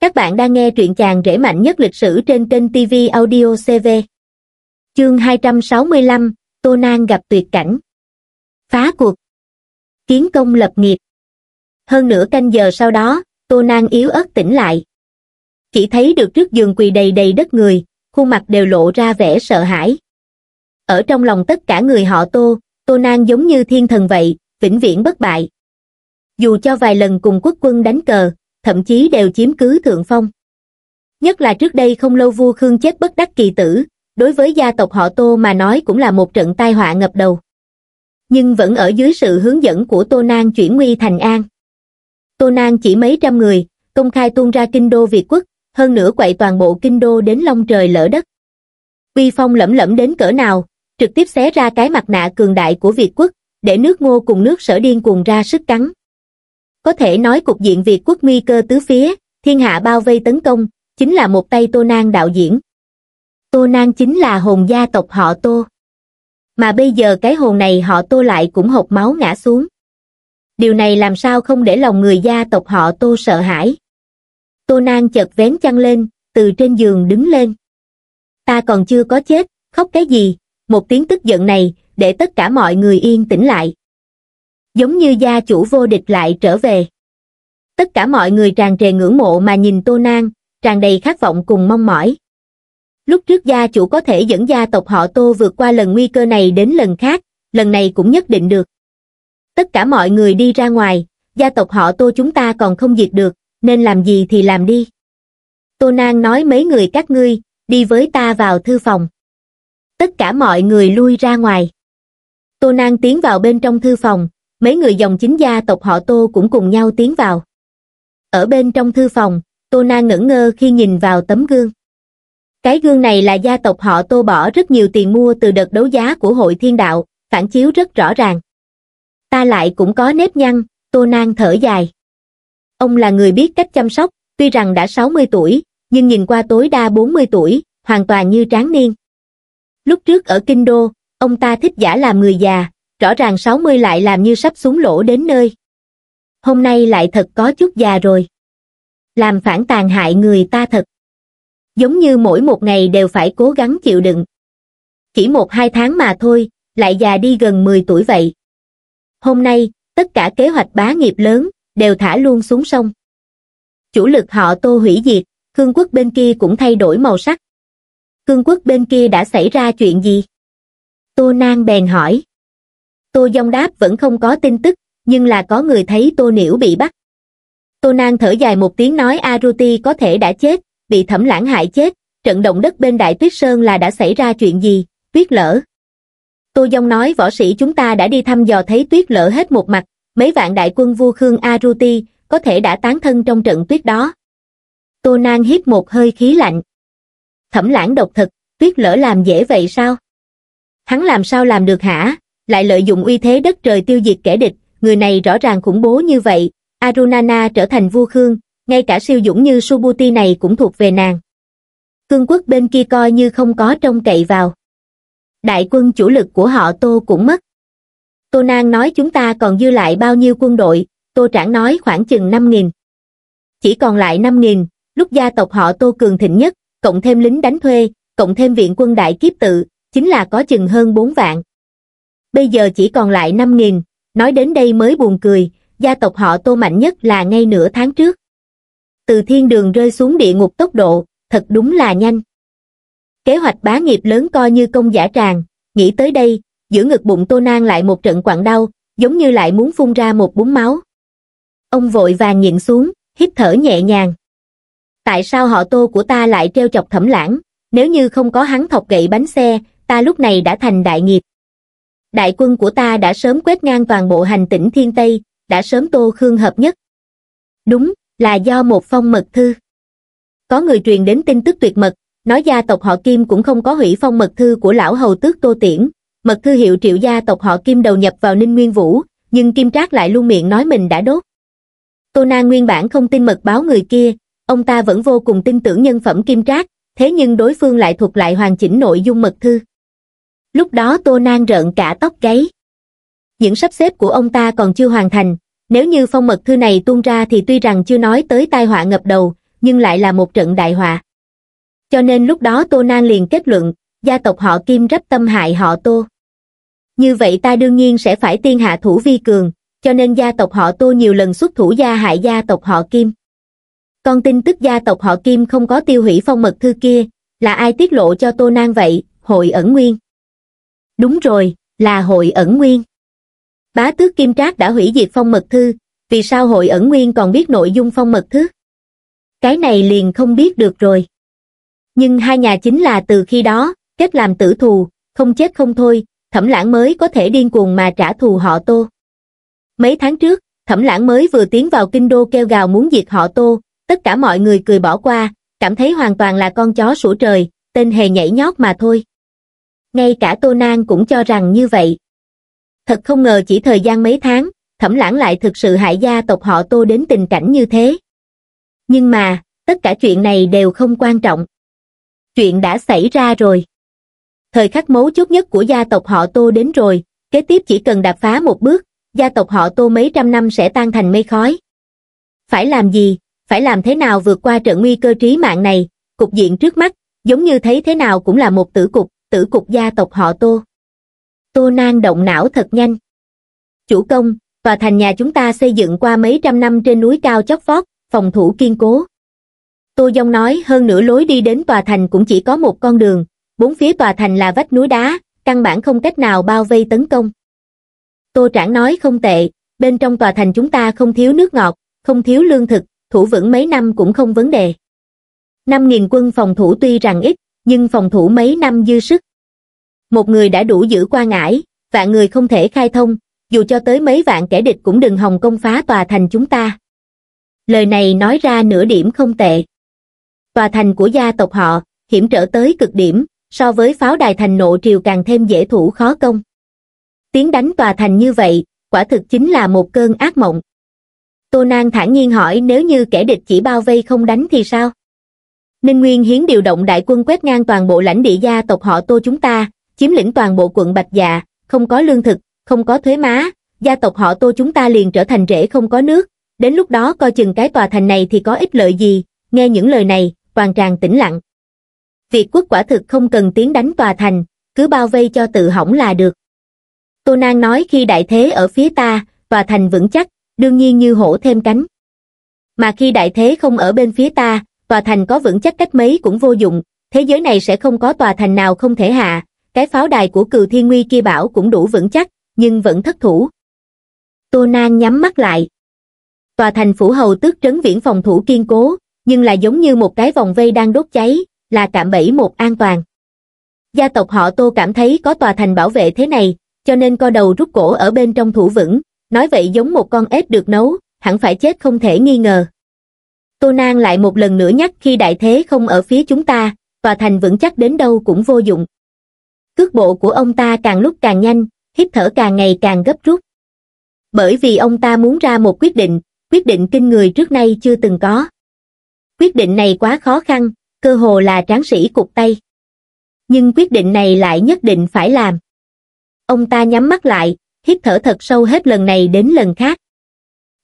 Các bạn đang nghe truyện chàng rễ mạnh nhất lịch sử trên kênh TV Audio CV. Chương 265, Tô Nang gặp tuyệt cảnh. Phá cuộc. Kiến công lập nghiệp. Hơn nửa canh giờ sau đó, Tô Nang yếu ớt tỉnh lại. Chỉ thấy được trước giường quỳ đầy đầy đất người, khuôn mặt đều lộ ra vẻ sợ hãi. Ở trong lòng tất cả người họ Tô, Tô Nang giống như thiên thần vậy, vĩnh viễn bất bại. Dù cho vài lần cùng quốc quân đánh cờ, thậm chí đều chiếm cứ thượng phong. Nhất là trước đây không lâu vua Khương chết bất đắc kỳ tử, đối với gia tộc họ Tô mà nói cũng là một trận tai họa ngập đầu. Nhưng vẫn ở dưới sự hướng dẫn của Tô Nang chuyển nguy thành an. Tô Nang chỉ mấy trăm người, công khai tuôn ra kinh đô Việt quốc, hơn nữa quậy toàn bộ kinh đô đến long trời lỡ đất. Uy phong lẫm lẫm đến cỡ nào, trực tiếp xé ra cái mặt nạ cường đại của Việt quốc, để nước ngô cùng nước sở điên cuồng ra sức cắn. Có thể nói cục diện Việt quốc nguy cơ tứ phía, thiên hạ bao vây tấn công, chính là một tay Tô Nang đạo diễn. Tô Nang chính là hồn gia tộc họ Tô. Mà bây giờ cái hồn này họ Tô lại cũng hộp máu ngã xuống. Điều này làm sao không để lòng người gia tộc họ Tô sợ hãi. Tô Nang chợt vén chăn lên, từ trên giường đứng lên. Ta còn chưa có chết, khóc cái gì, một tiếng tức giận này, để tất cả mọi người yên tĩnh lại giống như gia chủ vô địch lại trở về. Tất cả mọi người tràn trề ngưỡng mộ mà nhìn Tô Nang, tràn đầy khát vọng cùng mong mỏi. Lúc trước gia chủ có thể dẫn gia tộc họ Tô vượt qua lần nguy cơ này đến lần khác, lần này cũng nhất định được. Tất cả mọi người đi ra ngoài, gia tộc họ Tô chúng ta còn không diệt được, nên làm gì thì làm đi. Tô Nang nói mấy người các ngươi, đi với ta vào thư phòng. Tất cả mọi người lui ra ngoài. Tô Nang tiến vào bên trong thư phòng, mấy người dòng chính gia tộc họ Tô cũng cùng nhau tiến vào. Ở bên trong thư phòng, Tô Na ngẩn ngơ khi nhìn vào tấm gương. Cái gương này là gia tộc họ Tô bỏ rất nhiều tiền mua từ đợt đấu giá của hội thiên đạo, phản chiếu rất rõ ràng. Ta lại cũng có nếp nhăn, Tô Nang thở dài. Ông là người biết cách chăm sóc, tuy rằng đã 60 tuổi, nhưng nhìn qua tối đa 40 tuổi, hoàn toàn như tráng niên. Lúc trước ở Kinh Đô, ông ta thích giả làm người già, rõ ràng 60 lại làm như sắp xuống lỗ đến nơi. Hôm nay lại thật có chút già rồi. Làm phản tàn hại người ta thật. Giống như mỗi một ngày đều phải cố gắng chịu đựng. Chỉ một hai tháng mà thôi, lại già đi gần 10 tuổi vậy. Hôm nay, tất cả kế hoạch bá nghiệp lớn, đều thả luôn xuống sông. Chủ lực họ tô hủy diệt, cương quốc bên kia cũng thay đổi màu sắc. Cương quốc bên kia đã xảy ra chuyện gì? Tô Nang bèn hỏi tô dông đáp vẫn không có tin tức nhưng là có người thấy tô niễu bị bắt tô nang thở dài một tiếng nói aruti có thể đã chết bị thẩm lãng hại chết trận động đất bên đại tuyết sơn là đã xảy ra chuyện gì tuyết lở tô dông nói võ sĩ chúng ta đã đi thăm dò thấy tuyết lở hết một mặt mấy vạn đại quân vua khương aruti có thể đã tán thân trong trận tuyết đó tô nang hít một hơi khí lạnh thẩm lãng độc thực tuyết lở làm dễ vậy sao hắn làm sao làm được hả lại lợi dụng uy thế đất trời tiêu diệt kẻ địch, người này rõ ràng khủng bố như vậy, Arunana trở thành vua Khương, ngay cả siêu dũng như Subuti này cũng thuộc về nàng. Cương quốc bên kia coi như không có trông cậy vào. Đại quân chủ lực của họ Tô cũng mất. Tô Nang nói chúng ta còn dư lại bao nhiêu quân đội, Tô Trảng nói khoảng chừng 5.000. Chỉ còn lại 5.000, lúc gia tộc họ Tô cường thịnh nhất, cộng thêm lính đánh thuê, cộng thêm viện quân đại kiếp tự, chính là có chừng hơn 4 vạn bây giờ chỉ còn lại 5.000, nói đến đây mới buồn cười, gia tộc họ tô mạnh nhất là ngay nửa tháng trước. Từ thiên đường rơi xuống địa ngục tốc độ, thật đúng là nhanh. Kế hoạch bá nghiệp lớn coi như công giả tràng, nghĩ tới đây, giữa ngực bụng tô nang lại một trận quặn đau, giống như lại muốn phun ra một búng máu. Ông vội vàng nhịn xuống, hít thở nhẹ nhàng. Tại sao họ tô của ta lại treo chọc thẩm lãng, nếu như không có hắn thọc gậy bánh xe, ta lúc này đã thành đại nghiệp đại quân của ta đã sớm quét ngang toàn bộ hành tỉnh Thiên Tây, đã sớm Tô Khương hợp nhất. Đúng, là do một phong mật thư. Có người truyền đến tin tức tuyệt mật, nói gia tộc họ Kim cũng không có hủy phong mật thư của lão hầu tước Tô Tiễn, mật thư hiệu triệu gia tộc họ Kim đầu nhập vào Ninh Nguyên Vũ, nhưng Kim Trác lại luôn miệng nói mình đã đốt. Tô Na nguyên bản không tin mật báo người kia, ông ta vẫn vô cùng tin tưởng nhân phẩm Kim Trác, thế nhưng đối phương lại thuộc lại hoàn chỉnh nội dung mật thư lúc đó tô nang rợn cả tóc gáy những sắp xếp của ông ta còn chưa hoàn thành nếu như phong mật thư này tuôn ra thì tuy rằng chưa nói tới tai họa ngập đầu nhưng lại là một trận đại họa cho nên lúc đó tô nang liền kết luận gia tộc họ kim rất tâm hại họ tô như vậy ta đương nhiên sẽ phải tiên hạ thủ vi cường cho nên gia tộc họ tô nhiều lần xuất thủ gia hại gia tộc họ kim con tin tức gia tộc họ kim không có tiêu hủy phong mật thư kia là ai tiết lộ cho tô nang vậy hội ẩn nguyên đúng rồi là hội ẩn nguyên bá tước kim trác đã hủy diệt phong mật thư vì sao hội ẩn nguyên còn biết nội dung phong mật thư cái này liền không biết được rồi nhưng hai nhà chính là từ khi đó kết làm tử thù không chết không thôi thẩm lãng mới có thể điên cuồng mà trả thù họ tô mấy tháng trước thẩm lãng mới vừa tiến vào kinh đô kêu gào muốn diệt họ tô tất cả mọi người cười bỏ qua cảm thấy hoàn toàn là con chó sủa trời tên hề nhảy nhót mà thôi ngay cả Tô Nang cũng cho rằng như vậy. Thật không ngờ chỉ thời gian mấy tháng, thẩm lãng lại thực sự hại gia tộc họ Tô đến tình cảnh như thế. Nhưng mà, tất cả chuyện này đều không quan trọng. Chuyện đã xảy ra rồi. Thời khắc mấu chốt nhất của gia tộc họ Tô đến rồi, kế tiếp chỉ cần đạp phá một bước, gia tộc họ Tô mấy trăm năm sẽ tan thành mây khói. Phải làm gì, phải làm thế nào vượt qua trận nguy cơ trí mạng này, cục diện trước mắt, giống như thấy thế nào cũng là một tử cục tử cục gia tộc họ Tô. Tô Nang động não thật nhanh. Chủ công, tòa thành nhà chúng ta xây dựng qua mấy trăm năm trên núi cao chót vót, phòng thủ kiên cố. Tô Dông nói hơn nửa lối đi đến tòa thành cũng chỉ có một con đường, bốn phía tòa thành là vách núi đá, căn bản không cách nào bao vây tấn công. Tô Trảng nói không tệ, bên trong tòa thành chúng ta không thiếu nước ngọt, không thiếu lương thực, thủ vững mấy năm cũng không vấn đề. 5.000 quân phòng thủ tuy rằng ít, nhưng phòng thủ mấy năm dư sức. Một người đã đủ giữ qua ngải, vạn người không thể khai thông, dù cho tới mấy vạn kẻ địch cũng đừng hòng công phá tòa thành chúng ta. Lời này nói ra nửa điểm không tệ. Tòa thành của gia tộc họ, hiểm trở tới cực điểm, so với pháo đài thành nộ triều càng thêm dễ thủ khó công. Tiếng đánh tòa thành như vậy, quả thực chính là một cơn ác mộng. Tô Nang thản nhiên hỏi nếu như kẻ địch chỉ bao vây không đánh thì sao? ninh nguyên hiến điều động đại quân quét ngang toàn bộ lãnh địa gia tộc họ tô chúng ta chiếm lĩnh toàn bộ quận bạch dạ không có lương thực không có thuế má gia tộc họ tô chúng ta liền trở thành rễ không có nước đến lúc đó coi chừng cái tòa thành này thì có ích lợi gì nghe những lời này toàn tràng tĩnh lặng việt quốc quả thực không cần tiến đánh tòa thành cứ bao vây cho tự hỏng là được tô nang nói khi đại thế ở phía ta tòa thành vững chắc đương nhiên như hổ thêm cánh mà khi đại thế không ở bên phía ta tòa thành có vững chắc cách mấy cũng vô dụng, thế giới này sẽ không có tòa thành nào không thể hạ, cái pháo đài của cừu thiên nguy kia bảo cũng đủ vững chắc, nhưng vẫn thất thủ. Tô Nang nhắm mắt lại. Tòa thành phủ hầu tước trấn viễn phòng thủ kiên cố, nhưng là giống như một cái vòng vây đang đốt cháy, là cạm bẫy một an toàn. Gia tộc họ Tô cảm thấy có tòa thành bảo vệ thế này, cho nên co đầu rút cổ ở bên trong thủ vững, nói vậy giống một con ếch được nấu, hẳn phải chết không thể nghi ngờ. Tô Nang lại một lần nữa nhắc khi đại thế không ở phía chúng ta, tòa thành vững chắc đến đâu cũng vô dụng. Cước bộ của ông ta càng lúc càng nhanh, hít thở càng ngày càng gấp rút. Bởi vì ông ta muốn ra một quyết định, quyết định kinh người trước nay chưa từng có. Quyết định này quá khó khăn, cơ hồ là tráng sĩ cục tay. Nhưng quyết định này lại nhất định phải làm. Ông ta nhắm mắt lại, hít thở thật sâu hết lần này đến lần khác.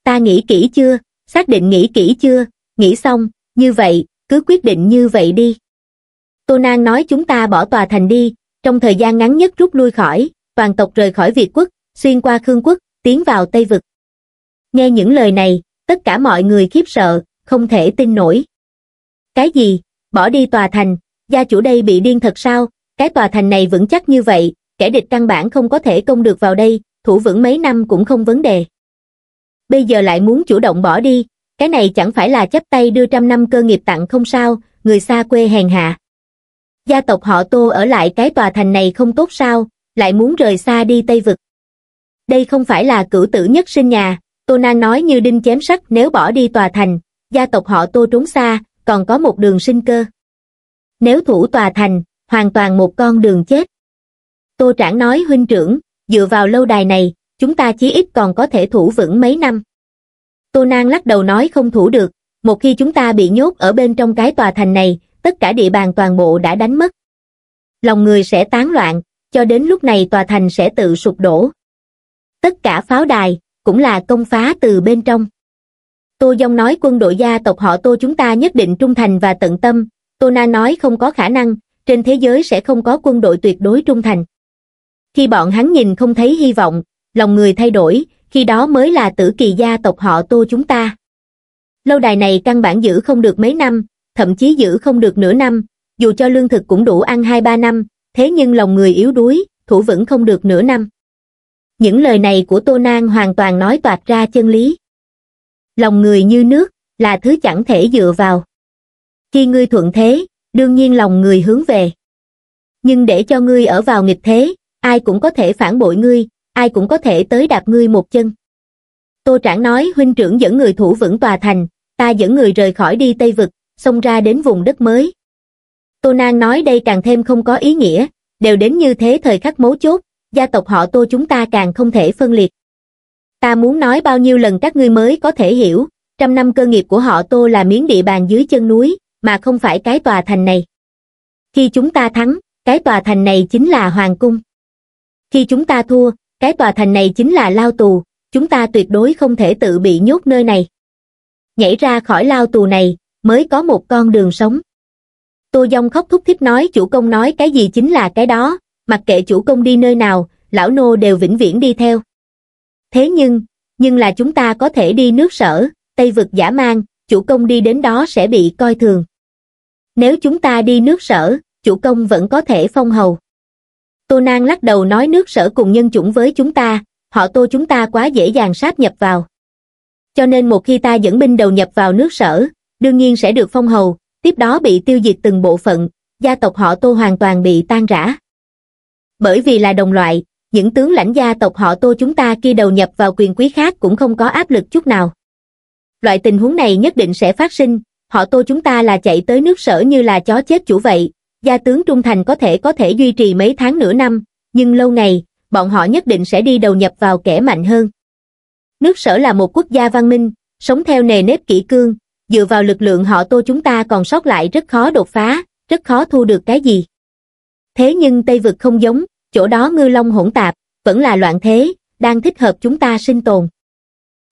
Ta nghĩ kỹ chưa, xác định nghĩ kỹ chưa, nghĩ xong, như vậy, cứ quyết định như vậy đi. Tô Nang nói chúng ta bỏ tòa thành đi, trong thời gian ngắn nhất rút lui khỏi, toàn tộc rời khỏi Việt quốc, xuyên qua Khương quốc, tiến vào Tây vực. Nghe những lời này, tất cả mọi người khiếp sợ, không thể tin nổi. Cái gì? Bỏ đi tòa thành, gia chủ đây bị điên thật sao? Cái tòa thành này vững chắc như vậy, kẻ địch căn bản không có thể công được vào đây, thủ vững mấy năm cũng không vấn đề. Bây giờ lại muốn chủ động bỏ đi, cái này chẳng phải là chấp tay đưa trăm năm cơ nghiệp tặng không sao người xa quê hèn hạ gia tộc họ tô ở lại cái tòa thành này không tốt sao lại muốn rời xa đi tây vực đây không phải là cử tử nhất sinh nhà tô na nói như đinh chém sắt nếu bỏ đi tòa thành gia tộc họ tô trốn xa còn có một đường sinh cơ nếu thủ tòa thành hoàn toàn một con đường chết tô trảng nói huynh trưởng dựa vào lâu đài này chúng ta chí ít còn có thể thủ vững mấy năm Tô Nang lắc đầu nói không thủ được, một khi chúng ta bị nhốt ở bên trong cái tòa thành này, tất cả địa bàn toàn bộ đã đánh mất. Lòng người sẽ tán loạn, cho đến lúc này tòa thành sẽ tự sụp đổ. Tất cả pháo đài, cũng là công phá từ bên trong. Tô Dông nói quân đội gia tộc họ Tô chúng ta nhất định trung thành và tận tâm, Tô Na nói không có khả năng, trên thế giới sẽ không có quân đội tuyệt đối trung thành. Khi bọn hắn nhìn không thấy hy vọng, lòng người thay đổi, khi đó mới là tử kỳ gia tộc họ tô chúng ta lâu đài này căn bản giữ không được mấy năm thậm chí giữ không được nửa năm dù cho lương thực cũng đủ ăn hai ba năm thế nhưng lòng người yếu đuối thủ vững không được nửa năm những lời này của tô nang hoàn toàn nói toạt ra chân lý lòng người như nước là thứ chẳng thể dựa vào khi ngươi thuận thế đương nhiên lòng người hướng về nhưng để cho ngươi ở vào nghịch thế ai cũng có thể phản bội ngươi ai cũng có thể tới đạp ngươi một chân. Tô Trảng nói huynh trưởng dẫn người thủ vững tòa thành, ta dẫn người rời khỏi đi Tây Vực, xông ra đến vùng đất mới. Tô Nang nói đây càng thêm không có ý nghĩa, đều đến như thế thời khắc mấu chốt, gia tộc họ Tô chúng ta càng không thể phân liệt. Ta muốn nói bao nhiêu lần các ngươi mới có thể hiểu, trăm năm cơ nghiệp của họ Tô là miếng địa bàn dưới chân núi, mà không phải cái tòa thành này. Khi chúng ta thắng, cái tòa thành này chính là hoàng cung. Khi chúng ta thua, cái tòa thành này chính là lao tù, chúng ta tuyệt đối không thể tự bị nhốt nơi này. Nhảy ra khỏi lao tù này, mới có một con đường sống. Tô Dông khóc thúc thích nói chủ công nói cái gì chính là cái đó, mặc kệ chủ công đi nơi nào, lão nô đều vĩnh viễn đi theo. Thế nhưng, nhưng là chúng ta có thể đi nước sở, Tây vực giả mang, chủ công đi đến đó sẽ bị coi thường. Nếu chúng ta đi nước sở, chủ công vẫn có thể phong hầu. Tô Nang lắc đầu nói nước sở cùng nhân chủng với chúng ta, họ tô chúng ta quá dễ dàng sáp nhập vào. Cho nên một khi ta dẫn binh đầu nhập vào nước sở, đương nhiên sẽ được phong hầu, tiếp đó bị tiêu diệt từng bộ phận, gia tộc họ tô hoàn toàn bị tan rã. Bởi vì là đồng loại, những tướng lãnh gia tộc họ tô chúng ta khi đầu nhập vào quyền quý khác cũng không có áp lực chút nào. Loại tình huống này nhất định sẽ phát sinh, họ tô chúng ta là chạy tới nước sở như là chó chết chủ vậy, gia tướng trung thành có thể có thể duy trì mấy tháng nửa năm, nhưng lâu ngày, bọn họ nhất định sẽ đi đầu nhập vào kẻ mạnh hơn. Nước sở là một quốc gia văn minh, sống theo nề nếp kỹ cương, dựa vào lực lượng họ tô chúng ta còn sót lại rất khó đột phá, rất khó thu được cái gì. Thế nhưng Tây Vực không giống, chỗ đó ngư long hỗn tạp, vẫn là loạn thế, đang thích hợp chúng ta sinh tồn.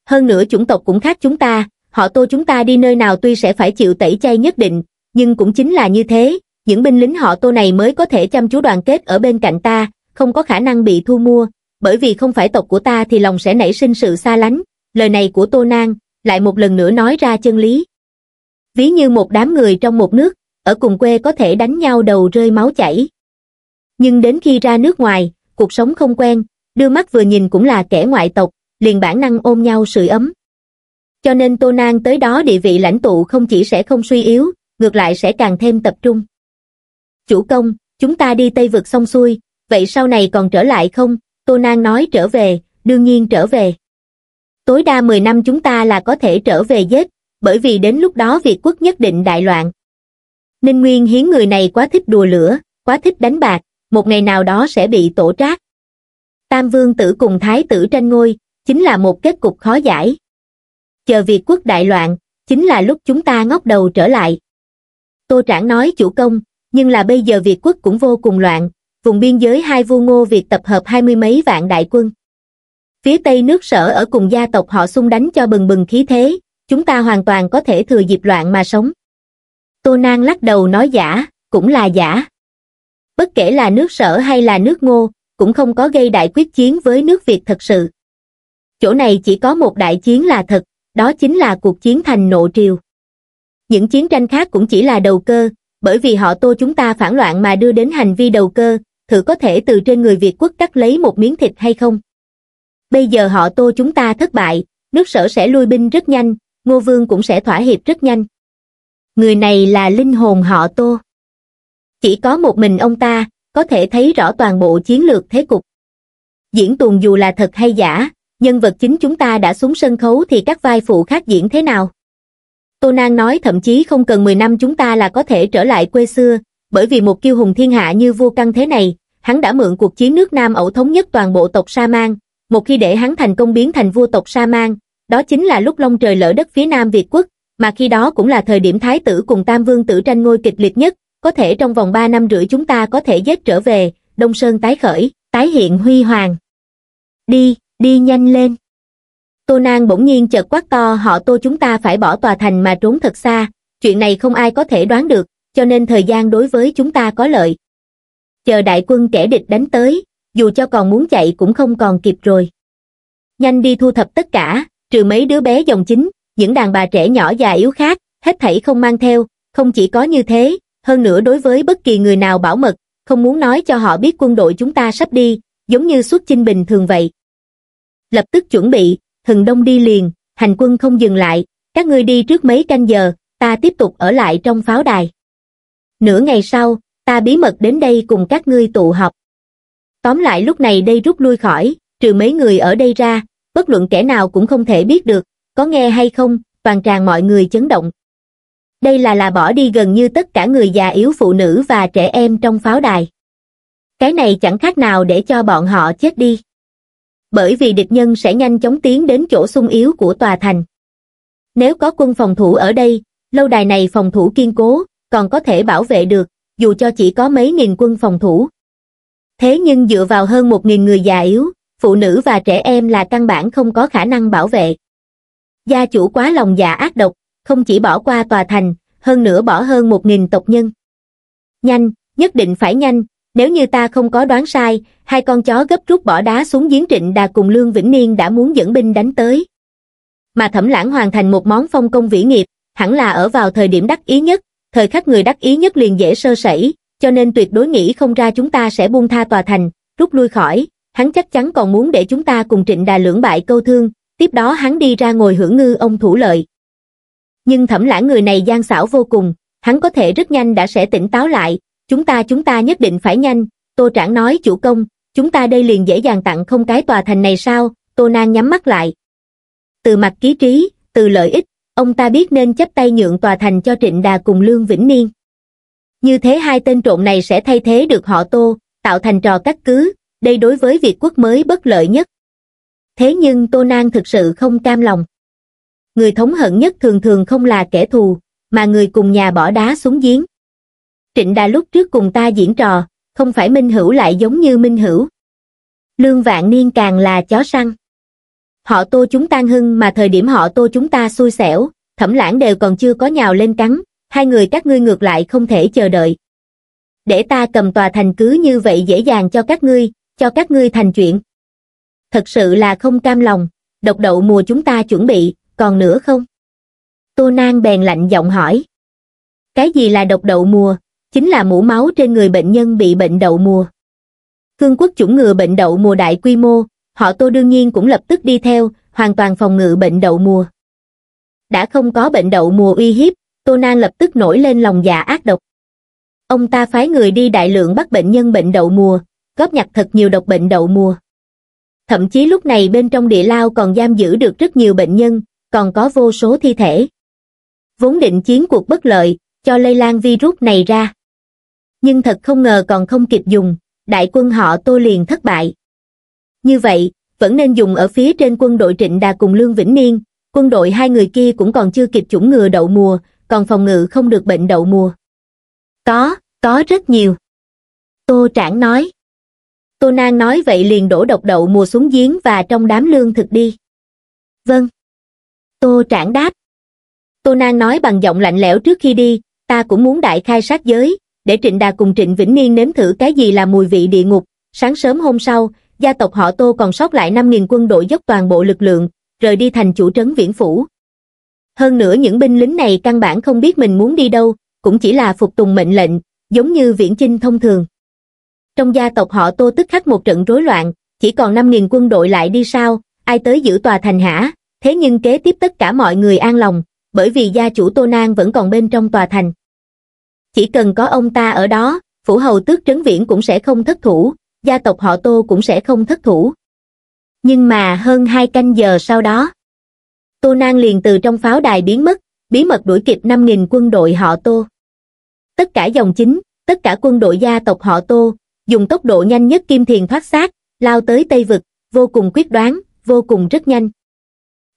Hơn nữa chủng tộc cũng khác chúng ta, họ tô chúng ta đi nơi nào tuy sẽ phải chịu tẩy chay nhất định, nhưng cũng chính là như thế, những binh lính họ tô này mới có thể chăm chú đoàn kết ở bên cạnh ta, không có khả năng bị thu mua, bởi vì không phải tộc của ta thì lòng sẽ nảy sinh sự xa lánh. Lời này của Tô Nang lại một lần nữa nói ra chân lý. Ví như một đám người trong một nước, ở cùng quê có thể đánh nhau đầu rơi máu chảy. Nhưng đến khi ra nước ngoài, cuộc sống không quen, đưa mắt vừa nhìn cũng là kẻ ngoại tộc, liền bản năng ôm nhau sưởi ấm. Cho nên Tô Nang tới đó địa vị lãnh tụ không chỉ sẽ không suy yếu, ngược lại sẽ càng thêm tập trung. Chủ công, chúng ta đi Tây Vực xong xuôi, vậy sau này còn trở lại không? Tô Nang nói trở về, đương nhiên trở về. Tối đa 10 năm chúng ta là có thể trở về giết, bởi vì đến lúc đó Việt quốc nhất định đại loạn. Ninh Nguyên hiến người này quá thích đùa lửa, quá thích đánh bạc, một ngày nào đó sẽ bị tổ trác. Tam vương tử cùng thái tử tranh ngôi, chính là một kết cục khó giải. Chờ Việt quốc đại loạn, chính là lúc chúng ta ngóc đầu trở lại. Tô Trảng nói chủ công, nhưng là bây giờ Việt quốc cũng vô cùng loạn, vùng biên giới hai vua ngô Việt tập hợp hai mươi mấy vạn đại quân. Phía Tây nước sở ở cùng gia tộc họ xung đánh cho bừng bừng khí thế, chúng ta hoàn toàn có thể thừa dịp loạn mà sống. Tô Nang lắc đầu nói giả, cũng là giả. Bất kể là nước sở hay là nước ngô, cũng không có gây đại quyết chiến với nước Việt thật sự. Chỗ này chỉ có một đại chiến là thật, đó chính là cuộc chiến thành nộ triều. Những chiến tranh khác cũng chỉ là đầu cơ, bởi vì họ tô chúng ta phản loạn mà đưa đến hành vi đầu cơ, thử có thể từ trên người Việt quốc cắt lấy một miếng thịt hay không. Bây giờ họ tô chúng ta thất bại, nước sở sẽ lui binh rất nhanh, ngô vương cũng sẽ thỏa hiệp rất nhanh. Người này là linh hồn họ tô. Chỉ có một mình ông ta, có thể thấy rõ toàn bộ chiến lược thế cục. Diễn tuồng dù là thật hay giả, nhân vật chính chúng ta đã xuống sân khấu thì các vai phụ khác diễn thế nào? Tô Nang nói thậm chí không cần 10 năm chúng ta là có thể trở lại quê xưa, bởi vì một kiêu hùng thiên hạ như vua căng thế này, hắn đã mượn cuộc chiến nước Nam ẩu thống nhất toàn bộ tộc Sa Mang, một khi để hắn thành công biến thành vua tộc Sa Mang, đó chính là lúc long trời lỡ đất phía Nam Việt quốc, mà khi đó cũng là thời điểm thái tử cùng Tam Vương tử tranh ngôi kịch liệt nhất, có thể trong vòng 3 năm rưỡi chúng ta có thể dết trở về, Đông Sơn tái khởi, tái hiện huy hoàng. Đi, đi nhanh lên tô nang bỗng nhiên chợt quát to họ tô chúng ta phải bỏ tòa thành mà trốn thật xa chuyện này không ai có thể đoán được cho nên thời gian đối với chúng ta có lợi chờ đại quân kẻ địch đánh tới dù cho còn muốn chạy cũng không còn kịp rồi nhanh đi thu thập tất cả trừ mấy đứa bé dòng chính những đàn bà trẻ nhỏ già yếu khác hết thảy không mang theo không chỉ có như thế hơn nữa đối với bất kỳ người nào bảo mật không muốn nói cho họ biết quân đội chúng ta sắp đi giống như xuất chinh bình thường vậy lập tức chuẩn bị hừng đông đi liền, hành quân không dừng lại, các ngươi đi trước mấy canh giờ, ta tiếp tục ở lại trong pháo đài. Nửa ngày sau, ta bí mật đến đây cùng các ngươi tụ họp. Tóm lại lúc này đây rút lui khỏi, trừ mấy người ở đây ra, bất luận kẻ nào cũng không thể biết được, có nghe hay không, toàn tràn mọi người chấn động. Đây là là bỏ đi gần như tất cả người già yếu phụ nữ và trẻ em trong pháo đài. Cái này chẳng khác nào để cho bọn họ chết đi bởi vì địch nhân sẽ nhanh chóng tiến đến chỗ sung yếu của tòa thành. Nếu có quân phòng thủ ở đây, lâu đài này phòng thủ kiên cố, còn có thể bảo vệ được, dù cho chỉ có mấy nghìn quân phòng thủ. Thế nhưng dựa vào hơn một nghìn người già yếu, phụ nữ và trẻ em là căn bản không có khả năng bảo vệ. Gia chủ quá lòng dạ ác độc, không chỉ bỏ qua tòa thành, hơn nữa bỏ hơn một nghìn tộc nhân. Nhanh, nhất định phải nhanh, nếu như ta không có đoán sai, hai con chó gấp rút bỏ đá xuống giếng trịnh đà cùng Lương Vĩnh Niên đã muốn dẫn binh đánh tới. Mà thẩm lãng hoàn thành một món phong công vĩ nghiệp, hẳn là ở vào thời điểm đắc ý nhất, thời khắc người đắc ý nhất liền dễ sơ sẩy, cho nên tuyệt đối nghĩ không ra chúng ta sẽ buông tha tòa thành, rút lui khỏi, hắn chắc chắn còn muốn để chúng ta cùng trịnh đà lưỡng bại câu thương, tiếp đó hắn đi ra ngồi hưởng ngư ông thủ lợi. Nhưng thẩm lãng người này gian xảo vô cùng, hắn có thể rất nhanh đã sẽ tỉnh táo lại, Chúng ta chúng ta nhất định phải nhanh, Tô Trảng nói chủ công, chúng ta đây liền dễ dàng tặng không cái tòa thành này sao, Tô Nang nhắm mắt lại. Từ mặt ký trí, từ lợi ích, ông ta biết nên chấp tay nhượng tòa thành cho Trịnh Đà cùng Lương Vĩnh Niên. Như thế hai tên trộm này sẽ thay thế được họ Tô, tạo thành trò cắt cứ, đây đối với Việt quốc mới bất lợi nhất. Thế nhưng Tô Nang thực sự không cam lòng. Người thống hận nhất thường thường không là kẻ thù, mà người cùng nhà bỏ đá xuống giếng. Trịnh Đà lúc trước cùng ta diễn trò, không phải Minh Hữu lại giống như Minh Hữu. Lương Vạn Niên càng là chó săn. Họ tô chúng tan hưng mà thời điểm họ tô chúng ta xui xẻo, thẩm lãng đều còn chưa có nhào lên cắn, hai người các ngươi ngược lại không thể chờ đợi. Để ta cầm tòa thành cứ như vậy dễ dàng cho các ngươi, cho các ngươi thành chuyện. Thật sự là không cam lòng, độc đậu mùa chúng ta chuẩn bị, còn nữa không? Tô Nang bèn lạnh giọng hỏi. Cái gì là độc đậu mùa, chính là mũ máu trên người bệnh nhân bị bệnh đậu mùa. Cương quốc chủng ngừa bệnh đậu mùa đại quy mô, họ tô đương nhiên cũng lập tức đi theo, hoàn toàn phòng ngự bệnh đậu mùa. Đã không có bệnh đậu mùa uy hiếp, Tô Nan lập tức nổi lên lòng dạ ác độc. Ông ta phái người đi đại lượng bắt bệnh nhân bệnh đậu mùa, góp nhặt thật nhiều độc bệnh đậu mùa. Thậm chí lúc này bên trong địa lao còn giam giữ được rất nhiều bệnh nhân, còn có vô số thi thể. Vốn định chiến cuộc bất lợi, cho lây lan virus này ra nhưng thật không ngờ còn không kịp dùng đại quân họ tô liền thất bại như vậy vẫn nên dùng ở phía trên quân đội trịnh đà cùng lương vĩnh niên quân đội hai người kia cũng còn chưa kịp chủng ngừa đậu mùa còn phòng ngự không được bệnh đậu mùa có có rất nhiều tô trảng nói tô nang nói vậy liền đổ độc đậu mùa xuống giếng và trong đám lương thực đi vâng tô trảng đáp tô nang nói bằng giọng lạnh lẽo trước khi đi ta cũng muốn đại khai sát giới để Trịnh Đà cùng Trịnh Vĩnh Niên nếm thử cái gì là mùi vị địa ngục. Sáng sớm hôm sau, gia tộc họ Tô còn sót lại 5.000 quân đội dốc toàn bộ lực lượng, rời đi thành chủ trấn Viễn Phủ. Hơn nữa những binh lính này căn bản không biết mình muốn đi đâu, cũng chỉ là phục tùng mệnh lệnh, giống như viễn chinh thông thường. Trong gia tộc họ Tô tức khắc một trận rối loạn, chỉ còn 5.000 quân đội lại đi sao, ai tới giữ tòa thành hả? Thế nhưng kế tiếp tất cả mọi người an lòng, bởi vì gia chủ Tô Nang vẫn còn bên trong tòa thành chỉ cần có ông ta ở đó phủ hầu tước trấn viễn cũng sẽ không thất thủ gia tộc họ tô cũng sẽ không thất thủ nhưng mà hơn hai canh giờ sau đó tô nang liền từ trong pháo đài biến mất bí mật đuổi kịp năm nghìn quân đội họ tô tất cả dòng chính tất cả quân đội gia tộc họ tô dùng tốc độ nhanh nhất kim thiền thoát xác lao tới tây vực vô cùng quyết đoán vô cùng rất nhanh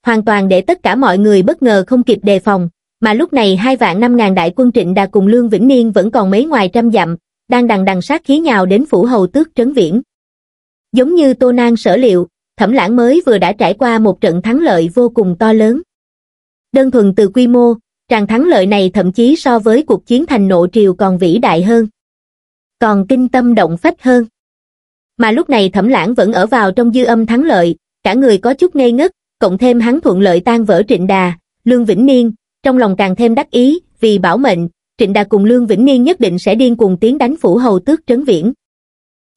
hoàn toàn để tất cả mọi người bất ngờ không kịp đề phòng mà lúc này hai vạn năm ngàn đại quân trịnh đà cùng Lương Vĩnh Niên vẫn còn mấy ngoài trăm dặm, đang đằng đằng sát khí nhào đến phủ hầu tước trấn viễn. Giống như Tô Nang sở liệu, Thẩm Lãng mới vừa đã trải qua một trận thắng lợi vô cùng to lớn. Đơn thuần từ quy mô, tràng thắng lợi này thậm chí so với cuộc chiến thành nộ triều còn vĩ đại hơn. Còn kinh tâm động phách hơn. Mà lúc này Thẩm Lãng vẫn ở vào trong dư âm thắng lợi, cả người có chút ngây ngất, cộng thêm hắn thuận lợi tan vỡ trịnh đà, Lương Vĩnh Niên, trong lòng càng thêm đắc ý, vì bảo mệnh, Trịnh Đà cùng Lương Vĩnh Niên nhất định sẽ điên cuồng tiến đánh phủ hầu tước trấn viễn.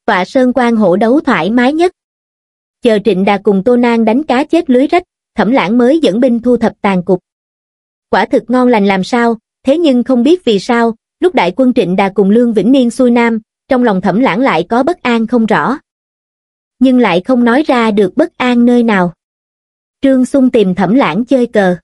Tọa sơn quan hổ đấu thoải mái nhất. Chờ Trịnh Đà cùng Tô Nang đánh cá chết lưới rách, Thẩm Lãng mới dẫn binh thu thập tàn cục. Quả thực ngon lành làm sao, thế nhưng không biết vì sao, lúc đại quân Trịnh Đà cùng Lương Vĩnh Niên xuôi nam, trong lòng Thẩm Lãng lại có bất an không rõ. Nhưng lại không nói ra được bất an nơi nào. Trương Xung tìm Thẩm Lãng chơi cờ.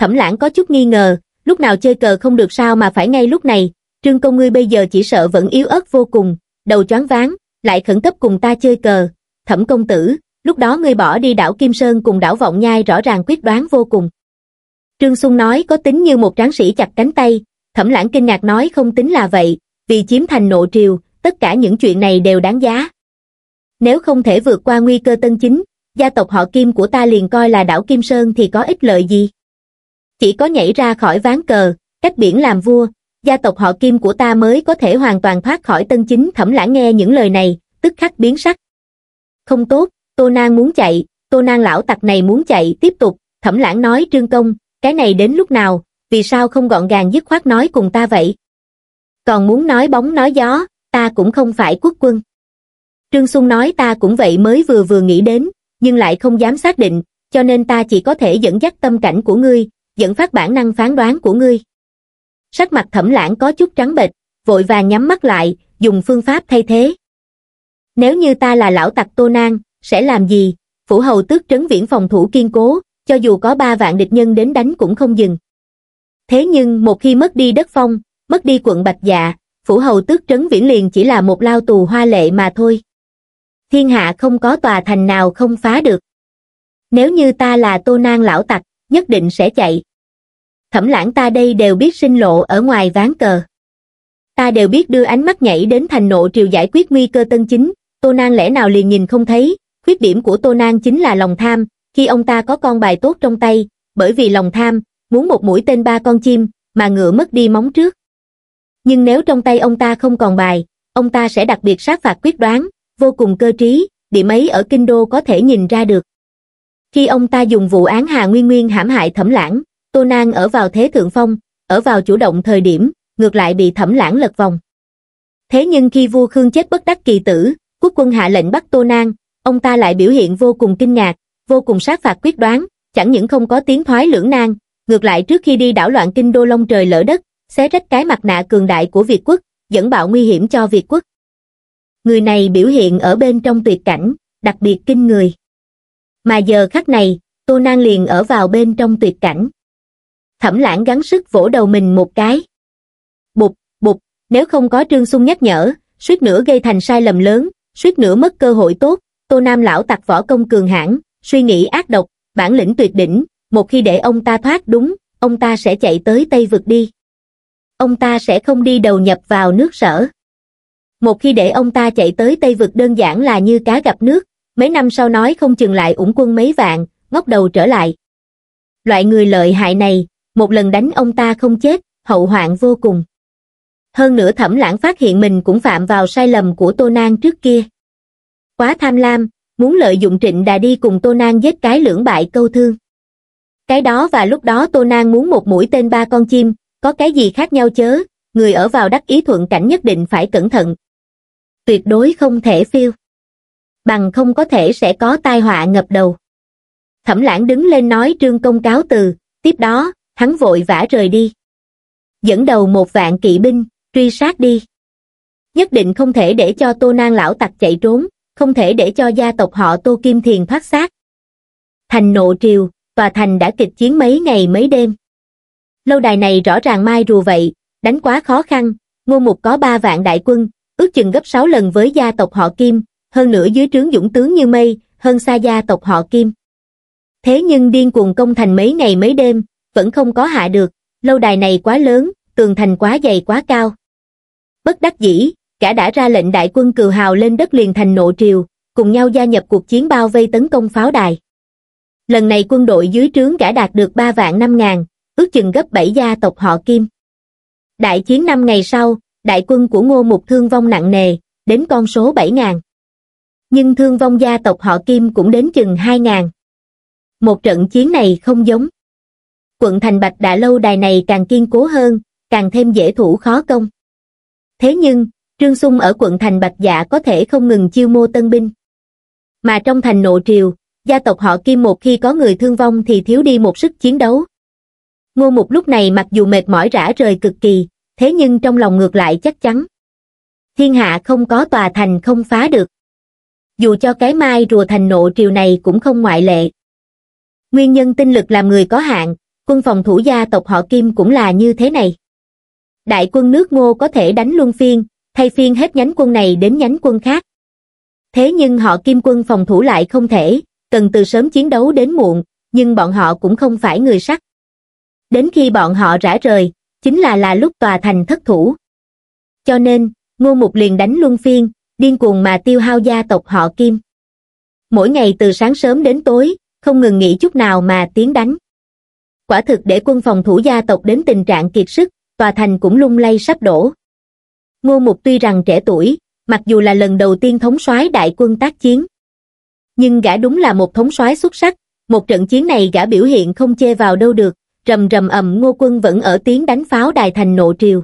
Thẩm lãng có chút nghi ngờ, lúc nào chơi cờ không được sao mà phải ngay lúc này, trương công ngươi bây giờ chỉ sợ vẫn yếu ớt vô cùng, đầu choáng váng, lại khẩn cấp cùng ta chơi cờ. Thẩm công tử, lúc đó ngươi bỏ đi đảo Kim Sơn cùng đảo Vọng Nhai rõ ràng quyết đoán vô cùng. Trương Sung nói có tính như một tráng sĩ chặt cánh tay, thẩm lãng kinh ngạc nói không tính là vậy, vì chiếm thành nộ triều, tất cả những chuyện này đều đáng giá. Nếu không thể vượt qua nguy cơ tân chính, gia tộc họ Kim của ta liền coi là đảo Kim Sơn thì có ích lợi gì? Chỉ có nhảy ra khỏi ván cờ, cách biển làm vua, gia tộc họ kim của ta mới có thể hoàn toàn thoát khỏi tân chính thẩm lãng nghe những lời này, tức khắc biến sắc. Không tốt, Tô Nang muốn chạy, Tô Nang lão tặc này muốn chạy, tiếp tục, thẩm lãng nói trương công, cái này đến lúc nào, vì sao không gọn gàng dứt khoát nói cùng ta vậy? Còn muốn nói bóng nói gió, ta cũng không phải quốc quân. Trương Xuân nói ta cũng vậy mới vừa vừa nghĩ đến, nhưng lại không dám xác định, cho nên ta chỉ có thể dẫn dắt tâm cảnh của ngươi, dẫn phát bản năng phán đoán của ngươi. Sắc mặt thẩm lãng có chút trắng bệch, vội vàng nhắm mắt lại, dùng phương pháp thay thế. Nếu như ta là lão tặc Tô Nang, sẽ làm gì? Phủ hầu tước trấn viễn phòng thủ kiên cố, cho dù có ba vạn địch nhân đến đánh cũng không dừng. Thế nhưng một khi mất đi đất phong, mất đi quận Bạch Dạ, phủ hầu tước trấn viễn liền chỉ là một lao tù hoa lệ mà thôi. Thiên hạ không có tòa thành nào không phá được. Nếu như ta là Tô Nang lão tặc, nhất định sẽ chạy thẩm lãng ta đây đều biết sinh lộ ở ngoài ván cờ. Ta đều biết đưa ánh mắt nhảy đến thành nộ triều giải quyết nguy cơ tân chính, Tô Nang lẽ nào liền nhìn không thấy, khuyết điểm của Tô Nang chính là lòng tham, khi ông ta có con bài tốt trong tay, bởi vì lòng tham, muốn một mũi tên ba con chim, mà ngựa mất đi móng trước. Nhưng nếu trong tay ông ta không còn bài, ông ta sẽ đặc biệt sát phạt quyết đoán, vô cùng cơ trí, điểm ấy ở Kinh Đô có thể nhìn ra được. Khi ông ta dùng vụ án Hà Nguyên Nguyên hãm hại thẩm lãng, Tô Nang ở vào thế thượng phong, ở vào chủ động thời điểm, ngược lại bị thẩm lãng lật vòng. Thế nhưng khi vua Khương chết bất đắc kỳ tử, quốc quân hạ lệnh bắt Tô Nang, ông ta lại biểu hiện vô cùng kinh ngạc, vô cùng sát phạt quyết đoán, chẳng những không có tiếng thoái lưỡng nang, ngược lại trước khi đi đảo loạn kinh đô long trời lỡ đất, xé rách cái mặt nạ cường đại của Việt quốc, dẫn bạo nguy hiểm cho Việt quốc. Người này biểu hiện ở bên trong tuyệt cảnh, đặc biệt kinh người. Mà giờ khắc này, Tô Nang liền ở vào bên trong tuyệt cảnh thẩm lãng gắng sức vỗ đầu mình một cái. bụp bụp nếu không có Trương Xung nhắc nhở, suýt nữa gây thành sai lầm lớn, suýt nữa mất cơ hội tốt, Tô Nam lão tặc võ công cường hãn, suy nghĩ ác độc, bản lĩnh tuyệt đỉnh, một khi để ông ta thoát đúng, ông ta sẽ chạy tới Tây vực đi. Ông ta sẽ không đi đầu nhập vào nước sở. Một khi để ông ta chạy tới Tây vực đơn giản là như cá gặp nước, mấy năm sau nói không chừng lại ủng quân mấy vạn, ngóc đầu trở lại. Loại người lợi hại này, một lần đánh ông ta không chết, hậu hoạn vô cùng. Hơn nữa thẩm lãng phát hiện mình cũng phạm vào sai lầm của Tô Nang trước kia. Quá tham lam, muốn lợi dụng trịnh đà đi cùng Tô Nang giết cái lưỡng bại câu thương. Cái đó và lúc đó Tô Nang muốn một mũi tên ba con chim, có cái gì khác nhau chớ, người ở vào đắc ý thuận cảnh nhất định phải cẩn thận. Tuyệt đối không thể phiêu. Bằng không có thể sẽ có tai họa ngập đầu. Thẩm lãng đứng lên nói trương công cáo từ, tiếp đó, hắn vội vã rời đi. Dẫn đầu một vạn kỵ binh, truy sát đi. Nhất định không thể để cho Tô Nang lão tặc chạy trốn, không thể để cho gia tộc họ Tô Kim Thiền thoát xác. Thành nộ triều, tòa thành đã kịch chiến mấy ngày mấy đêm. Lâu đài này rõ ràng mai rùa vậy, đánh quá khó khăn, ngô mục có ba vạn đại quân, ước chừng gấp sáu lần với gia tộc họ Kim, hơn nữa dưới trướng dũng tướng như mây, hơn xa gia tộc họ Kim. Thế nhưng điên cuồng công thành mấy ngày mấy đêm, vẫn không có hạ được, lâu đài này quá lớn, tường thành quá dày quá cao. Bất đắc dĩ, cả đã ra lệnh đại quân cừu hào lên đất liền thành nộ triều, cùng nhau gia nhập cuộc chiến bao vây tấn công pháo đài. Lần này quân đội dưới trướng cả đạt được 3 vạn 5 ngàn, ước chừng gấp 7 gia tộc họ Kim. Đại chiến năm ngày sau, đại quân của Ngô Mục thương vong nặng nề, đến con số 7 ngàn. Nhưng thương vong gia tộc họ Kim cũng đến chừng 2 ngàn. Một trận chiến này không giống quận thành bạch đã lâu đài này càng kiên cố hơn, càng thêm dễ thủ khó công. Thế nhưng, Trương Sung ở quận thành bạch dạ có thể không ngừng chiêu mô tân binh. Mà trong thành nộ triều, gia tộc họ Kim một khi có người thương vong thì thiếu đi một sức chiến đấu. Ngô Mục lúc này mặc dù mệt mỏi rã rời cực kỳ, thế nhưng trong lòng ngược lại chắc chắn. Thiên hạ không có tòa thành không phá được. Dù cho cái mai rùa thành nộ triều này cũng không ngoại lệ. Nguyên nhân tinh lực làm người có hạn, quân phòng thủ gia tộc họ Kim cũng là như thế này. Đại quân nước ngô có thể đánh luân phiên, thay phiên hết nhánh quân này đến nhánh quân khác. Thế nhưng họ Kim quân phòng thủ lại không thể, cần từ sớm chiến đấu đến muộn, nhưng bọn họ cũng không phải người sắc. Đến khi bọn họ rã rời, chính là là lúc tòa thành thất thủ. Cho nên, Ngô Mục liền đánh luân phiên, điên cuồng mà tiêu hao gia tộc họ Kim. Mỗi ngày từ sáng sớm đến tối, không ngừng nghỉ chút nào mà tiến đánh quả thực để quân phòng thủ gia tộc đến tình trạng kiệt sức, tòa thành cũng lung lay sắp đổ. Ngô Mục tuy rằng trẻ tuổi, mặc dù là lần đầu tiên thống soái đại quân tác chiến, nhưng gã đúng là một thống soái xuất sắc, một trận chiến này gã biểu hiện không chê vào đâu được, rầm rầm ầm Ngô quân vẫn ở tiếng đánh pháo đài thành nộ triều.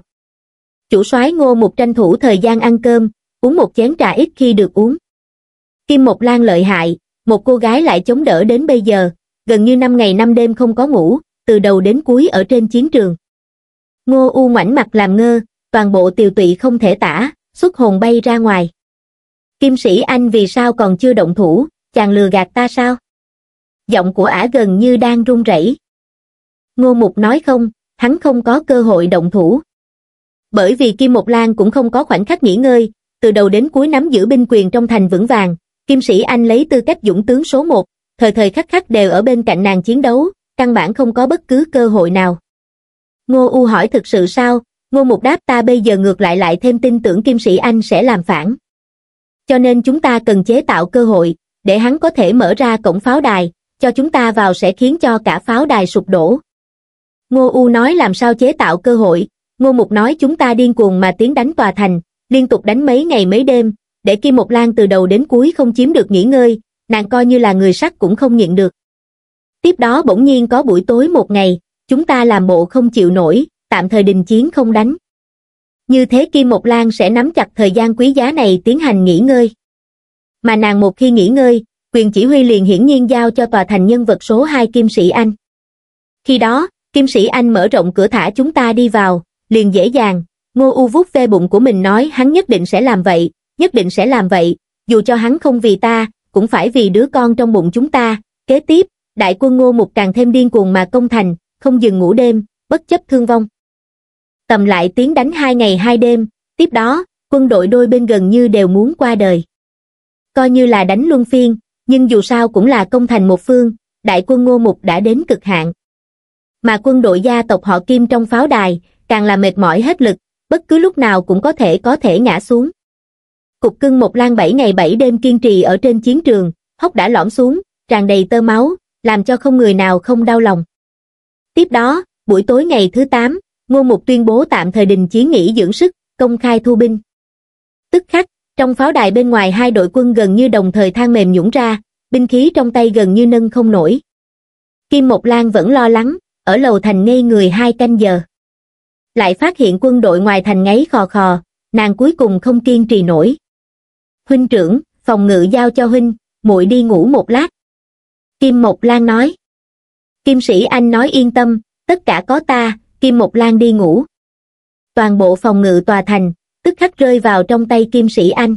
Chủ soái Ngô Mục tranh thủ thời gian ăn cơm, uống một chén trà ít khi được uống. Kim Mộc Lan lợi hại, một cô gái lại chống đỡ đến bây giờ, gần như năm ngày năm đêm không có ngủ, từ đầu đến cuối ở trên chiến trường. Ngô U ngoảnh mặt làm ngơ, toàn bộ tiều tụy không thể tả, xuất hồn bay ra ngoài. Kim sĩ anh vì sao còn chưa động thủ, chàng lừa gạt ta sao? Giọng của ả gần như đang run rẩy. Ngô Mục nói không, hắn không có cơ hội động thủ. Bởi vì Kim Mộc Lan cũng không có khoảnh khắc nghỉ ngơi, từ đầu đến cuối nắm giữ binh quyền trong thành vững vàng, Kim sĩ anh lấy tư cách dũng tướng số một, thời thời khắc khắc đều ở bên cạnh nàng chiến đấu, căn bản không có bất cứ cơ hội nào. Ngô U hỏi thực sự sao, Ngô Mục đáp ta bây giờ ngược lại lại thêm tin tưởng kim sĩ anh sẽ làm phản. Cho nên chúng ta cần chế tạo cơ hội, để hắn có thể mở ra cổng pháo đài, cho chúng ta vào sẽ khiến cho cả pháo đài sụp đổ. Ngô U nói làm sao chế tạo cơ hội, Ngô Mục nói chúng ta điên cuồng mà tiến đánh tòa thành, liên tục đánh mấy ngày mấy đêm, để Kim Mộc Lan từ đầu đến cuối không chiếm được nghỉ ngơi, nàng coi như là người sắt cũng không nhịn được tiếp đó bỗng nhiên có buổi tối một ngày, chúng ta làm bộ không chịu nổi, tạm thời đình chiến không đánh. Như thế Kim Mộc Lan sẽ nắm chặt thời gian quý giá này tiến hành nghỉ ngơi. Mà nàng một khi nghỉ ngơi, quyền chỉ huy liền hiển nhiên giao cho tòa thành nhân vật số 2 Kim Sĩ Anh. Khi đó, Kim Sĩ Anh mở rộng cửa thả chúng ta đi vào, liền dễ dàng, Ngô U vuốt ve bụng của mình nói hắn nhất định sẽ làm vậy, nhất định sẽ làm vậy, dù cho hắn không vì ta, cũng phải vì đứa con trong bụng chúng ta, kế tiếp, đại quân ngô mục càng thêm điên cuồng mà công thành, không dừng ngủ đêm, bất chấp thương vong. Tầm lại tiến đánh hai ngày hai đêm, tiếp đó, quân đội đôi bên gần như đều muốn qua đời. Coi như là đánh luân phiên, nhưng dù sao cũng là công thành một phương, đại quân ngô mục đã đến cực hạn. Mà quân đội gia tộc họ Kim trong pháo đài, càng là mệt mỏi hết lực, bất cứ lúc nào cũng có thể có thể ngã xuống. Cục cưng một lan bảy ngày bảy đêm kiên trì ở trên chiến trường, hốc đã lõm xuống, tràn đầy tơ máu, làm cho không người nào không đau lòng. Tiếp đó, buổi tối ngày thứ 8, Ngô Mục tuyên bố tạm thời đình chiến nghỉ dưỡng sức, công khai thu binh. Tức khắc, trong pháo đài bên ngoài hai đội quân gần như đồng thời thang mềm nhũng ra, binh khí trong tay gần như nâng không nổi. Kim Mộc Lan vẫn lo lắng, ở lầu thành ngây người hai canh giờ. Lại phát hiện quân đội ngoài thành ngáy khò khò, nàng cuối cùng không kiên trì nổi. Huynh trưởng, phòng ngự giao cho huynh, muội đi ngủ một lát. Kim Mộc Lan nói. Kim Sĩ Anh nói yên tâm, tất cả có ta, Kim Mộc Lan đi ngủ. Toàn bộ phòng ngự tòa thành, tức khắc rơi vào trong tay Kim Sĩ Anh.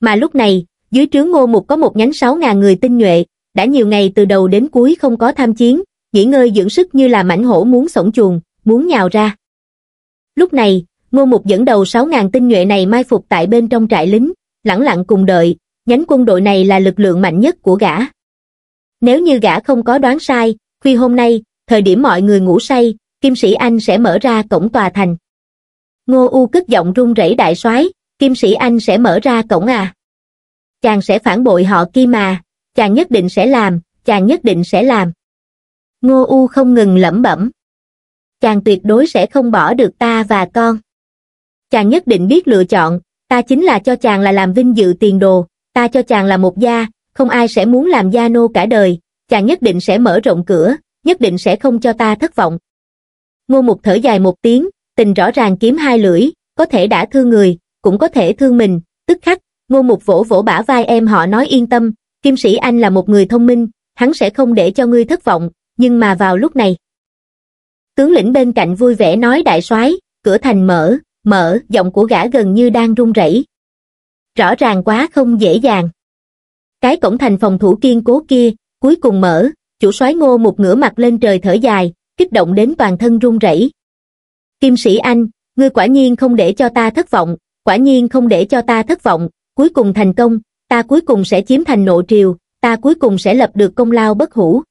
Mà lúc này, dưới trướng ngô mục có một nhánh 6.000 người tinh nhuệ, đã nhiều ngày từ đầu đến cuối không có tham chiến, nghỉ ngơi dưỡng sức như là mảnh hổ muốn sổng chuồng, muốn nhào ra. Lúc này, ngô mục dẫn đầu 6.000 tinh nhuệ này mai phục tại bên trong trại lính, lẳng lặng cùng đợi, nhánh quân đội này là lực lượng mạnh nhất của gã. Nếu như gã không có đoán sai, khi hôm nay, thời điểm mọi người ngủ say, Kim Sĩ Anh sẽ mở ra cổng tòa thành. Ngô U cất giọng run rẩy đại soái, Kim Sĩ Anh sẽ mở ra cổng à? Chàng sẽ phản bội họ Kim mà, chàng nhất định sẽ làm, chàng nhất định sẽ làm. Ngô U không ngừng lẩm bẩm. Chàng tuyệt đối sẽ không bỏ được ta và con. Chàng nhất định biết lựa chọn, ta chính là cho chàng là làm vinh dự tiền đồ, ta cho chàng là một gia, không ai sẽ muốn làm gia nô cả đời, chàng nhất định sẽ mở rộng cửa, nhất định sẽ không cho ta thất vọng. Ngô Mục thở dài một tiếng, tình rõ ràng kiếm hai lưỡi, có thể đã thương người, cũng có thể thương mình, tức khắc, Ngô Mục vỗ vỗ bả vai em họ nói yên tâm, Kim Sĩ Anh là một người thông minh, hắn sẽ không để cho ngươi thất vọng, nhưng mà vào lúc này. Tướng lĩnh bên cạnh vui vẻ nói đại soái, cửa thành mở, mở, giọng của gã gần như đang run rẩy. Rõ ràng quá không dễ dàng. Cái cổng thành phòng thủ kiên cố kia, cuối cùng mở, chủ soái ngô một ngửa mặt lên trời thở dài, kích động đến toàn thân run rẩy. Kim sĩ anh, ngươi quả nhiên không để cho ta thất vọng, quả nhiên không để cho ta thất vọng, cuối cùng thành công, ta cuối cùng sẽ chiếm thành nội triều, ta cuối cùng sẽ lập được công lao bất hủ.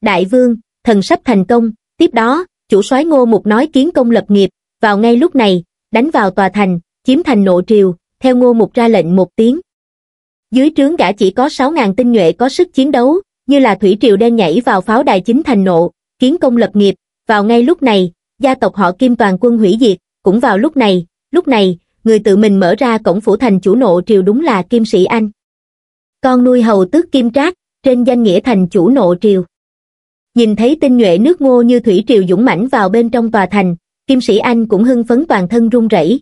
Đại vương, thần sắp thành công, tiếp đó, chủ soái ngô mục nói kiến công lập nghiệp, vào ngay lúc này, đánh vào tòa thành, chiếm thành nội triều, theo ngô mục ra lệnh một tiếng. Dưới trướng gã chỉ có 6.000 tinh nhuệ có sức chiến đấu, như là thủy triều đen nhảy vào pháo đài chính thành nộ, kiến công lập nghiệp, vào ngay lúc này, gia tộc họ Kim toàn quân hủy diệt, cũng vào lúc này, lúc này, người tự mình mở ra cổng phủ thành chủ nộ triều đúng là Kim Sĩ Anh. Con nuôi hầu tước Kim Trác, trên danh nghĩa thành chủ nộ triều. Nhìn thấy tinh nhuệ nước ngô như thủy triều dũng mãnh vào bên trong tòa thành, Kim Sĩ Anh cũng hưng phấn toàn thân run rẩy.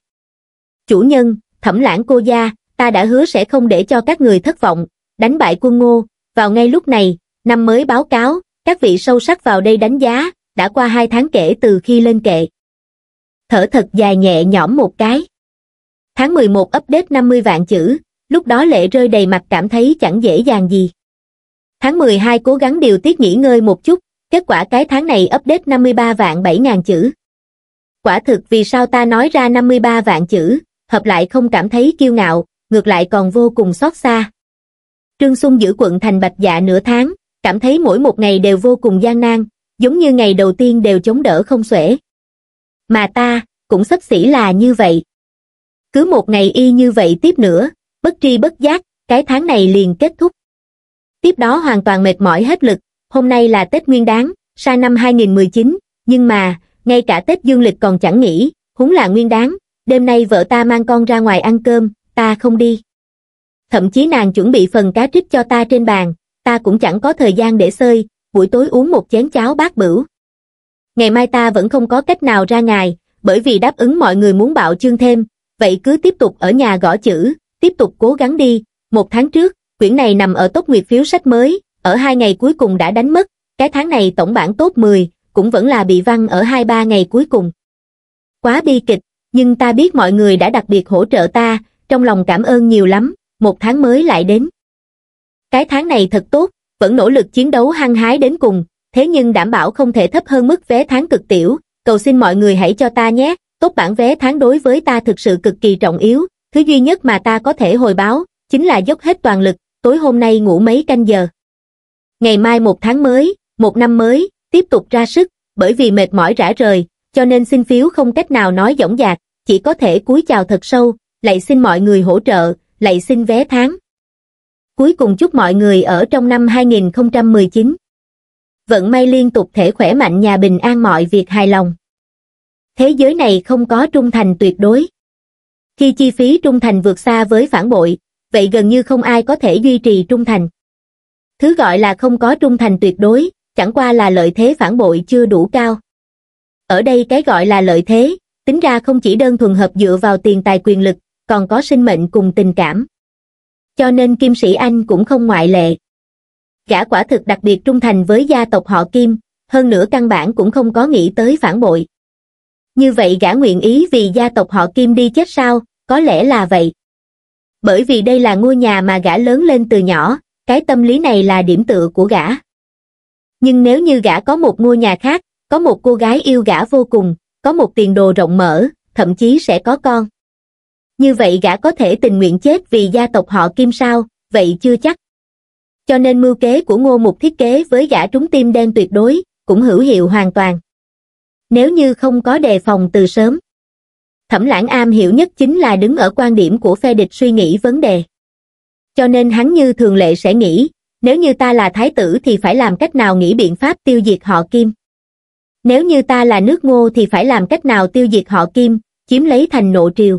Chủ nhân, thẩm lãng cô gia, ta đã hứa sẽ không để cho các người thất vọng, đánh bại quân ngô, vào ngay lúc này, năm mới báo cáo, các vị sâu sắc vào đây đánh giá, đã qua hai tháng kể từ khi lên kệ. Thở thật dài nhẹ nhõm một cái. Tháng 11 update 50 vạn chữ, lúc đó lệ rơi đầy mặt cảm thấy chẳng dễ dàng gì. Tháng 12 cố gắng điều tiết nghỉ ngơi một chút, kết quả cái tháng này update 53 vạn 7 ngàn chữ. Quả thực vì sao ta nói ra 53 vạn chữ, hợp lại không cảm thấy kiêu ngạo, ngược lại còn vô cùng xót xa. Trương Xung giữ quận thành bạch dạ nửa tháng, cảm thấy mỗi một ngày đều vô cùng gian nan, giống như ngày đầu tiên đều chống đỡ không xuể. Mà ta, cũng sắp xỉ là như vậy. Cứ một ngày y như vậy tiếp nữa, bất tri bất giác, cái tháng này liền kết thúc. Tiếp đó hoàn toàn mệt mỏi hết lực, hôm nay là Tết Nguyên đáng, sang năm 2019, nhưng mà, ngay cả Tết Dương Lịch còn chẳng nghỉ, húng là Nguyên đáng. đêm nay vợ ta mang con ra ngoài ăn cơm, ta không đi. Thậm chí nàng chuẩn bị phần cá trích cho ta trên bàn, ta cũng chẳng có thời gian để xơi, buổi tối uống một chén cháo bát bửu. Ngày mai ta vẫn không có cách nào ra ngài, bởi vì đáp ứng mọi người muốn bạo chương thêm, vậy cứ tiếp tục ở nhà gõ chữ, tiếp tục cố gắng đi. Một tháng trước, quyển này nằm ở tốt nguyệt phiếu sách mới, ở hai ngày cuối cùng đã đánh mất, cái tháng này tổng bản tốt 10, cũng vẫn là bị văng ở hai ba ngày cuối cùng. Quá bi kịch, nhưng ta biết mọi người đã đặc biệt hỗ trợ ta, trong lòng cảm ơn nhiều lắm, một tháng mới lại đến. Cái tháng này thật tốt, vẫn nỗ lực chiến đấu hăng hái đến cùng, thế nhưng đảm bảo không thể thấp hơn mức vé tháng cực tiểu, cầu xin mọi người hãy cho ta nhé, tốt bản vé tháng đối với ta thực sự cực kỳ trọng yếu, thứ duy nhất mà ta có thể hồi báo, chính là dốc hết toàn lực, tối hôm nay ngủ mấy canh giờ. Ngày mai một tháng mới, một năm mới, tiếp tục ra sức, bởi vì mệt mỏi rã rời, cho nên xin phiếu không cách nào nói dõng dạc, chỉ có thể cúi chào thật sâu, lại xin mọi người hỗ trợ, lại xin vé tháng. Cuối cùng chúc mọi người ở trong năm 2019. Vận may liên tục thể khỏe mạnh nhà bình an mọi việc hài lòng. Thế giới này không có trung thành tuyệt đối. Khi chi phí trung thành vượt xa với phản bội, vậy gần như không ai có thể duy trì trung thành. Thứ gọi là không có trung thành tuyệt đối, chẳng qua là lợi thế phản bội chưa đủ cao. Ở đây cái gọi là lợi thế, tính ra không chỉ đơn thuần hợp dựa vào tiền tài quyền lực, còn có sinh mệnh cùng tình cảm. Cho nên Kim Sĩ Anh cũng không ngoại lệ. Gã quả thực đặc biệt trung thành với gia tộc họ Kim, hơn nữa căn bản cũng không có nghĩ tới phản bội. Như vậy gã nguyện ý vì gia tộc họ Kim đi chết sao, có lẽ là vậy. Bởi vì đây là ngôi nhà mà gã lớn lên từ nhỏ, cái tâm lý này là điểm tựa của gã. Nhưng nếu như gã có một ngôi nhà khác, có một cô gái yêu gã vô cùng, có một tiền đồ rộng mở, thậm chí sẽ có con như vậy gã có thể tình nguyện chết vì gia tộc họ kim sao vậy chưa chắc cho nên mưu kế của ngô mục thiết kế với gã trúng tim đen tuyệt đối cũng hữu hiệu hoàn toàn nếu như không có đề phòng từ sớm thẩm lãng am hiểu nhất chính là đứng ở quan điểm của phe địch suy nghĩ vấn đề cho nên hắn như thường lệ sẽ nghĩ nếu như ta là thái tử thì phải làm cách nào nghĩ biện pháp tiêu diệt họ kim nếu như ta là nước ngô thì phải làm cách nào tiêu diệt họ kim chiếm lấy thành nộ triều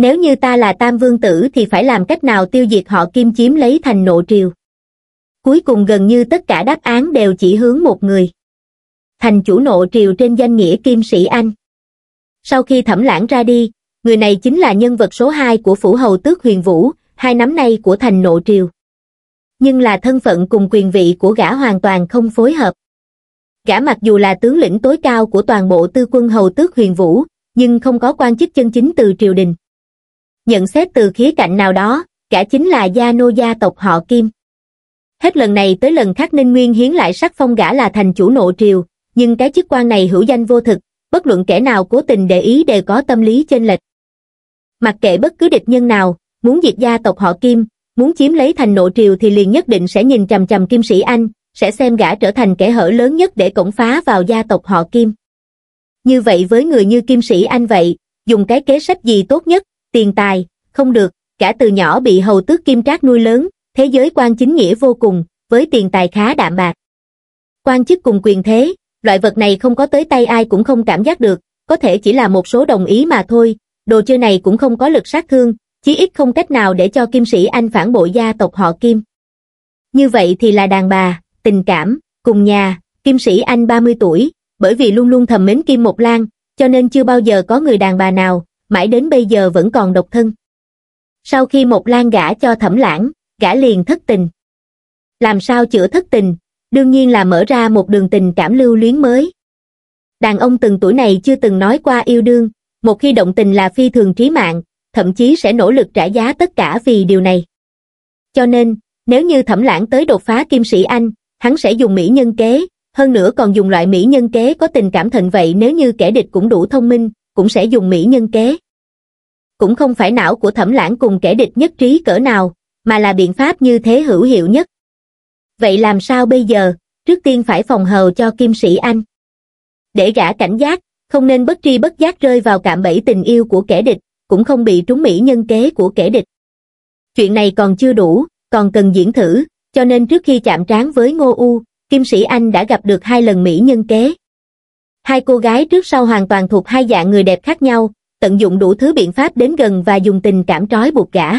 nếu như ta là tam vương tử thì phải làm cách nào tiêu diệt họ kim chiếm lấy thành nộ triều cuối cùng gần như tất cả đáp án đều chỉ hướng một người thành chủ nộ triều trên danh nghĩa kim sĩ anh sau khi thẩm lãng ra đi người này chính là nhân vật số hai của phủ hầu tước huyền vũ hai năm nay của thành nộ triều nhưng là thân phận cùng quyền vị của gã hoàn toàn không phối hợp gã mặc dù là tướng lĩnh tối cao của toàn bộ tư quân hầu tước huyền vũ nhưng không có quan chức chân chính từ triều đình nhận xét từ khía cạnh nào đó cả chính là gia nô gia tộc họ kim hết lần này tới lần khác ninh nguyên hiến lại sắc phong gã là thành chủ nộ triều nhưng cái chức quan này hữu danh vô thực bất luận kẻ nào cố tình để ý đều có tâm lý chênh lệch mặc kệ bất cứ địch nhân nào muốn diệt gia tộc họ kim muốn chiếm lấy thành nộ triều thì liền nhất định sẽ nhìn chằm chằm kim sĩ anh sẽ xem gã trở thành kẻ hở lớn nhất để cổng phá vào gia tộc họ kim như vậy với người như kim sĩ anh vậy dùng cái kế sách gì tốt nhất tiền tài, không được, cả từ nhỏ bị hầu tước kim trác nuôi lớn, thế giới quan chính nghĩa vô cùng, với tiền tài khá đạm bạc. Quan chức cùng quyền thế, loại vật này không có tới tay ai cũng không cảm giác được, có thể chỉ là một số đồng ý mà thôi, đồ chơi này cũng không có lực sát thương, chí ít không cách nào để cho kim sĩ anh phản bội gia tộc họ kim. Như vậy thì là đàn bà, tình cảm, cùng nhà, kim sĩ anh 30 tuổi, bởi vì luôn luôn thầm mến Kim một Lan, cho nên chưa bao giờ có người đàn bà nào, mãi đến bây giờ vẫn còn độc thân. Sau khi một lan gả cho thẩm lãng, gã liền thất tình. Làm sao chữa thất tình, đương nhiên là mở ra một đường tình cảm lưu luyến mới. Đàn ông từng tuổi này chưa từng nói qua yêu đương, một khi động tình là phi thường trí mạng, thậm chí sẽ nỗ lực trả giá tất cả vì điều này. Cho nên, nếu như thẩm lãng tới đột phá kim sĩ Anh, hắn sẽ dùng mỹ nhân kế, hơn nữa còn dùng loại mỹ nhân kế có tình cảm thận vậy nếu như kẻ địch cũng đủ thông minh, cũng sẽ dùng mỹ nhân kế. Cũng không phải não của thẩm lãng cùng kẻ địch nhất trí cỡ nào, mà là biện pháp như thế hữu hiệu nhất. Vậy làm sao bây giờ, trước tiên phải phòng hầu cho kim sĩ anh. Để gã cảnh giác, không nên bất tri bất giác rơi vào cạm bẫy tình yêu của kẻ địch, cũng không bị trúng mỹ nhân kế của kẻ địch. Chuyện này còn chưa đủ, còn cần diễn thử, cho nên trước khi chạm trán với Ngô U, Kim Sĩ Anh đã gặp được hai lần mỹ nhân kế. Hai cô gái trước sau hoàn toàn thuộc hai dạng người đẹp khác nhau, tận dụng đủ thứ biện pháp đến gần và dùng tình cảm trói buộc gã.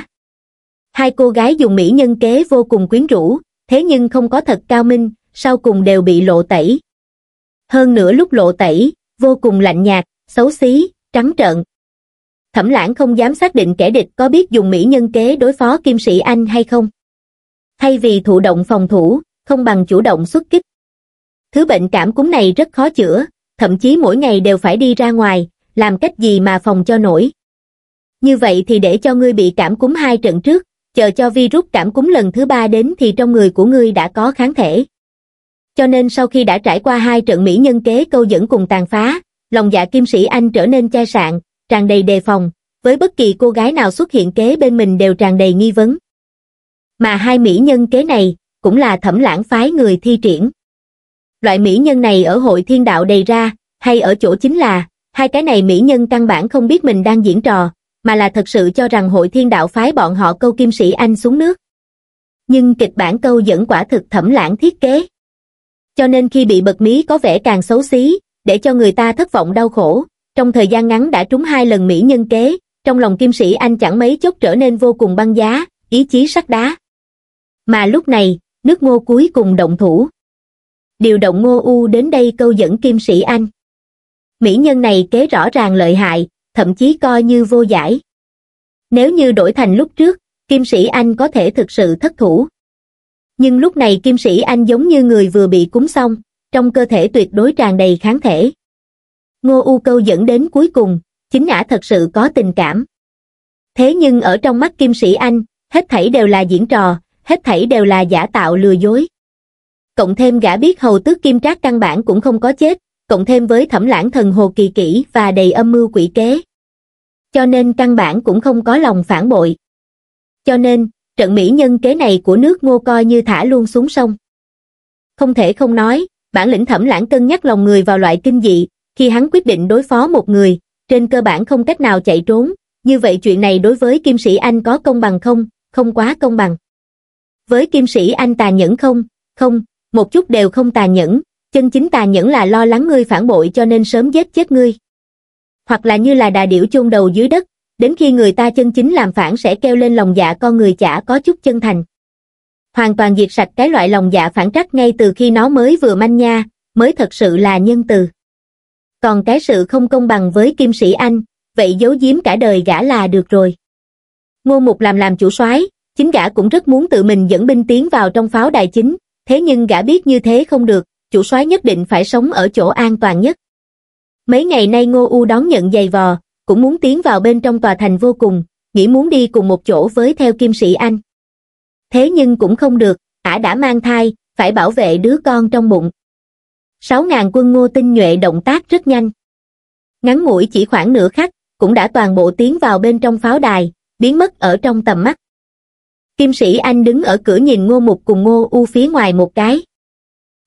Hai cô gái dùng mỹ nhân kế vô cùng quyến rũ, thế nhưng không có thật cao minh, sau cùng đều bị lộ tẩy. Hơn nữa lúc lộ tẩy, vô cùng lạnh nhạt, xấu xí, trắng trợn. Thẩm lãng không dám xác định kẻ địch có biết dùng mỹ nhân kế đối phó kim sĩ Anh hay không. Thay vì thụ động phòng thủ, không bằng chủ động xuất kích. Thứ bệnh cảm cúm này rất khó chữa, thậm chí mỗi ngày đều phải đi ra ngoài, làm cách gì mà phòng cho nổi. Như vậy thì để cho ngươi bị cảm cúm hai trận trước, chờ cho virus cảm cúm lần thứ ba đến thì trong người của ngươi đã có kháng thể. Cho nên sau khi đã trải qua hai trận mỹ nhân kế câu dẫn cùng tàn phá, lòng dạ kim sĩ anh trở nên chai sạn, tràn đầy đề phòng, với bất kỳ cô gái nào xuất hiện kế bên mình đều tràn đầy nghi vấn. Mà hai mỹ nhân kế này cũng là thẩm lãng phái người thi triển loại mỹ nhân này ở hội thiên đạo đầy ra, hay ở chỗ chính là, hai cái này mỹ nhân căn bản không biết mình đang diễn trò, mà là thật sự cho rằng hội thiên đạo phái bọn họ câu kim sĩ Anh xuống nước. Nhưng kịch bản câu dẫn quả thực thẩm lãng thiết kế. Cho nên khi bị bật mí có vẻ càng xấu xí, để cho người ta thất vọng đau khổ, trong thời gian ngắn đã trúng hai lần mỹ nhân kế, trong lòng kim sĩ Anh chẳng mấy chốc trở nên vô cùng băng giá, ý chí sắt đá. Mà lúc này, nước ngô cuối cùng động thủ điều động ngô u đến đây câu dẫn kim sĩ anh mỹ nhân này kế rõ ràng lợi hại thậm chí coi như vô giải nếu như đổi thành lúc trước kim sĩ anh có thể thực sự thất thủ nhưng lúc này kim sĩ anh giống như người vừa bị cúng xong trong cơ thể tuyệt đối tràn đầy kháng thể ngô u câu dẫn đến cuối cùng chính ả thật sự có tình cảm thế nhưng ở trong mắt kim sĩ anh hết thảy đều là diễn trò hết thảy đều là giả tạo lừa dối cộng thêm gã biết hầu tước kim trác căn bản cũng không có chết, cộng thêm với thẩm lãng thần hồ kỳ kỹ và đầy âm mưu quỷ kế. Cho nên căn bản cũng không có lòng phản bội. Cho nên, trận mỹ nhân kế này của nước ngô coi như thả luôn xuống sông. Không thể không nói, bản lĩnh thẩm lãng cân nhắc lòng người vào loại kinh dị, khi hắn quyết định đối phó một người, trên cơ bản không cách nào chạy trốn, như vậy chuyện này đối với kim sĩ anh có công bằng không, không quá công bằng. Với kim sĩ anh tàn nhẫn không, không, một chút đều không tà nhẫn, chân chính tà nhẫn là lo lắng ngươi phản bội cho nên sớm giết chết ngươi. Hoặc là như là đà điểu chôn đầu dưới đất, đến khi người ta chân chính làm phản sẽ kêu lên lòng dạ con người chả có chút chân thành. Hoàn toàn diệt sạch cái loại lòng dạ phản trắc ngay từ khi nó mới vừa manh nha, mới thật sự là nhân từ. Còn cái sự không công bằng với kim sĩ anh, vậy giấu giếm cả đời gã là được rồi. Ngô Mục làm làm chủ soái, chính gã cũng rất muốn tự mình dẫn binh tiến vào trong pháo đài chính, thế nhưng gã biết như thế không được, chủ soái nhất định phải sống ở chỗ an toàn nhất. Mấy ngày nay Ngô U đón nhận giày vò, cũng muốn tiến vào bên trong tòa thành vô cùng, nghĩ muốn đi cùng một chỗ với theo kim sĩ anh. Thế nhưng cũng không được, ả đã mang thai, phải bảo vệ đứa con trong bụng. sáu ngàn quân ngô tinh nhuệ động tác rất nhanh. Ngắn ngủi chỉ khoảng nửa khắc, cũng đã toàn bộ tiến vào bên trong pháo đài, biến mất ở trong tầm mắt kim sĩ anh đứng ở cửa nhìn ngô mục cùng ngô u phía ngoài một cái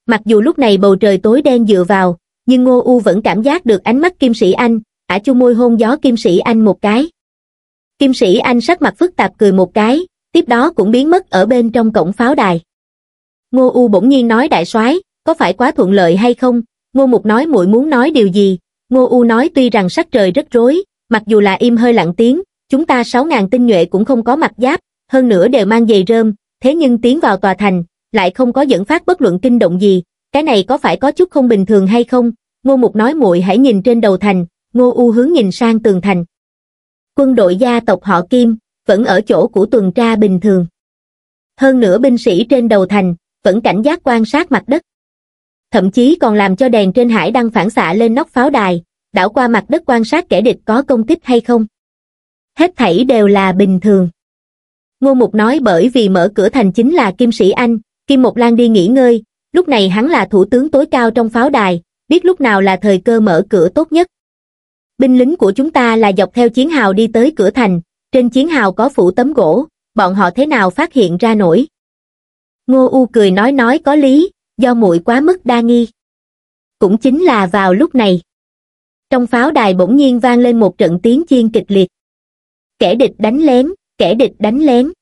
mặc dù lúc này bầu trời tối đen dựa vào nhưng ngô u vẫn cảm giác được ánh mắt kim sĩ anh ả chu môi hôn gió kim sĩ anh một cái kim sĩ anh sắc mặt phức tạp cười một cái tiếp đó cũng biến mất ở bên trong cổng pháo đài ngô u bỗng nhiên nói đại soái có phải quá thuận lợi hay không ngô mục nói muội muốn nói điều gì ngô u nói tuy rằng sắc trời rất rối mặc dù là im hơi lặng tiếng chúng ta sáu ngàn tinh nhuệ cũng không có mặt giáp hơn nữa đều mang giày rơm, thế nhưng tiến vào tòa thành, lại không có dẫn phát bất luận kinh động gì, cái này có phải có chút không bình thường hay không? Ngô Mục nói muội hãy nhìn trên đầu thành, Ngô U hướng nhìn sang tường thành. Quân đội gia tộc họ Kim, vẫn ở chỗ của tuần tra bình thường. Hơn nữa binh sĩ trên đầu thành, vẫn cảnh giác quan sát mặt đất. Thậm chí còn làm cho đèn trên hải đăng phản xạ lên nóc pháo đài, đảo qua mặt đất quan sát kẻ địch có công kích hay không. Hết thảy đều là bình thường. Ngô Mục nói bởi vì mở cửa thành chính là Kim Sĩ Anh, Kim Mộc Lan đi nghỉ ngơi, lúc này hắn là thủ tướng tối cao trong pháo đài, biết lúc nào là thời cơ mở cửa tốt nhất. Binh lính của chúng ta là dọc theo chiến hào đi tới cửa thành, trên chiến hào có phủ tấm gỗ, bọn họ thế nào phát hiện ra nổi. Ngô U cười nói nói có lý, do muội quá mức đa nghi. Cũng chính là vào lúc này. Trong pháo đài bỗng nhiên vang lên một trận tiếng chiên kịch liệt. Kẻ địch đánh lén, kẻ địch đánh lén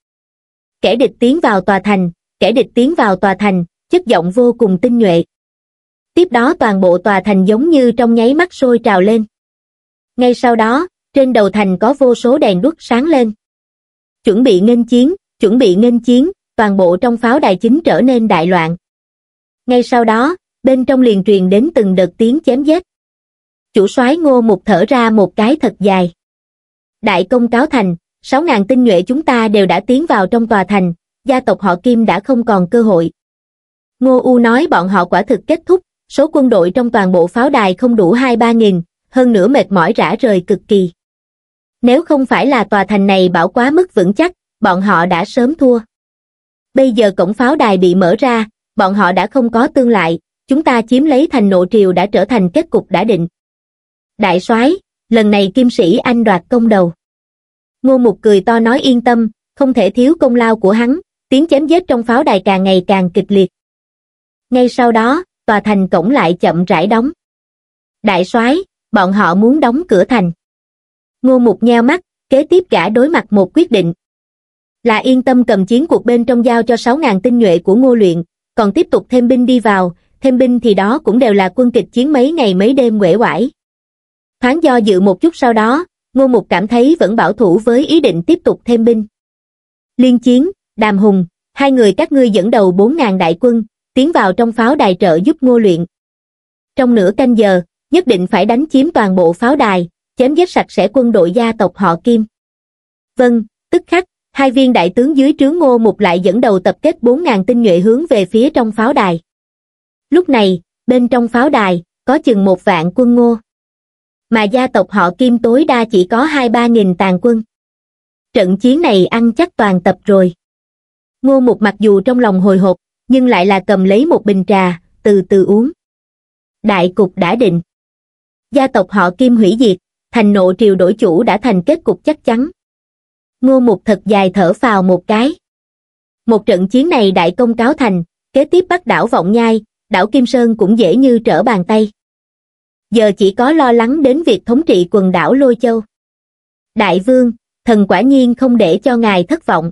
kẻ địch tiến vào tòa thành kẻ địch tiến vào tòa thành chất giọng vô cùng tinh nhuệ tiếp đó toàn bộ tòa thành giống như trong nháy mắt sôi trào lên ngay sau đó trên đầu thành có vô số đèn đuốc sáng lên chuẩn bị nghênh chiến chuẩn bị nghênh chiến toàn bộ trong pháo đài chính trở nên đại loạn ngay sau đó bên trong liền truyền đến từng đợt tiếng chém giết chủ soái ngô mục thở ra một cái thật dài đại công cáo thành sáu ngàn tinh nhuệ chúng ta đều đã tiến vào trong tòa thành, gia tộc họ Kim đã không còn cơ hội. Ngô U nói bọn họ quả thực kết thúc, số quân đội trong toàn bộ pháo đài không đủ hai ba nghìn, hơn nữa mệt mỏi rã rời cực kỳ. Nếu không phải là tòa thành này bảo quá mức vững chắc, bọn họ đã sớm thua. Bây giờ cổng pháo đài bị mở ra, bọn họ đã không có tương lại, chúng ta chiếm lấy thành nộ triều đã trở thành kết cục đã định. Đại soái, lần này kim sĩ anh đoạt công đầu ngô mục cười to nói yên tâm không thể thiếu công lao của hắn tiếng chém giết trong pháo đài càng ngày càng kịch liệt ngay sau đó tòa thành cổng lại chậm rãi đóng đại soái bọn họ muốn đóng cửa thành ngô mục nheo mắt kế tiếp gã đối mặt một quyết định là yên tâm cầm chiến cuộc bên trong giao cho 6.000 tinh nhuệ của ngô luyện, còn tiếp tục thêm binh đi vào, thêm binh thì đó cũng đều là quân kịch chiến mấy ngày mấy đêm quể quải. Thoáng do dự một chút sau đó, Ngô Mục cảm thấy vẫn bảo thủ với ý định tiếp tục thêm binh. Liên chiến, Đàm Hùng, hai người các ngươi dẫn đầu 4.000 đại quân, tiến vào trong pháo đài trợ giúp ngô luyện. Trong nửa canh giờ, nhất định phải đánh chiếm toàn bộ pháo đài, chém giết sạch sẽ quân đội gia tộc họ Kim. Vâng, tức khắc, hai viên đại tướng dưới trướng ngô mục lại dẫn đầu tập kết 4.000 tinh nhuệ hướng về phía trong pháo đài. Lúc này, bên trong pháo đài, có chừng một vạn quân ngô mà gia tộc họ kim tối đa chỉ có hai ba nghìn tàn quân trận chiến này ăn chắc toàn tập rồi ngô mục mặc dù trong lòng hồi hộp nhưng lại là cầm lấy một bình trà từ từ uống đại cục đã định gia tộc họ kim hủy diệt thành nộ triều đổi chủ đã thành kết cục chắc chắn ngô mục thật dài thở phào một cái một trận chiến này đại công cáo thành kế tiếp bắt đảo vọng nhai đảo kim sơn cũng dễ như trở bàn tay giờ chỉ có lo lắng đến việc thống trị quần đảo Lôi Châu. Đại vương, thần quả nhiên không để cho ngài thất vọng.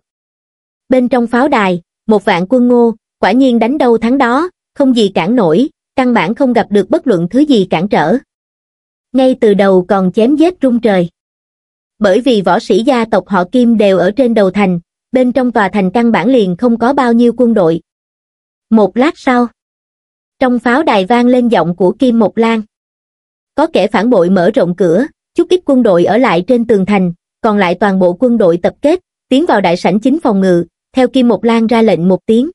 Bên trong pháo đài, một vạn quân ngô, quả nhiên đánh đâu thắng đó, không gì cản nổi, căn bản không gặp được bất luận thứ gì cản trở. Ngay từ đầu còn chém giết rung trời. Bởi vì võ sĩ gia tộc họ Kim đều ở trên đầu thành, bên trong tòa thành căn bản liền không có bao nhiêu quân đội. Một lát sau, trong pháo đài vang lên giọng của Kim Mộc Lan có kẻ phản bội mở rộng cửa, chút ít quân đội ở lại trên tường thành, còn lại toàn bộ quân đội tập kết, tiến vào đại sảnh chính phòng ngự, theo Kim Mộc Lan ra lệnh một tiếng.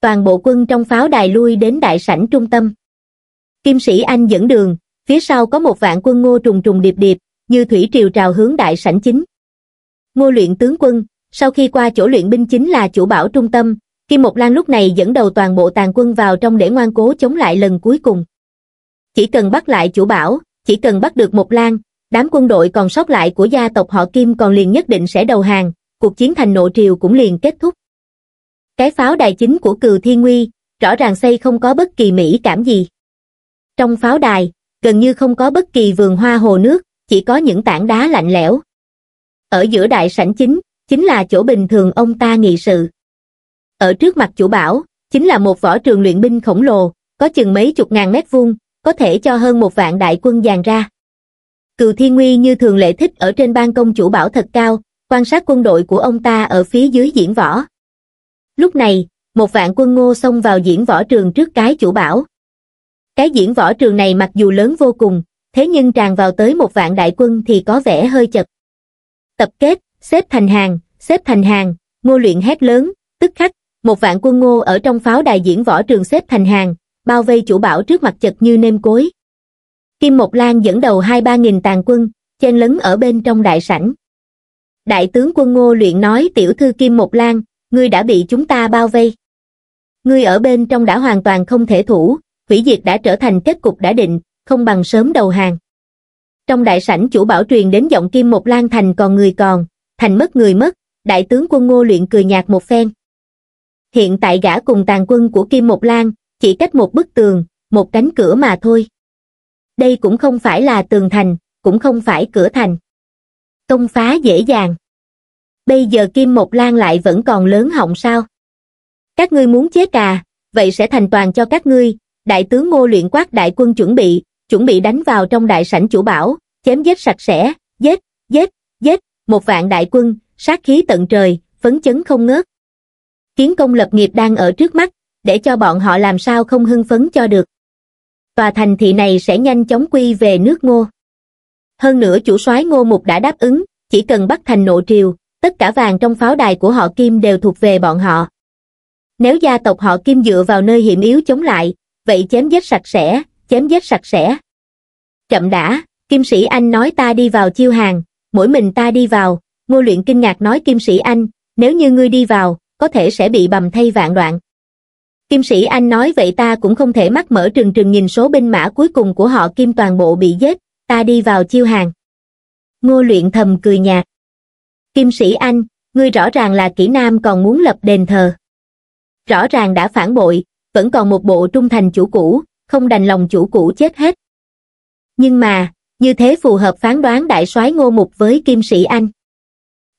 Toàn bộ quân trong pháo đài lui đến đại sảnh trung tâm. Kim sĩ Anh dẫn đường, phía sau có một vạn quân ngô trùng trùng điệp điệp, như thủy triều trào hướng đại sảnh chính. Ngô luyện tướng quân, sau khi qua chỗ luyện binh chính là chủ bảo trung tâm, Kim Mộc Lan lúc này dẫn đầu toàn bộ tàn quân vào trong để ngoan cố chống lại lần cuối cùng chỉ cần bắt lại chủ bảo, chỉ cần bắt được một Lan, đám quân đội còn sót lại của gia tộc họ Kim còn liền nhất định sẽ đầu hàng, cuộc chiến thành nội triều cũng liền kết thúc. Cái pháo đài chính của Cừu Thiên Nguy, rõ ràng xây không có bất kỳ mỹ cảm gì. Trong pháo đài, gần như không có bất kỳ vườn hoa hồ nước, chỉ có những tảng đá lạnh lẽo. Ở giữa đại sảnh chính, chính là chỗ bình thường ông ta nghị sự. Ở trước mặt chủ bảo, chính là một võ trường luyện binh khổng lồ, có chừng mấy chục ngàn mét vuông, có thể cho hơn một vạn đại quân dàn ra. Cừu Thiên Nguy như thường lệ thích ở trên ban công chủ bảo thật cao, quan sát quân đội của ông ta ở phía dưới diễn võ. Lúc này, một vạn quân ngô xông vào diễn võ trường trước cái chủ bảo. Cái diễn võ trường này mặc dù lớn vô cùng, thế nhưng tràn vào tới một vạn đại quân thì có vẻ hơi chật. Tập kết, xếp thành hàng, xếp thành hàng, ngô luyện hét lớn, tức khắc, một vạn quân ngô ở trong pháo đài diễn võ trường xếp thành hàng, bao vây chủ bảo trước mặt chật như nêm cối. Kim Mộc Lan dẫn đầu hai ba nghìn tàn quân, chen lấn ở bên trong đại sảnh. Đại tướng quân Ngô Luyện nói tiểu thư Kim Mộc Lan, ngươi đã bị chúng ta bao vây. Ngươi ở bên trong đã hoàn toàn không thể thủ, hủy diệt đã trở thành kết cục đã định, không bằng sớm đầu hàng. Trong đại sảnh chủ bảo truyền đến giọng Kim Mộc Lan thành còn người còn, thành mất người mất, đại tướng quân Ngô Luyện cười nhạt một phen. Hiện tại gã cùng tàn quân của Kim Mộc Lan, chỉ cách một bức tường, một cánh cửa mà thôi. Đây cũng không phải là tường thành, cũng không phải cửa thành. Công phá dễ dàng. Bây giờ Kim Mộc Lan lại vẫn còn lớn họng sao? Các ngươi muốn chết à, vậy sẽ thành toàn cho các ngươi. Đại tướng Ngô luyện quát đại quân chuẩn bị, chuẩn bị đánh vào trong đại sảnh chủ bảo, chém giết sạch sẽ, giết, giết, giết, một vạn đại quân, sát khí tận trời, phấn chấn không ngớt. Kiến công lập nghiệp đang ở trước mắt, để cho bọn họ làm sao không hưng phấn cho được. Tòa thành thị này sẽ nhanh chóng quy về nước ngô. Hơn nữa chủ soái ngô mục đã đáp ứng, chỉ cần bắt thành nộ triều, tất cả vàng trong pháo đài của họ Kim đều thuộc về bọn họ. Nếu gia tộc họ Kim dựa vào nơi hiểm yếu chống lại, vậy chém giết sạch sẽ, chém giết sạch sẽ. Chậm đã, Kim Sĩ Anh nói ta đi vào chiêu hàng, mỗi mình ta đi vào, ngô luyện kinh ngạc nói Kim Sĩ Anh, nếu như ngươi đi vào, có thể sẽ bị bầm thay vạn đoạn. Kim sĩ Anh nói vậy ta cũng không thể mắt mở trừng trừng nhìn số binh mã cuối cùng của họ Kim toàn bộ bị giết, ta đi vào chiêu hàng. Ngô luyện thầm cười nhạt. Kim sĩ Anh, ngươi rõ ràng là kỹ nam còn muốn lập đền thờ. Rõ ràng đã phản bội, vẫn còn một bộ trung thành chủ cũ, không đành lòng chủ cũ chết hết. Nhưng mà, như thế phù hợp phán đoán đại soái ngô mục với kim sĩ Anh.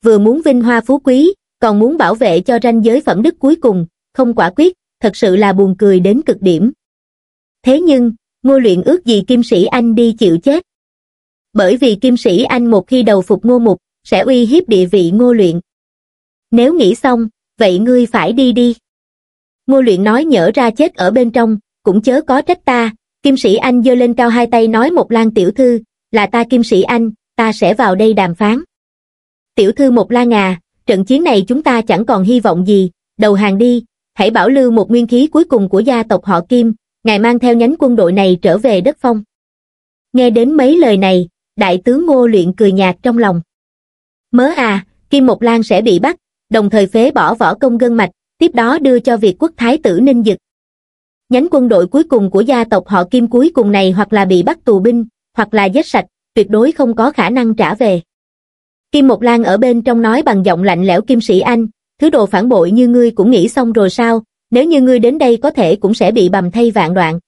Vừa muốn vinh hoa phú quý, còn muốn bảo vệ cho ranh giới phẩm đức cuối cùng, không quả quyết, thật sự là buồn cười đến cực điểm thế nhưng ngô luyện ước gì kim sĩ anh đi chịu chết bởi vì kim sĩ anh một khi đầu phục ngô mục sẽ uy hiếp địa vị ngô luyện nếu nghĩ xong vậy ngươi phải đi đi ngô luyện nói nhỡ ra chết ở bên trong cũng chớ có trách ta kim sĩ anh giơ lên cao hai tay nói một lan tiểu thư là ta kim sĩ anh ta sẽ vào đây đàm phán tiểu thư một lan à trận chiến này chúng ta chẳng còn hy vọng gì đầu hàng đi hãy bảo lưu một nguyên khí cuối cùng của gia tộc họ Kim, ngài mang theo nhánh quân đội này trở về đất phong. Nghe đến mấy lời này, đại tướng ngô luyện cười nhạt trong lòng. Mớ à, Kim Mộc Lan sẽ bị bắt, đồng thời phế bỏ võ công gân mạch, tiếp đó đưa cho Việt quốc thái tử Ninh Dực. Nhánh quân đội cuối cùng của gia tộc họ Kim cuối cùng này hoặc là bị bắt tù binh, hoặc là giết sạch, tuyệt đối không có khả năng trả về. Kim Mộc Lan ở bên trong nói bằng giọng lạnh lẽo Kim Sĩ Anh, thứ đồ phản bội như ngươi cũng nghĩ xong rồi sao, nếu như ngươi đến đây có thể cũng sẽ bị bầm thay vạn đoạn.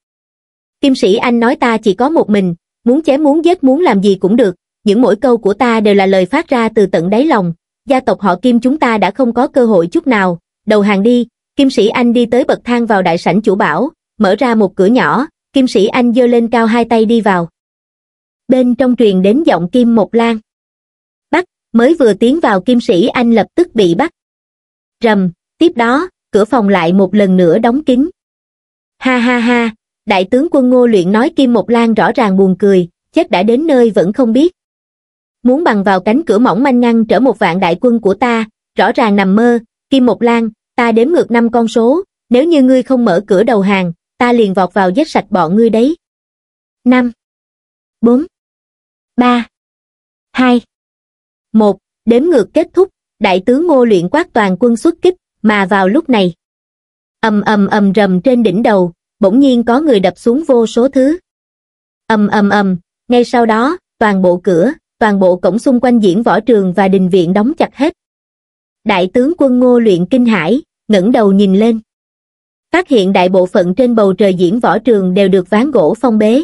Kim sĩ anh nói ta chỉ có một mình, muốn chém muốn giết muốn làm gì cũng được, những mỗi câu của ta đều là lời phát ra từ tận đáy lòng, gia tộc họ Kim chúng ta đã không có cơ hội chút nào, đầu hàng đi, Kim sĩ anh đi tới bậc thang vào đại sảnh chủ bảo, mở ra một cửa nhỏ, Kim sĩ anh giơ lên cao hai tay đi vào. Bên trong truyền đến giọng Kim Mộc Lan. Bắt, mới vừa tiến vào Kim sĩ anh lập tức bị bắt rầm, tiếp đó, cửa phòng lại một lần nữa đóng kín. Ha ha ha, đại tướng quân ngô luyện nói Kim Mộc Lan rõ ràng buồn cười, chết đã đến nơi vẫn không biết. Muốn bằng vào cánh cửa mỏng manh ngăn trở một vạn đại quân của ta, rõ ràng nằm mơ, Kim Mộc Lan, ta đếm ngược năm con số, nếu như ngươi không mở cửa đầu hàng, ta liền vọt vào giết sạch bọn ngươi đấy. 5 4 3 2 1 Đếm ngược kết thúc, đại tướng ngô luyện quát toàn quân xuất kích mà vào lúc này ầm ầm ầm rầm trên đỉnh đầu bỗng nhiên có người đập xuống vô số thứ ầm ầm ầm ngay sau đó toàn bộ cửa toàn bộ cổng xung quanh diễn võ trường và đình viện đóng chặt hết đại tướng quân ngô luyện kinh hãi ngẩng đầu nhìn lên phát hiện đại bộ phận trên bầu trời diễn võ trường đều được ván gỗ phong bế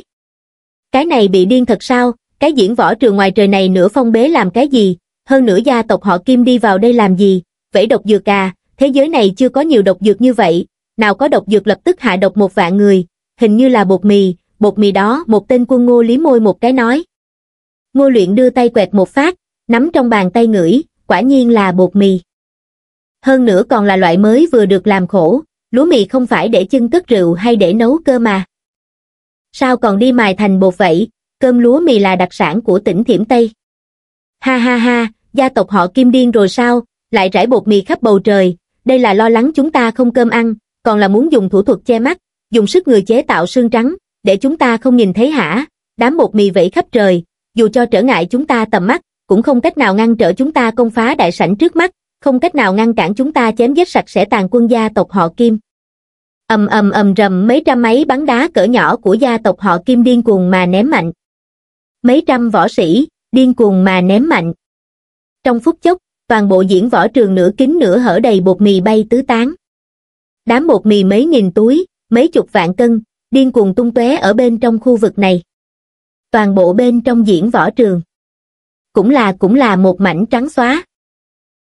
cái này bị điên thật sao cái diễn võ trường ngoài trời này nửa phong bế làm cái gì hơn nữa gia tộc họ Kim đi vào đây làm gì, vẫy độc dược à, thế giới này chưa có nhiều độc dược như vậy, nào có độc dược lập tức hạ độc một vạn người, hình như là bột mì, bột mì đó một tên quân ngô lý môi một cái nói. Ngô luyện đưa tay quẹt một phát, nắm trong bàn tay ngửi, quả nhiên là bột mì. Hơn nữa còn là loại mới vừa được làm khổ, lúa mì không phải để chân cất rượu hay để nấu cơ mà. Sao còn đi mài thành bột vậy, cơm lúa mì là đặc sản của tỉnh Thiểm Tây. Ha ha ha, gia tộc họ Kim điên rồi sao, lại rải bột mì khắp bầu trời, đây là lo lắng chúng ta không cơm ăn, còn là muốn dùng thủ thuật che mắt, dùng sức người chế tạo sương trắng, để chúng ta không nhìn thấy hả, đám bột mì vẫy khắp trời, dù cho trở ngại chúng ta tầm mắt, cũng không cách nào ngăn trở chúng ta công phá đại sảnh trước mắt, không cách nào ngăn cản chúng ta chém giết sạch sẽ tàn quân gia tộc họ Kim. Ầm ầm ầm rầm mấy trăm máy bắn đá cỡ nhỏ của gia tộc họ Kim điên cuồng mà ném mạnh. Mấy trăm võ sĩ điên cuồng mà ném mạnh trong phút chốc toàn bộ diễn võ trường nửa kính nửa hở đầy bột mì bay tứ tán đám bột mì mấy nghìn túi mấy chục vạn cân điên cuồng tung tóe ở bên trong khu vực này toàn bộ bên trong diễn võ trường cũng là cũng là một mảnh trắng xóa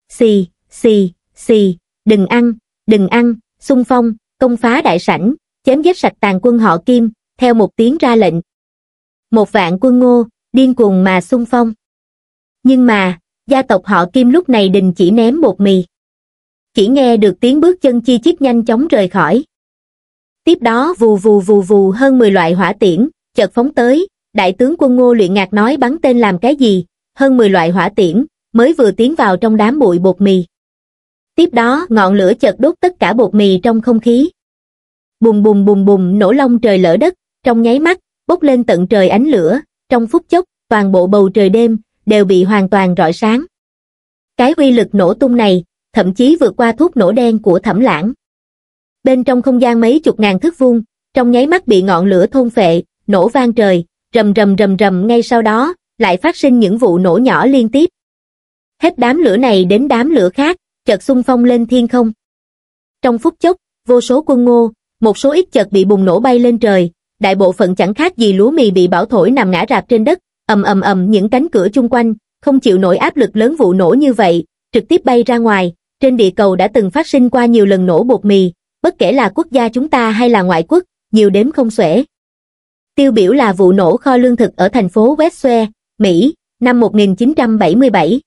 xì xì xì đừng ăn đừng ăn xung phong công phá đại sảnh chém giết sạch tàn quân họ kim theo một tiếng ra lệnh một vạn quân ngô điên cuồng mà xung phong nhưng mà gia tộc họ kim lúc này đình chỉ ném bột mì chỉ nghe được tiếng bước chân chi chít nhanh chóng rời khỏi tiếp đó vù vù vù vù hơn mười loại hỏa tiễn chợt phóng tới đại tướng quân ngô luyện ngạc nói bắn tên làm cái gì hơn mười loại hỏa tiễn mới vừa tiến vào trong đám bụi bột mì tiếp đó ngọn lửa chợt đốt tất cả bột mì trong không khí bùm bùm bùm bùm nổ lông trời lở đất trong nháy mắt bốc lên tận trời ánh lửa trong phút chốc toàn bộ bầu trời đêm đều bị hoàn toàn rọi sáng. Cái uy lực nổ tung này, thậm chí vượt qua thuốc nổ đen của thẩm lãng. Bên trong không gian mấy chục ngàn thước vuông, trong nháy mắt bị ngọn lửa thôn phệ, nổ vang trời, rầm rầm rầm rầm ngay sau đó, lại phát sinh những vụ nổ nhỏ liên tiếp. Hết đám lửa này đến đám lửa khác, chợt xung phong lên thiên không. Trong phút chốc, vô số quân ngô, một số ít chợt bị bùng nổ bay lên trời, đại bộ phận chẳng khác gì lúa mì bị bão thổi nằm ngã rạp trên đất, ầm ầm ầm những cánh cửa chung quanh không chịu nổi áp lực lớn vụ nổ như vậy trực tiếp bay ra ngoài trên địa cầu đã từng phát sinh qua nhiều lần nổ bột mì bất kể là quốc gia chúng ta hay là ngoại quốc nhiều đếm không xuể tiêu biểu là vụ nổ kho lương thực ở thành phố Westshire Mỹ năm 1977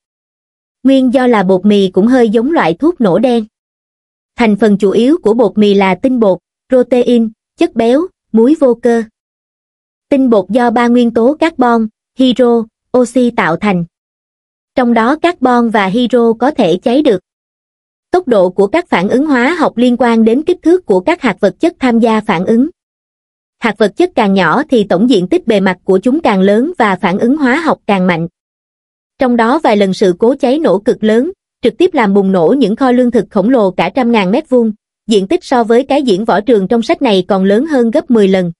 nguyên do là bột mì cũng hơi giống loại thuốc nổ đen thành phần chủ yếu của bột mì là tinh bột protein chất béo muối vô cơ tinh bột do ba nguyên tố carbon hydro, oxy tạo thành. Trong đó carbon và hydro có thể cháy được. Tốc độ của các phản ứng hóa học liên quan đến kích thước của các hạt vật chất tham gia phản ứng. Hạt vật chất càng nhỏ thì tổng diện tích bề mặt của chúng càng lớn và phản ứng hóa học càng mạnh. Trong đó vài lần sự cố cháy nổ cực lớn, trực tiếp làm bùng nổ những kho lương thực khổng lồ cả trăm ngàn mét vuông, diện tích so với cái diễn võ trường trong sách này còn lớn hơn gấp 10 lần.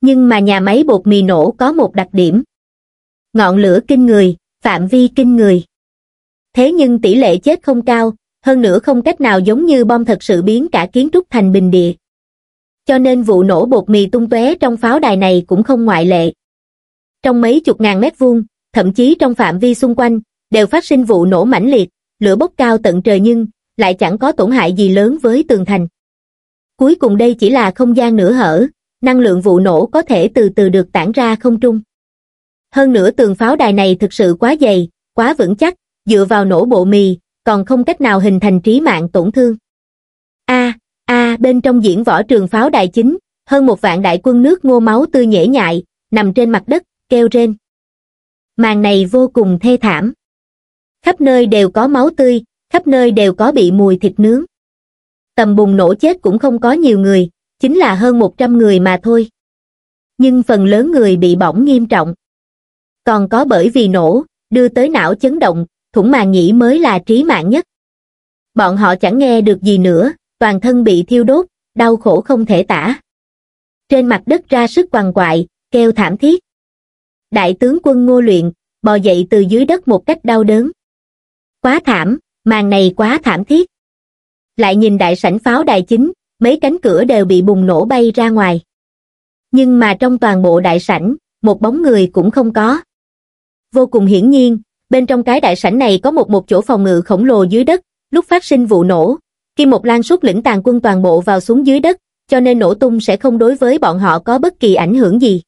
Nhưng mà nhà máy bột mì nổ có một đặc điểm ngọn lửa kinh người, phạm vi kinh người. Thế nhưng tỷ lệ chết không cao, hơn nữa không cách nào giống như bom thật sự biến cả kiến trúc thành bình địa. Cho nên vụ nổ bột mì tung tóe trong pháo đài này cũng không ngoại lệ. Trong mấy chục ngàn mét vuông, thậm chí trong phạm vi xung quanh, đều phát sinh vụ nổ mãnh liệt, lửa bốc cao tận trời nhưng lại chẳng có tổn hại gì lớn với tường thành. Cuối cùng đây chỉ là không gian nửa hở, năng lượng vụ nổ có thể từ từ được tản ra không trung. Hơn nữa tường pháo đài này thực sự quá dày, quá vững chắc, dựa vào nổ bộ mì, còn không cách nào hình thành trí mạng tổn thương. A, a bên trong diễn võ trường pháo đài chính, hơn một vạn đại quân nước ngô máu tươi nhễ nhại, nằm trên mặt đất, kêu rên. Màn này vô cùng thê thảm. Khắp nơi đều có máu tươi, khắp nơi đều có bị mùi thịt nướng. Tầm bùng nổ chết cũng không có nhiều người, chính là hơn 100 người mà thôi. Nhưng phần lớn người bị bỏng nghiêm trọng còn có bởi vì nổ đưa tới não chấn động thủng màng nhĩ mới là trí mạng nhất bọn họ chẳng nghe được gì nữa toàn thân bị thiêu đốt đau khổ không thể tả trên mặt đất ra sức quằn quại kêu thảm thiết đại tướng quân ngô luyện bò dậy từ dưới đất một cách đau đớn quá thảm màn này quá thảm thiết lại nhìn đại sảnh pháo đài chính mấy cánh cửa đều bị bùng nổ bay ra ngoài nhưng mà trong toàn bộ đại sảnh một bóng người cũng không có Vô cùng hiển nhiên, bên trong cái đại sảnh này có một một chỗ phòng ngự khổng lồ dưới đất, lúc phát sinh vụ nổ, Kim Mộc Lan suốt lĩnh tàn quân toàn bộ vào xuống dưới đất, cho nên nổ tung sẽ không đối với bọn họ có bất kỳ ảnh hưởng gì.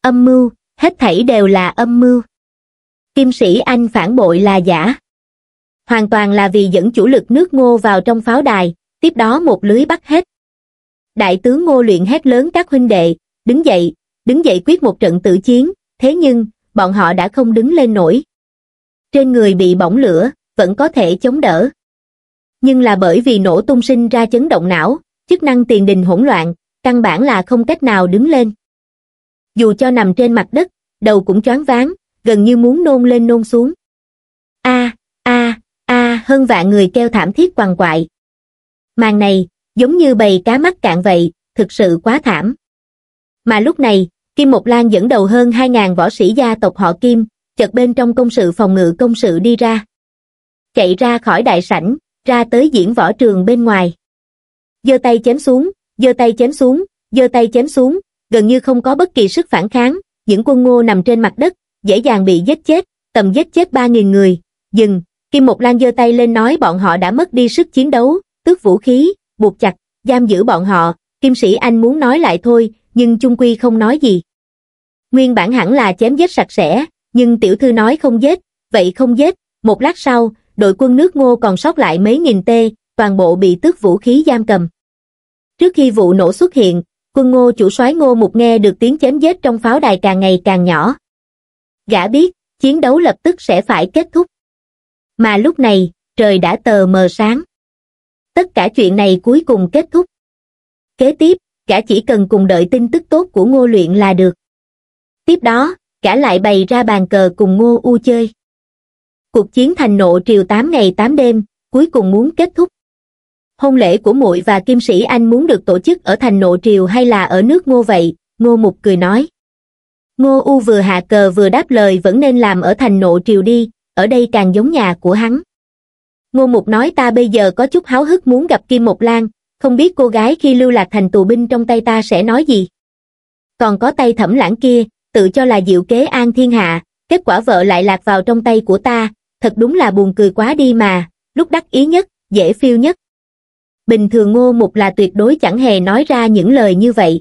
Âm mưu, hết thảy đều là âm mưu. Kim sĩ Anh phản bội là giả. Hoàn toàn là vì dẫn chủ lực nước ngô vào trong pháo đài, tiếp đó một lưới bắt hết. Đại tướng ngô luyện hét lớn các huynh đệ, đứng dậy, đứng dậy quyết một trận tự chiến, thế nhưng, bọn họ đã không đứng lên nổi. Trên người bị bỏng lửa, vẫn có thể chống đỡ. Nhưng là bởi vì nổ tung sinh ra chấn động não, chức năng tiền đình hỗn loạn, căn bản là không cách nào đứng lên. Dù cho nằm trên mặt đất, đầu cũng choáng váng, gần như muốn nôn lên nôn xuống. A, a, a, hơn vạn người kêu thảm thiết quằn quại. Màn này, giống như bầy cá mắt cạn vậy, thực sự quá thảm. Mà lúc này, Kim Mộc Lan dẫn đầu hơn 2.000 võ sĩ gia tộc họ Kim, chợt bên trong công sự phòng ngự công sự đi ra. Chạy ra khỏi đại sảnh, ra tới diễn võ trường bên ngoài. giơ tay chém xuống, giơ tay chém xuống, giơ tay chém xuống, gần như không có bất kỳ sức phản kháng, những quân ngô nằm trên mặt đất, dễ dàng bị giết chết, tầm giết chết 3.000 người. Dừng, Kim Mộc Lan giơ tay lên nói bọn họ đã mất đi sức chiến đấu, tước vũ khí, buộc chặt, giam giữ bọn họ, Kim Sĩ Anh muốn nói lại thôi, nhưng chung quy không nói gì. Nguyên bản hẳn là chém giết sạch sẽ, nhưng tiểu thư nói không giết, vậy không giết, một lát sau, đội quân nước ngô còn sót lại mấy nghìn tê, toàn bộ bị tước vũ khí giam cầm. Trước khi vụ nổ xuất hiện, quân ngô chủ soái ngô mục nghe được tiếng chém giết trong pháo đài càng ngày càng nhỏ. Gã biết, chiến đấu lập tức sẽ phải kết thúc. Mà lúc này, trời đã tờ mờ sáng. Tất cả chuyện này cuối cùng kết thúc. Kế tiếp, cả chỉ cần cùng đợi tin tức tốt của ngô luyện là được tiếp đó cả lại bày ra bàn cờ cùng ngô u chơi cuộc chiến thành nộ triều 8 ngày 8 đêm cuối cùng muốn kết thúc hôn lễ của muội và kim sĩ anh muốn được tổ chức ở thành nộ triều hay là ở nước ngô vậy ngô mục cười nói ngô u vừa hạ cờ vừa đáp lời vẫn nên làm ở thành nộ triều đi ở đây càng giống nhà của hắn ngô mục nói ta bây giờ có chút háo hức muốn gặp kim mộc lan không biết cô gái khi lưu lạc thành tù binh trong tay ta sẽ nói gì còn có tay thẩm lãng kia tự cho là diệu kế an thiên hạ kết quả vợ lại lạc vào trong tay của ta thật đúng là buồn cười quá đi mà lúc đắc ý nhất dễ phiêu nhất bình thường ngô mục là tuyệt đối chẳng hề nói ra những lời như vậy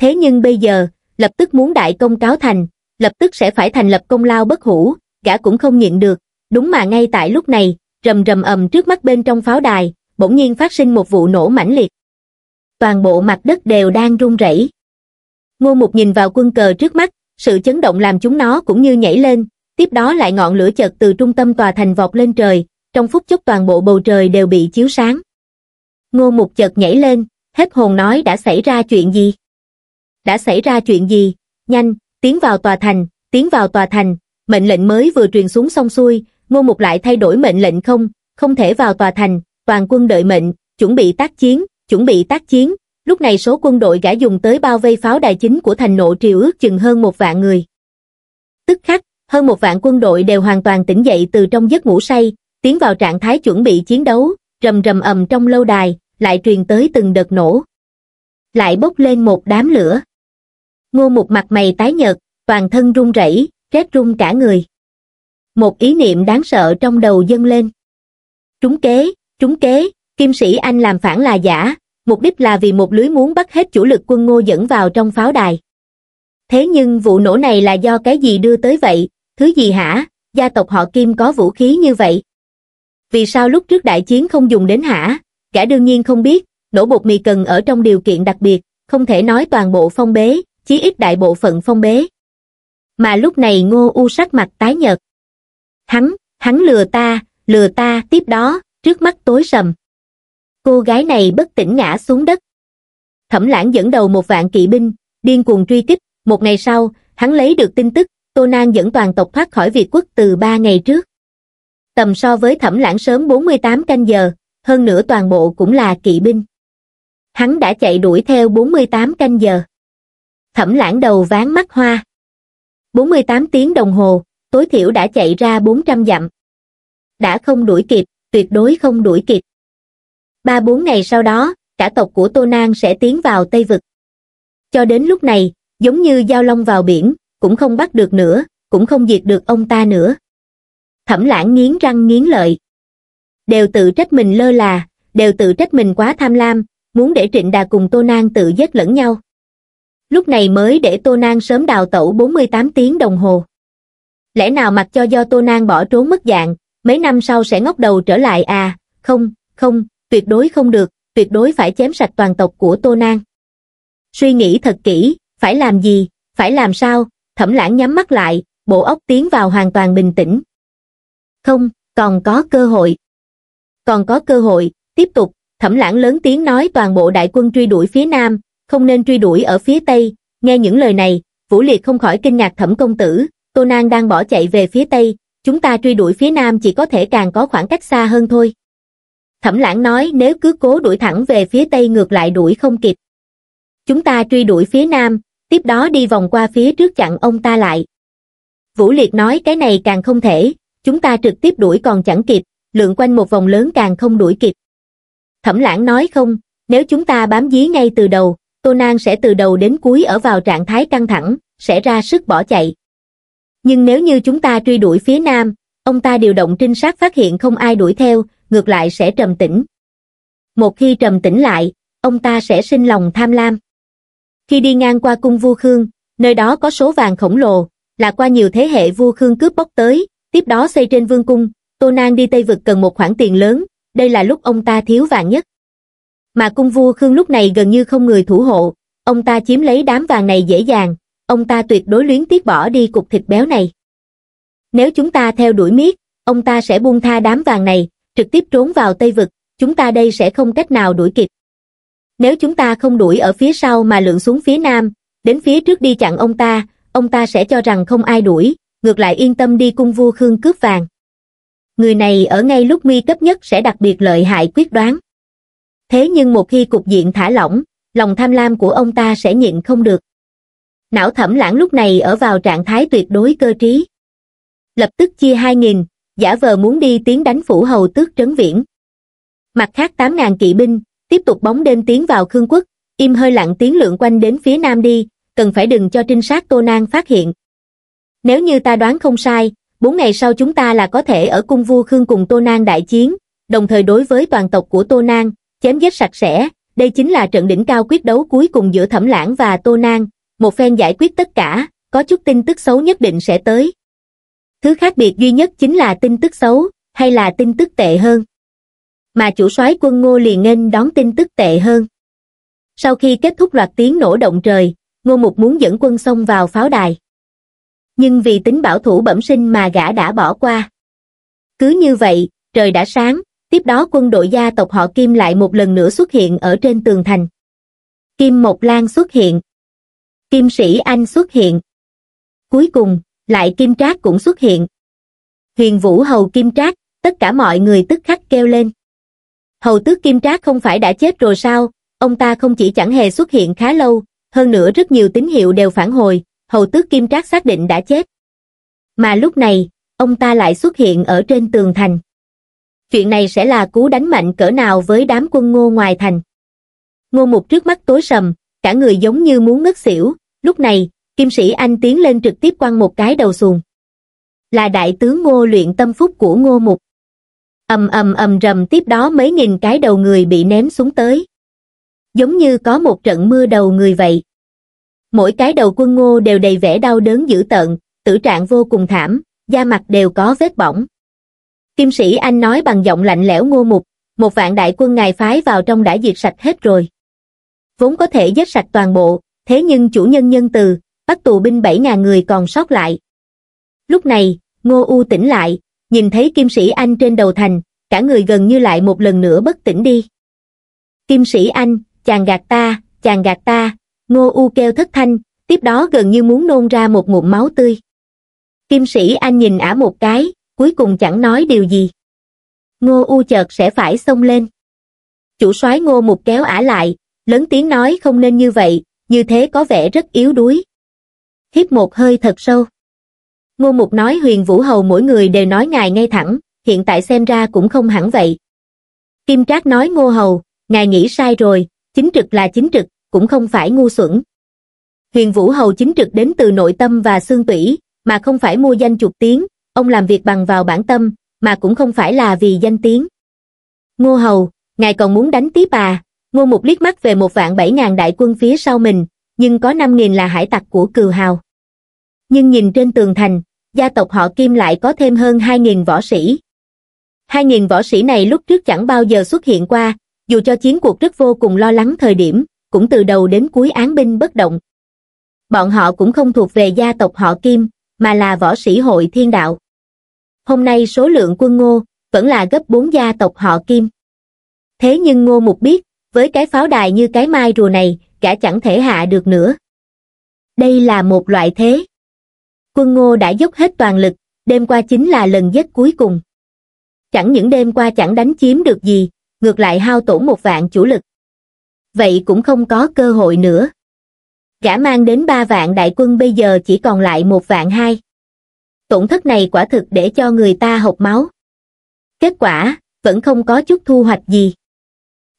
thế nhưng bây giờ lập tức muốn đại công cáo thành lập tức sẽ phải thành lập công lao bất hủ gã cũng không nhịn được đúng mà ngay tại lúc này rầm rầm ầm trước mắt bên trong pháo đài bỗng nhiên phát sinh một vụ nổ mãnh liệt. Toàn bộ mặt đất đều đang rung rẩy. Ngô Mục nhìn vào quân cờ trước mắt, sự chấn động làm chúng nó cũng như nhảy lên, tiếp đó lại ngọn lửa chợt từ trung tâm tòa thành vọt lên trời, trong phút chốc toàn bộ bầu trời đều bị chiếu sáng. Ngô Mục chợt nhảy lên, hết hồn nói đã xảy ra chuyện gì? Đã xảy ra chuyện gì? Nhanh, tiến vào tòa thành, tiến vào tòa thành, mệnh lệnh mới vừa truyền xuống xong xuôi, Ngô Mục lại thay đổi mệnh lệnh không, không thể vào tòa thành, toàn quân đợi mệnh, chuẩn bị tác chiến, chuẩn bị tác chiến, lúc này số quân đội gã dùng tới bao vây pháo đài chính của thành nộ triều ước chừng hơn một vạn người. Tức khắc, hơn một vạn quân đội đều hoàn toàn tỉnh dậy từ trong giấc ngủ say, tiến vào trạng thái chuẩn bị chiến đấu, rầm rầm ầm trong lâu đài, lại truyền tới từng đợt nổ. Lại bốc lên một đám lửa. Ngô một mặt mày tái nhợt, toàn thân run rẩy, rét run cả người. Một ý niệm đáng sợ trong đầu dâng lên. Trúng kế, Trúng kế, kim sĩ Anh làm phản là giả, mục đích là vì một lưới muốn bắt hết chủ lực quân ngô dẫn vào trong pháo đài. Thế nhưng vụ nổ này là do cái gì đưa tới vậy, thứ gì hả, gia tộc họ Kim có vũ khí như vậy? Vì sao lúc trước đại chiến không dùng đến hả? Cả đương nhiên không biết, nổ bột mì cần ở trong điều kiện đặc biệt, không thể nói toàn bộ phong bế, chí ít đại bộ phận phong bế. Mà lúc này ngô u sắc mặt tái nhợt. Hắn, hắn lừa ta, lừa ta, tiếp đó, trước mắt tối sầm. Cô gái này bất tỉnh ngã xuống đất. Thẩm lãng dẫn đầu một vạn kỵ binh, điên cuồng truy kích, một ngày sau, hắn lấy được tin tức, Tô Nang dẫn toàn tộc thoát khỏi Việt quốc từ ba ngày trước. Tầm so với thẩm lãng sớm 48 canh giờ, hơn nữa toàn bộ cũng là kỵ binh. Hắn đã chạy đuổi theo 48 canh giờ. Thẩm lãng đầu ván mắt hoa. 48 tiếng đồng hồ, tối thiểu đã chạy ra 400 dặm. Đã không đuổi kịp, tuyệt đối không đuổi kịp. Ba bốn ngày sau đó, cả tộc của Tô Nang sẽ tiến vào Tây Vực. Cho đến lúc này, giống như giao long vào biển, cũng không bắt được nữa, cũng không diệt được ông ta nữa. Thẩm lãng nghiến răng nghiến lợi. Đều tự trách mình lơ là, đều tự trách mình quá tham lam, muốn để Trịnh Đà cùng Tô Nang tự giết lẫn nhau. Lúc này mới để Tô Nang sớm đào tẩu 48 tiếng đồng hồ. Lẽ nào mặc cho do Tô Nang bỏ trốn mất dạng, mấy năm sau sẽ ngóc đầu trở lại à, không, không, tuyệt đối không được, tuyệt đối phải chém sạch toàn tộc của Tô Nang. Suy nghĩ thật kỹ, phải làm gì, phải làm sao, thẩm lãng nhắm mắt lại, bộ óc tiến vào hoàn toàn bình tĩnh. Không, còn có cơ hội. Còn có cơ hội, tiếp tục, thẩm lãng lớn tiếng nói toàn bộ đại quân truy đuổi phía nam, không nên truy đuổi ở phía tây, nghe những lời này, Vũ Liệt không khỏi kinh ngạc thẩm công tử, Tô Nang đang bỏ chạy về phía tây, chúng ta truy đuổi phía nam chỉ có thể càng có khoảng cách xa hơn thôi. Thẩm lãng nói nếu cứ cố đuổi thẳng về phía tây ngược lại đuổi không kịp. Chúng ta truy đuổi phía nam, tiếp đó đi vòng qua phía trước chặn ông ta lại. Vũ Liệt nói cái này càng không thể, chúng ta trực tiếp đuổi còn chẳng kịp, lượn quanh một vòng lớn càng không đuổi kịp. Thẩm lãng nói không, nếu chúng ta bám dí ngay từ đầu, Tô Nang sẽ từ đầu đến cuối ở vào trạng thái căng thẳng, sẽ ra sức bỏ chạy nhưng nếu như chúng ta truy đuổi phía nam, ông ta điều động trinh sát phát hiện không ai đuổi theo, ngược lại sẽ trầm tĩnh. Một khi trầm tĩnh lại, ông ta sẽ sinh lòng tham lam. Khi đi ngang qua cung vua Khương, nơi đó có số vàng khổng lồ, là qua nhiều thế hệ vua Khương cướp bóc tới, tiếp đó xây trên vương cung, Tô Nang đi Tây Vực cần một khoản tiền lớn, đây là lúc ông ta thiếu vàng nhất. Mà cung vua Khương lúc này gần như không người thủ hộ, ông ta chiếm lấy đám vàng này dễ dàng, ông ta tuyệt đối luyến tiếc bỏ đi cục thịt béo này. Nếu chúng ta theo đuổi miết, ông ta sẽ buông tha đám vàng này, trực tiếp trốn vào Tây Vực, chúng ta đây sẽ không cách nào đuổi kịp. Nếu chúng ta không đuổi ở phía sau mà lượn xuống phía nam, đến phía trước đi chặn ông ta, ông ta sẽ cho rằng không ai đuổi, ngược lại yên tâm đi cung vua Khương cướp vàng. Người này ở ngay lúc nguy cấp nhất sẽ đặc biệt lợi hại quyết đoán. Thế nhưng một khi cục diện thả lỏng, lòng tham lam của ông ta sẽ nhịn không được não thẩm lãng lúc này ở vào trạng thái tuyệt đối cơ trí lập tức chia hai nghìn giả vờ muốn đi tiến đánh phủ hầu tước trấn viễn mặt khác tám ngàn kỵ binh tiếp tục bóng đêm tiến vào khương quốc im hơi lặng tiếng lượn quanh đến phía nam đi cần phải đừng cho trinh sát tô nang phát hiện nếu như ta đoán không sai bốn ngày sau chúng ta là có thể ở cung vua khương cùng tô nang đại chiến đồng thời đối với toàn tộc của tô nang chém giết sạch sẽ đây chính là trận đỉnh cao quyết đấu cuối cùng giữa thẩm lãng và tô nang một phen giải quyết tất cả, có chút tin tức xấu nhất định sẽ tới. Thứ khác biệt duy nhất chính là tin tức xấu, hay là tin tức tệ hơn. Mà chủ soái quân ngô liền nên đón tin tức tệ hơn. Sau khi kết thúc loạt tiếng nổ động trời, ngô mục muốn dẫn quân xông vào pháo đài. Nhưng vì tính bảo thủ bẩm sinh mà gã đã bỏ qua. Cứ như vậy, trời đã sáng, tiếp đó quân đội gia tộc họ Kim lại một lần nữa xuất hiện ở trên tường thành. Kim Mộc Lan xuất hiện. Kim sĩ Anh xuất hiện. Cuối cùng, lại Kim Trác cũng xuất hiện. Huyền Vũ Hầu Kim Trác, tất cả mọi người tức khắc kêu lên. Hầu tước Kim Trác không phải đã chết rồi sao, ông ta không chỉ chẳng hề xuất hiện khá lâu, hơn nữa rất nhiều tín hiệu đều phản hồi, hầu tước Kim Trác xác định đã chết. Mà lúc này, ông ta lại xuất hiện ở trên tường thành. Chuyện này sẽ là cú đánh mạnh cỡ nào với đám quân ngô ngoài thành. Ngô Mục trước mắt tối sầm, cả người giống như muốn ngất xỉu, lúc này, kim sĩ anh tiến lên trực tiếp quăng một cái đầu xuồng. Là đại tướng ngô luyện tâm phúc của ngô mục. ầm ầm ầm rầm tiếp đó mấy nghìn cái đầu người bị ném xuống tới. Giống như có một trận mưa đầu người vậy. Mỗi cái đầu quân ngô đều đầy vẻ đau đớn dữ tợn, tử trạng vô cùng thảm, da mặt đều có vết bỏng. Kim sĩ anh nói bằng giọng lạnh lẽo ngô mục, một vạn đại quân ngài phái vào trong đã diệt sạch hết rồi vốn có thể giết sạch toàn bộ, thế nhưng chủ nhân nhân từ, bắt tù binh 7.000 người còn sót lại. Lúc này, Ngô U tỉnh lại, nhìn thấy kim sĩ Anh trên đầu thành, cả người gần như lại một lần nữa bất tỉnh đi. Kim sĩ Anh, chàng gạt ta, chàng gạt ta, Ngô U kêu thất thanh, tiếp đó gần như muốn nôn ra một ngụm máu tươi. Kim sĩ Anh nhìn ả một cái, cuối cùng chẳng nói điều gì. Ngô U chợt sẽ phải xông lên. Chủ soái Ngô Mục kéo ả lại, lớn tiếng nói không nên như vậy như thế có vẻ rất yếu đuối hít một hơi thật sâu ngô mục nói huyền vũ hầu mỗi người đều nói ngài ngay thẳng hiện tại xem ra cũng không hẳn vậy kim trác nói ngô hầu ngài nghĩ sai rồi chính trực là chính trực cũng không phải ngu xuẩn huyền vũ hầu chính trực đến từ nội tâm và xương tủy mà không phải mua danh chục tiếng ông làm việc bằng vào bản tâm mà cũng không phải là vì danh tiếng ngô hầu ngài còn muốn đánh tiếp à Ngô Mục liếc mắt về một vạn bảy ngàn đại quân phía sau mình, nhưng có năm nghìn là hải tặc của Cừu Hào. Nhưng nhìn trên tường thành, gia tộc họ Kim lại có thêm hơn hai nghìn võ sĩ. Hai nghìn võ sĩ này lúc trước chẳng bao giờ xuất hiện qua, dù cho chiến cuộc rất vô cùng lo lắng thời điểm, cũng từ đầu đến cuối án binh bất động. Bọn họ cũng không thuộc về gia tộc họ Kim, mà là võ sĩ hội thiên đạo. Hôm nay số lượng quân ngô vẫn là gấp bốn gia tộc họ Kim. Thế nhưng Ngô Mục biết, với cái pháo đài như cái mai rùa này cả chẳng thể hạ được nữa đây là một loại thế quân ngô đã dốc hết toàn lực đêm qua chính là lần giấc cuối cùng chẳng những đêm qua chẳng đánh chiếm được gì ngược lại hao tổn một vạn chủ lực vậy cũng không có cơ hội nữa gã mang đến ba vạn đại quân bây giờ chỉ còn lại một vạn hai tổn thất này quả thực để cho người ta hộc máu kết quả vẫn không có chút thu hoạch gì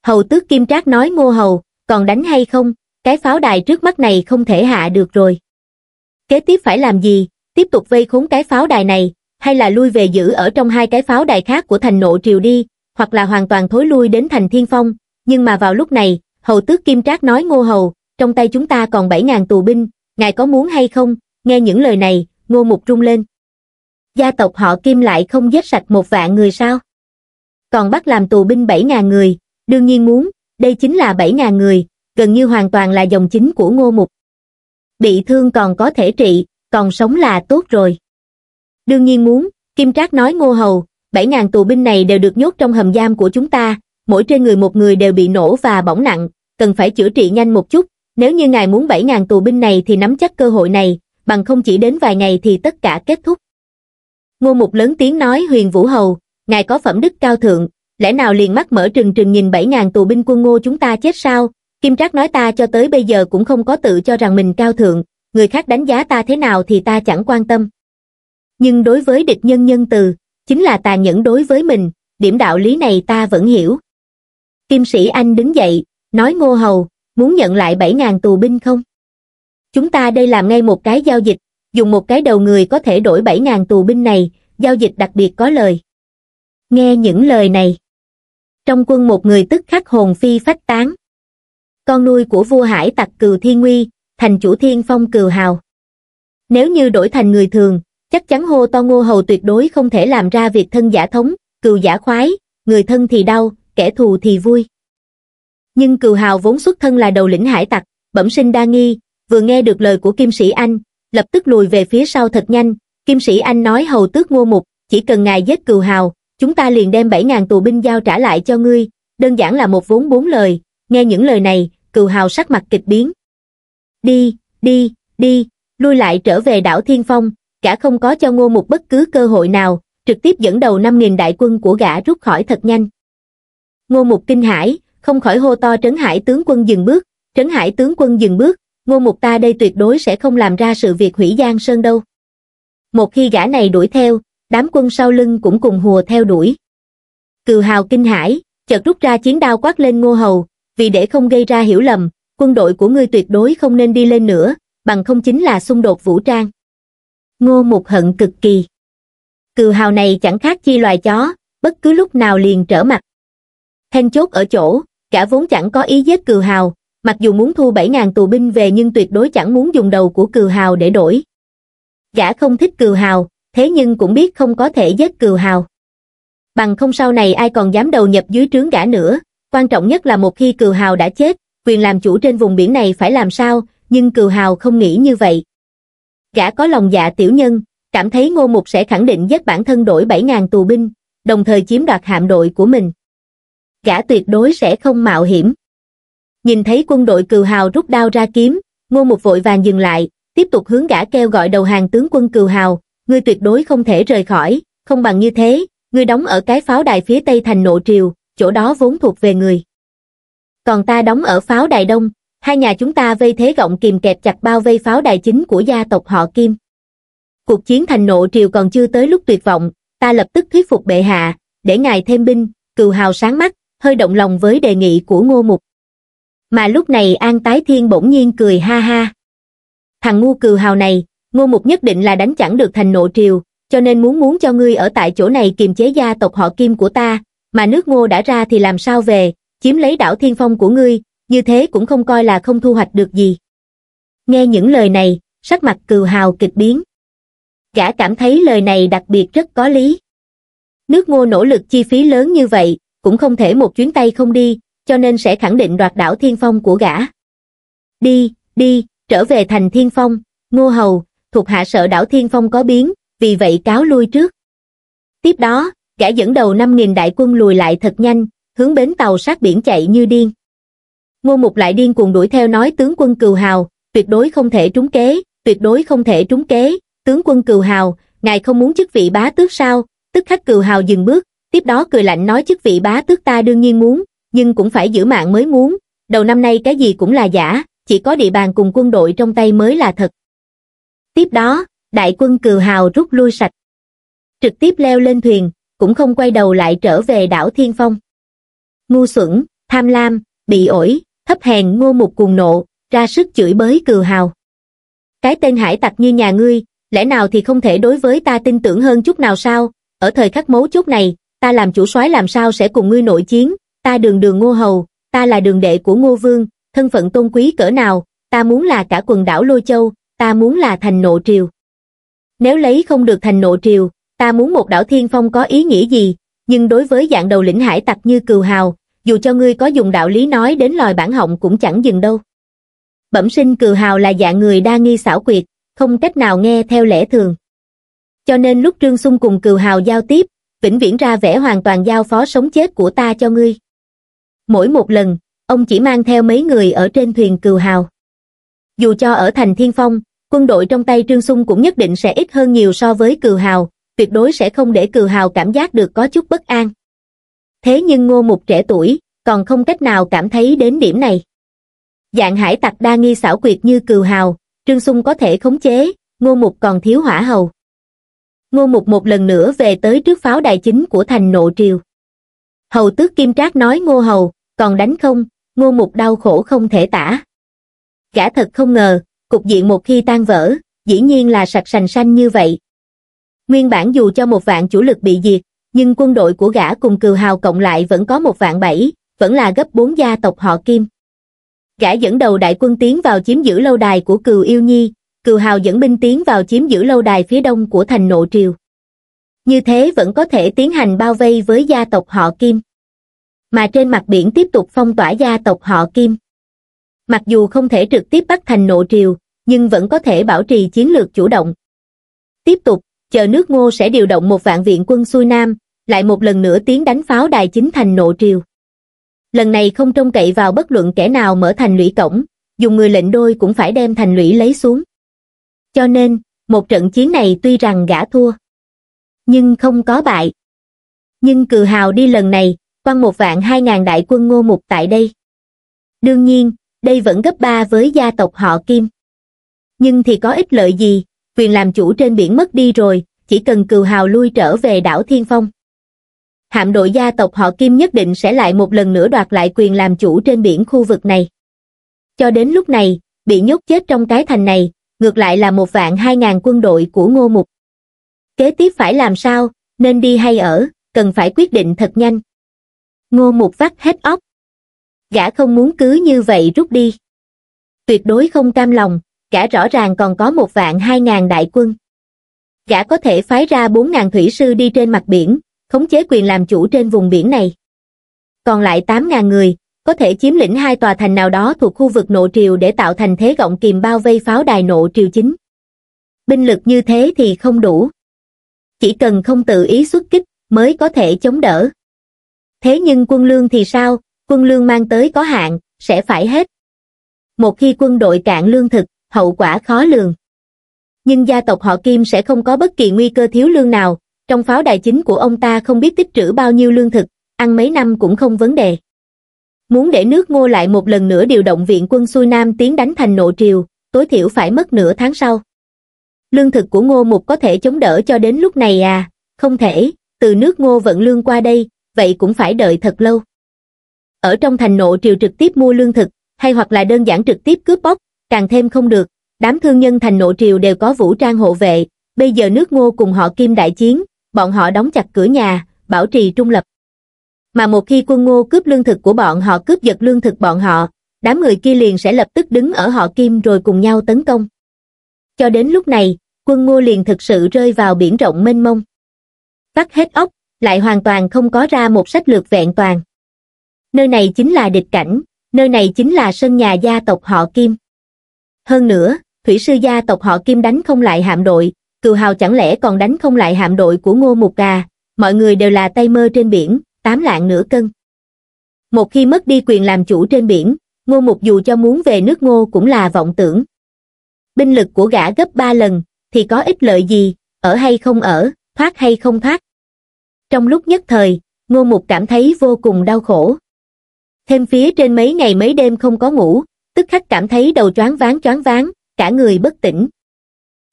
hầu tước kim trác nói ngô hầu, còn đánh hay không, cái pháo đài trước mắt này không thể hạ được rồi. Kế tiếp phải làm gì, tiếp tục vây khốn cái pháo đài này, hay là lui về giữ ở trong hai cái pháo đài khác của thành nộ triều đi, hoặc là hoàn toàn thối lui đến thành thiên phong, nhưng mà vào lúc này, hầu tước kim trác nói ngô hầu, trong tay chúng ta còn 7.000 tù binh, ngài có muốn hay không, nghe những lời này, ngô mục rung lên. Gia tộc họ kim lại không giết sạch một vạn người sao? Còn bắt làm tù binh 7.000 người, đương nhiên muốn, đây chính là 7.000 người, gần như hoàn toàn là dòng chính của ngô mục. Bị thương còn có thể trị, còn sống là tốt rồi. Đương nhiên muốn, Kim Trác nói ngô hầu, 7.000 tù binh này đều được nhốt trong hầm giam của chúng ta, mỗi trên người một người đều bị nổ và bỏng nặng, cần phải chữa trị nhanh một chút, nếu như ngài muốn 7.000 tù binh này thì nắm chắc cơ hội này, bằng không chỉ đến vài ngày thì tất cả kết thúc. Ngô Mục lớn tiếng nói huyền vũ hầu, ngài có phẩm đức cao thượng, lẽ nào liền mắt mở trừng trừng nhìn bảy ngàn tù binh quân ngô chúng ta chết sao kim trác nói ta cho tới bây giờ cũng không có tự cho rằng mình cao thượng người khác đánh giá ta thế nào thì ta chẳng quan tâm nhưng đối với địch nhân nhân từ chính là tà nhẫn đối với mình điểm đạo lý này ta vẫn hiểu kim sĩ anh đứng dậy nói ngô hầu muốn nhận lại bảy ngàn tù binh không chúng ta đây làm ngay một cái giao dịch dùng một cái đầu người có thể đổi bảy ngàn tù binh này giao dịch đặc biệt có lời nghe những lời này trong quân một người tức khắc hồn phi phách tán con nuôi của vua hải tặc cừu thiên nguy thành chủ thiên phong cừu hào nếu như đổi thành người thường chắc chắn hô to ngô hầu tuyệt đối không thể làm ra việc thân giả thống cừu giả khoái người thân thì đau kẻ thù thì vui nhưng cừu hào vốn xuất thân là đầu lĩnh hải tặc bẩm sinh đa nghi vừa nghe được lời của kim sĩ anh lập tức lùi về phía sau thật nhanh kim sĩ anh nói hầu tước ngô mục chỉ cần ngài giết cừu hào chúng ta liền đem 7.000 tù binh giao trả lại cho ngươi, đơn giản là một vốn bốn lời, nghe những lời này, cừu hào sắc mặt kịch biến. Đi, đi, đi, lui lại trở về đảo Thiên Phong, cả không có cho ngô mục bất cứ cơ hội nào, trực tiếp dẫn đầu 5.000 đại quân của gã rút khỏi thật nhanh. Ngô mục kinh hải, không khỏi hô to trấn hải tướng quân dừng bước, trấn hải tướng quân dừng bước, ngô mục ta đây tuyệt đối sẽ không làm ra sự việc hủy giang sơn đâu. Một khi gã này đuổi theo, đám quân sau lưng cũng cùng hùa theo đuổi. Cừu hào kinh hãi, chợt rút ra chiến đao quát lên ngô hầu, vì để không gây ra hiểu lầm, quân đội của ngươi tuyệt đối không nên đi lên nữa, bằng không chính là xung đột vũ trang. Ngô mục hận cực kỳ. Cừu hào này chẳng khác chi loài chó, bất cứ lúc nào liền trở mặt. Then chốt ở chỗ, cả vốn chẳng có ý giết cừu hào, mặc dù muốn thu 7.000 tù binh về nhưng tuyệt đối chẳng muốn dùng đầu của cừu hào để đổi. Gã không thích cừu hào, thế nhưng cũng biết không có thể giết cừu hào. Bằng không sau này ai còn dám đầu nhập dưới trướng gã nữa, quan trọng nhất là một khi cừu hào đã chết, quyền làm chủ trên vùng biển này phải làm sao, nhưng cừu hào không nghĩ như vậy. Gã có lòng dạ tiểu nhân, cảm thấy ngô mục sẽ khẳng định giết bản thân đổi 7.000 tù binh, đồng thời chiếm đoạt hạm đội của mình. Gã tuyệt đối sẽ không mạo hiểm. Nhìn thấy quân đội cừu hào rút đao ra kiếm, ngô mục vội vàng dừng lại, tiếp tục hướng gã kêu gọi đầu hàng tướng quân cừu hào, ngươi tuyệt đối không thể rời khỏi, không bằng như thế, ngươi đóng ở cái pháo đài phía tây thành nộ triều, chỗ đó vốn thuộc về người. Còn ta đóng ở pháo đài đông, hai nhà chúng ta vây thế gọng kìm kẹp chặt bao vây pháo đài chính của gia tộc họ Kim. Cuộc chiến thành nộ triều còn chưa tới lúc tuyệt vọng, ta lập tức thuyết phục bệ hạ, để ngài thêm binh, cừu hào sáng mắt, hơi động lòng với đề nghị của ngô mục. Mà lúc này An Tái Thiên bỗng nhiên cười ha ha. Thằng ngu cừu hào này, Ngô Mục nhất định là đánh chẳng được thành nộ triều, cho nên muốn muốn cho ngươi ở tại chỗ này kiềm chế gia tộc họ Kim của ta, mà nước Ngô đã ra thì làm sao về, chiếm lấy đảo Thiên Phong của ngươi, như thế cũng không coi là không thu hoạch được gì. Nghe những lời này, sắc mặt cừu hào kịch biến. Gã cảm thấy lời này đặc biệt rất có lý. Nước Ngô nỗ lực chi phí lớn như vậy, cũng không thể một chuyến tay không đi, cho nên sẽ khẳng định đoạt đảo Thiên Phong của gã. Đi, đi, trở về thành Thiên Phong, Ngô Hầu, thuộc hạ sợ đảo Thiên Phong có biến, vì vậy cáo lui trước. Tiếp đó, gã dẫn đầu 5.000 đại quân lùi lại thật nhanh, hướng bến tàu sát biển chạy như điên. Ngô Mục lại điên cuồng đuổi theo nói tướng quân Cừu Hào, tuyệt đối không thể trúng kế, tuyệt đối không thể trúng kế, tướng quân Cừu Hào, ngài không muốn chức vị bá tước sao? Tức khắc Cừu Hào dừng bước, tiếp đó cười lạnh nói chức vị bá tước ta đương nhiên muốn, nhưng cũng phải giữ mạng mới muốn, đầu năm nay cái gì cũng là giả, chỉ có địa bàn cùng quân đội trong tay mới là thật. Tiếp đó, đại quân Cừu Hào rút lui sạch. Trực tiếp leo lên thuyền, cũng không quay đầu lại trở về đảo Thiên Phong. Ngu xuẩn, tham lam, bị ổi, thấp hèn ngô mục cuồng nộ, ra sức chửi bới Cừu Hào. Cái tên hải tặc như nhà ngươi, lẽ nào thì không thể đối với ta tin tưởng hơn chút nào sao? Ở thời khắc mấu chốt này, ta làm chủ soái làm sao sẽ cùng ngươi nội chiến, ta đường đường ngô hầu, ta là đường đệ của ngô vương, thân phận tôn quý cỡ nào, ta muốn là cả quần đảo Lôi Châu, ta muốn là thành nộ triều. Nếu lấy không được thành nộ triều, ta muốn một đảo thiên phong có ý nghĩa gì, nhưng đối với dạng đầu lĩnh hải tặc như cừu hào, dù cho ngươi có dùng đạo lý nói đến lòi bản họng cũng chẳng dừng đâu. Bẩm sinh cừu hào là dạng người đa nghi xảo quyệt, không cách nào nghe theo lẽ thường. Cho nên lúc Trương Xung cùng cừu hào giao tiếp, vĩnh viễn ra vẻ hoàn toàn giao phó sống chết của ta cho ngươi. Mỗi một lần, ông chỉ mang theo mấy người ở trên thuyền cừu hào. Dù cho ở thành thiên phong, quân đội trong tay Trương Sung cũng nhất định sẽ ít hơn nhiều so với Cừu Hào, tuyệt đối sẽ không để Cừu Hào cảm giác được có chút bất an. Thế nhưng Ngô Mục trẻ tuổi, còn không cách nào cảm thấy đến điểm này. Dạng hải tặc đa nghi xảo quyệt như Cừu Hào, Trương Sung có thể khống chế, Ngô Mục còn thiếu hỏa hầu. Ngô Mục một lần nữa về tới trước pháo đài chính của thành nộ triều. Hầu tước Kim Trác nói Ngô Hầu, còn đánh không, Ngô Mục đau khổ không thể tả. Gã thật không ngờ, cục diện một khi tan vỡ, dĩ nhiên là sạch sành xanh như vậy. Nguyên bản dù cho một vạn chủ lực bị diệt, nhưng quân đội của gã cùng cừu hào cộng lại vẫn có một vạn bảy, vẫn là gấp bốn gia tộc họ Kim. Gã dẫn đầu đại quân tiến vào chiếm giữ lâu đài của cừu yêu nhi, cừu hào dẫn binh tiến vào chiếm giữ lâu đài phía đông của thành nộ triều. Như thế vẫn có thể tiến hành bao vây với gia tộc họ Kim. Mà trên mặt biển tiếp tục phong tỏa gia tộc họ Kim mặc dù không thể trực tiếp bắt thành nộ triều nhưng vẫn có thể bảo trì chiến lược chủ động tiếp tục chờ nước ngô sẽ điều động một vạn viện quân xuôi nam lại một lần nữa tiến đánh pháo đài chính thành nộ triều lần này không trông cậy vào bất luận kẻ nào mở thành lũy cổng dùng người lệnh đôi cũng phải đem thành lũy lấy xuống cho nên một trận chiến này tuy rằng gã thua nhưng không có bại nhưng cừ hào đi lần này quan một vạn hai ngàn đại quân ngô mục tại đây đương nhiên đây vẫn gấp ba với gia tộc họ Kim. Nhưng thì có ích lợi gì, quyền làm chủ trên biển mất đi rồi, chỉ cần cừu hào lui trở về đảo Thiên Phong. Hạm đội gia tộc họ Kim nhất định sẽ lại một lần nữa đoạt lại quyền làm chủ trên biển khu vực này. Cho đến lúc này, bị nhốt chết trong cái thành này, ngược lại là một vạn hai ngàn quân đội của Ngô Mục. Kế tiếp phải làm sao, nên đi hay ở, cần phải quyết định thật nhanh. Ngô Mục vắt hết óc, gã không muốn cứ như vậy rút đi. Tuyệt đối không cam lòng, gã rõ ràng còn có một vạn hai ngàn đại quân. Gã có thể phái ra bốn ngàn thủy sư đi trên mặt biển, khống chế quyền làm chủ trên vùng biển này. Còn lại tám ngàn người, có thể chiếm lĩnh hai tòa thành nào đó thuộc khu vực nội triều để tạo thành thế gọng kìm bao vây pháo đài nội triều chính. Binh lực như thế thì không đủ. Chỉ cần không tự ý xuất kích mới có thể chống đỡ. Thế nhưng quân lương thì sao, quân lương mang tới có hạn, sẽ phải hết. Một khi quân đội cạn lương thực, hậu quả khó lường. Nhưng gia tộc họ Kim sẽ không có bất kỳ nguy cơ thiếu lương nào, trong pháo đài chính của ông ta không biết tích trữ bao nhiêu lương thực, ăn mấy năm cũng không vấn đề. Muốn để nước ngô lại một lần nữa điều động viện quân xuôi Nam tiến đánh thành nộ triều, tối thiểu phải mất nửa tháng sau. Lương thực của ngô mục có thể chống đỡ cho đến lúc này à, không thể, từ nước ngô vận lương qua đây, vậy cũng phải đợi thật lâu ở trong thành nộ triều trực tiếp mua lương thực, hay hoặc là đơn giản trực tiếp cướp bóc, càng thêm không được. Đám thương nhân thành nộ triều đều có vũ trang hộ vệ, bây giờ nước ngô cùng họ kim đại chiến, bọn họ đóng chặt cửa nhà, bảo trì trung lập. Mà một khi quân ngô cướp lương thực của bọn họ cướp giật lương thực bọn họ, đám người kia liền sẽ lập tức đứng ở họ kim rồi cùng nhau tấn công. Cho đến lúc này, quân ngô liền thực sự rơi vào biển rộng mênh mông. Vắt hết ốc lại hoàn toàn không có ra một sách lược vẹn toàn nơi này chính là địch cảnh nơi này chính là sân nhà gia tộc họ kim hơn nữa thủy sư gia tộc họ kim đánh không lại hạm đội cừu hào chẳng lẽ còn đánh không lại hạm đội của ngô mục cà mọi người đều là tay mơ trên biển tám lạng nửa cân một khi mất đi quyền làm chủ trên biển ngô mục dù cho muốn về nước ngô cũng là vọng tưởng binh lực của gã gấp ba lần thì có ích lợi gì ở hay không ở thoát hay không thoát trong lúc nhất thời ngô mục cảm thấy vô cùng đau khổ thêm phía trên mấy ngày mấy đêm không có ngủ tức khắc cảm thấy đầu choáng váng choáng váng cả người bất tỉnh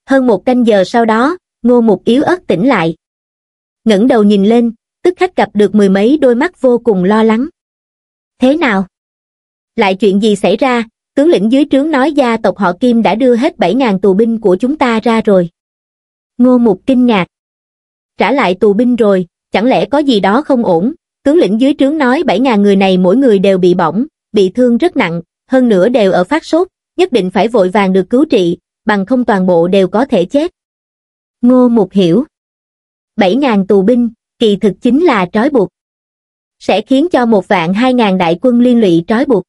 hơn một canh giờ sau đó ngô mục yếu ớt tỉnh lại ngẩng đầu nhìn lên tức khắc gặp được mười mấy đôi mắt vô cùng lo lắng thế nào lại chuyện gì xảy ra tướng lĩnh dưới trướng nói gia tộc họ kim đã đưa hết bảy ngàn tù binh của chúng ta ra rồi ngô mục kinh ngạc trả lại tù binh rồi chẳng lẽ có gì đó không ổn tướng lĩnh dưới trướng nói 7.000 người này mỗi người đều bị bỏng, bị thương rất nặng, hơn nữa đều ở phát sốt, nhất định phải vội vàng được cứu trị, bằng không toàn bộ đều có thể chết. Ngô Mục hiểu. 7.000 tù binh, kỳ thực chính là trói buộc. Sẽ khiến cho một vạn 2.000 đại quân liên lụy trói buộc.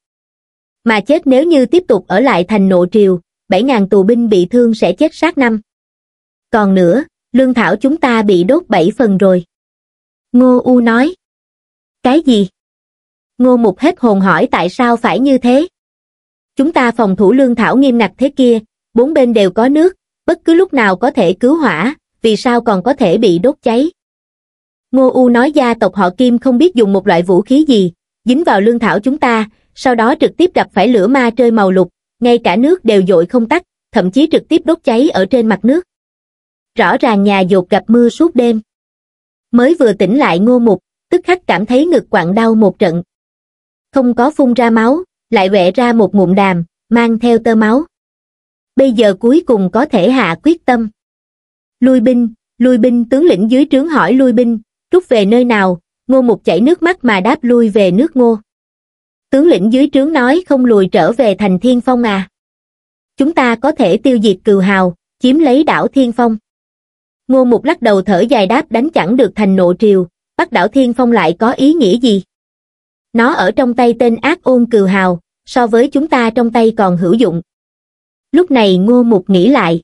Mà chết nếu như tiếp tục ở lại thành nộ triều, 7.000 tù binh bị thương sẽ chết sát năm. Còn nữa, lương thảo chúng ta bị đốt 7 phần rồi. Ngô U nói. Cái gì? Ngô Mục hết hồn hỏi tại sao phải như thế? Chúng ta phòng thủ lương thảo nghiêm ngặt thế kia, bốn bên đều có nước, bất cứ lúc nào có thể cứu hỏa, vì sao còn có thể bị đốt cháy? Ngô U nói gia tộc họ Kim không biết dùng một loại vũ khí gì, dính vào lương thảo chúng ta, sau đó trực tiếp gặp phải lửa ma trơi màu lục, ngay cả nước đều dội không tắt, thậm chí trực tiếp đốt cháy ở trên mặt nước. Rõ ràng nhà dột gặp mưa suốt đêm. Mới vừa tỉnh lại ngô mục, tức khắc cảm thấy ngực quặn đau một trận. Không có phun ra máu, lại vẽ ra một ngụm đàm, mang theo tơ máu. Bây giờ cuối cùng có thể hạ quyết tâm. Lui binh, lui binh tướng lĩnh dưới trướng hỏi lui binh, rút về nơi nào, ngô mục chảy nước mắt mà đáp lui về nước ngô. Tướng lĩnh dưới trướng nói không lùi trở về thành thiên phong à. Chúng ta có thể tiêu diệt cừu hào, chiếm lấy đảo thiên phong. Ngô mục lắc đầu thở dài đáp đánh chẳng được thành nộ triều, Bắc đảo Thiên Phong lại có ý nghĩa gì? Nó ở trong tay tên ác ôn cừu hào, so với chúng ta trong tay còn hữu dụng. Lúc này Ngô Mục nghĩ lại.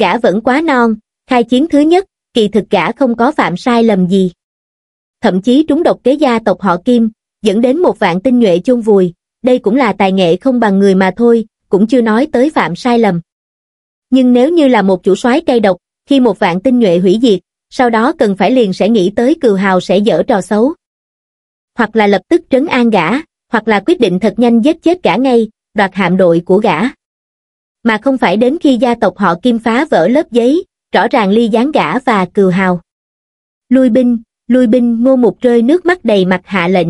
Gã vẫn quá non, khai chiến thứ nhất, kỳ thực gã không có phạm sai lầm gì. Thậm chí trúng độc kế gia tộc họ Kim, dẫn đến một vạn tinh nhuệ chôn vùi, đây cũng là tài nghệ không bằng người mà thôi, cũng chưa nói tới phạm sai lầm. Nhưng nếu như là một chủ soái cây độc, khi một vạn tinh nhuệ hủy diệt, sau đó cần phải liền sẽ nghĩ tới cừu hào sẽ dở trò xấu. Hoặc là lập tức trấn an gã, hoặc là quyết định thật nhanh giết chết gã ngay, đoạt hạm đội của gã. Mà không phải đến khi gia tộc họ kim phá vỡ lớp giấy, rõ ràng ly gián gã và cừu hào. Lui binh, lui binh ngô mục rơi nước mắt đầy mặt hạ lệnh.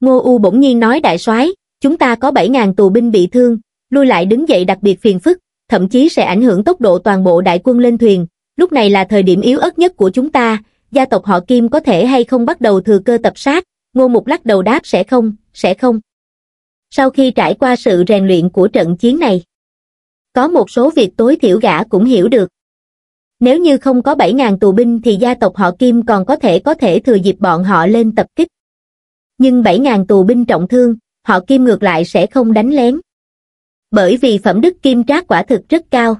Ngô U bỗng nhiên nói đại soái chúng ta có 7.000 tù binh bị thương, lui lại đứng dậy đặc biệt phiền phức, thậm chí sẽ ảnh hưởng tốc độ toàn bộ đại quân lên thuyền, lúc này là thời điểm yếu ớt nhất của chúng ta, gia tộc họ Kim có thể hay không bắt đầu thừa cơ tập sát, Ngô Mục lắc đầu đáp sẽ không, sẽ không. Sau khi trải qua sự rèn luyện của trận chiến này, có một số việc tối thiểu gã cũng hiểu được. Nếu như không có 7.000 tù binh thì gia tộc họ Kim còn có thể có thể thừa dịp bọn họ lên tập kích. Nhưng 7.000 tù binh trọng thương, họ Kim ngược lại sẽ không đánh lén. Bởi vì phẩm đức Kim Trác quả thực rất cao.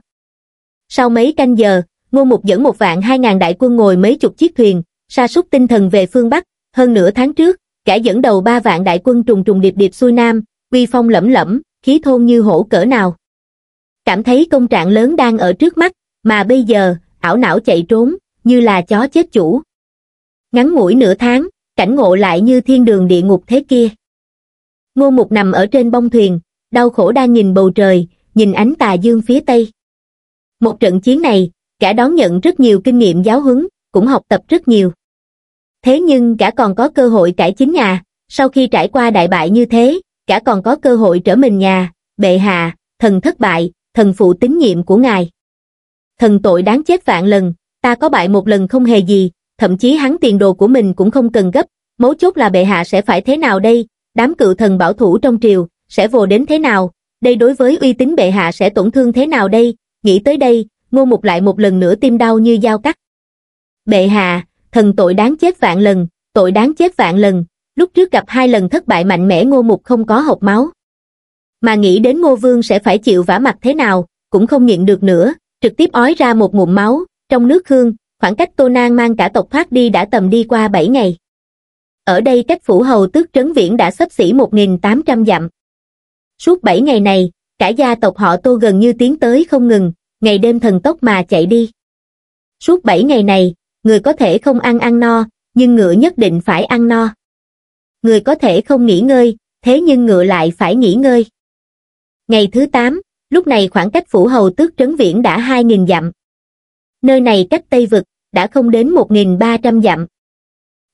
Sau mấy canh giờ, Ngô Mục dẫn một vạn hai ngàn đại quân ngồi mấy chục chiếc thuyền, sa sút tinh thần về phương Bắc, hơn nửa tháng trước, kẻ dẫn đầu ba vạn đại quân trùng trùng điệp điệp xuôi Nam, uy phong lẫm lẫm, khí thôn như hổ cỡ nào. Cảm thấy công trạng lớn đang ở trước mắt, mà bây giờ, ảo não chạy trốn, như là chó chết chủ. Ngắn ngủi nửa tháng, cảnh ngộ lại như thiên đường địa ngục thế kia. Ngô Mục nằm ở trên bông thuyền, đau khổ đang nhìn bầu trời, nhìn ánh tà dương phía Tây. Một trận chiến này, cả đón nhận rất nhiều kinh nghiệm giáo huấn, cũng học tập rất nhiều. Thế nhưng cả còn có cơ hội cải chính nhà, sau khi trải qua đại bại như thế, cả còn có cơ hội trở mình nhà, bệ hạ, thần thất bại, thần phụ tín nhiệm của ngài. Thần tội đáng chết vạn lần, ta có bại một lần không hề gì, thậm chí hắn tiền đồ của mình cũng không cần gấp, mấu chốt là bệ hạ sẽ phải thế nào đây, đám cự thần bảo thủ trong triều, sẽ vồ đến thế nào, đây đối với uy tín bệ hạ sẽ tổn thương thế nào đây, nghĩ tới đây, ngô mục lại một lần nữa tim đau như dao cắt. Bệ hạ, thần tội đáng chết vạn lần, tội đáng chết vạn lần, lúc trước gặp hai lần thất bại mạnh mẽ ngô mục không có hộp máu. Mà nghĩ đến ngô vương sẽ phải chịu vả mặt thế nào, cũng không nhịn được nữa, trực tiếp ói ra một ngụm máu, trong nước hương, khoảng cách Tô Nang mang cả tộc thoát đi đã tầm đi qua 7 ngày. Ở đây cách phủ hầu tước trấn viễn đã sắp xỉ 1.800 dặm. Suốt 7 ngày này, cả gia tộc họ Tô gần như tiến tới không ngừng, ngày đêm thần tốc mà chạy đi. Suốt 7 ngày này, người có thể không ăn ăn no, nhưng ngựa nhất định phải ăn no. Người có thể không nghỉ ngơi, thế nhưng ngựa lại phải nghỉ ngơi. Ngày thứ 8, lúc này khoảng cách phủ hầu tước trấn viễn đã 2.000 dặm. Nơi này cách Tây Vực, đã không đến 1.300 dặm.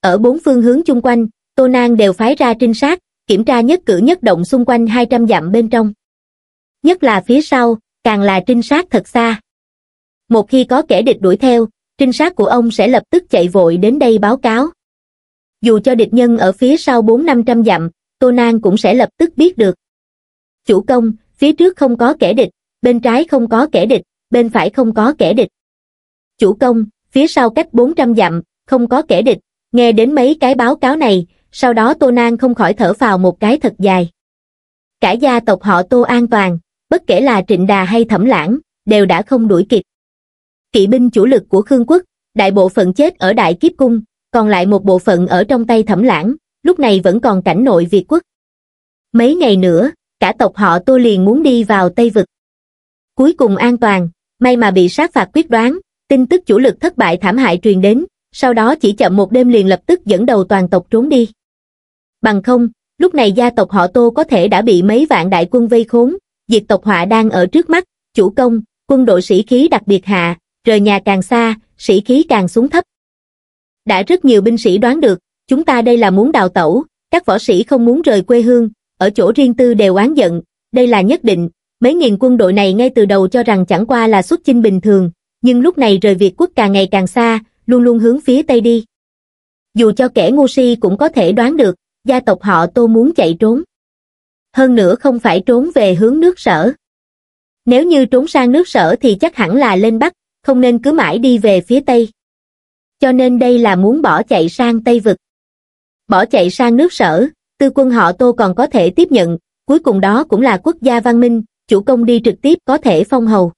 Ở bốn phương hướng chung quanh, Tô Nang đều phái ra trinh sát, kiểm tra nhất cử nhất động xung quanh 200 dặm bên trong. Nhất là phía sau, càng là trinh sát thật xa. Một khi có kẻ địch đuổi theo, trinh sát của ông sẽ lập tức chạy vội đến đây báo cáo. Dù cho địch nhân ở phía sau 4-500 dặm, Tô nang cũng sẽ lập tức biết được. Chủ công, phía trước không có kẻ địch, bên trái không có kẻ địch, bên phải không có kẻ địch. Chủ công, phía sau cách 400 dặm, không có kẻ địch, nghe đến mấy cái báo cáo này, sau đó Tô nang không khỏi thở vào một cái thật dài. Cả gia tộc họ Tô an toàn, bất kể là Trịnh Đà hay Thẩm Lãng, đều đã không đuổi kịp. Kỵ binh chủ lực của Khương quốc, đại bộ phận chết ở Đại Kiếp Cung, còn lại một bộ phận ở trong tay Thẩm Lãng, lúc này vẫn còn cảnh nội Việt quốc. Mấy ngày nữa, cả tộc họ Tô liền muốn đi vào Tây Vực. Cuối cùng an toàn, may mà bị sát phạt quyết đoán, tin tức chủ lực thất bại thảm hại truyền đến, sau đó chỉ chậm một đêm liền lập tức dẫn đầu toàn tộc trốn đi. Bằng không, lúc này gia tộc họ Tô có thể đã bị mấy vạn đại quân vây khốn, diệt tộc họa đang ở trước mắt, chủ công, quân đội sĩ khí đặc biệt hạ, rời nhà càng xa, sĩ khí càng xuống thấp. Đã rất nhiều binh sĩ đoán được, chúng ta đây là muốn đào tẩu, các võ sĩ không muốn rời quê hương, ở chỗ riêng tư đều oán giận, đây là nhất định, mấy nghìn quân đội này ngay từ đầu cho rằng chẳng qua là xuất chinh bình thường, nhưng lúc này rời Việt quốc càng ngày càng xa, luôn luôn hướng phía Tây đi. Dù cho kẻ ngu si cũng có thể đoán được, gia tộc họ tô muốn chạy trốn hơn nữa không phải trốn về hướng nước sở. Nếu như trốn sang nước sở thì chắc hẳn là lên Bắc, không nên cứ mãi đi về phía Tây. Cho nên đây là muốn bỏ chạy sang Tây Vực. Bỏ chạy sang nước sở, tư quân họ Tô còn có thể tiếp nhận, cuối cùng đó cũng là quốc gia văn minh, chủ công đi trực tiếp có thể phong hầu.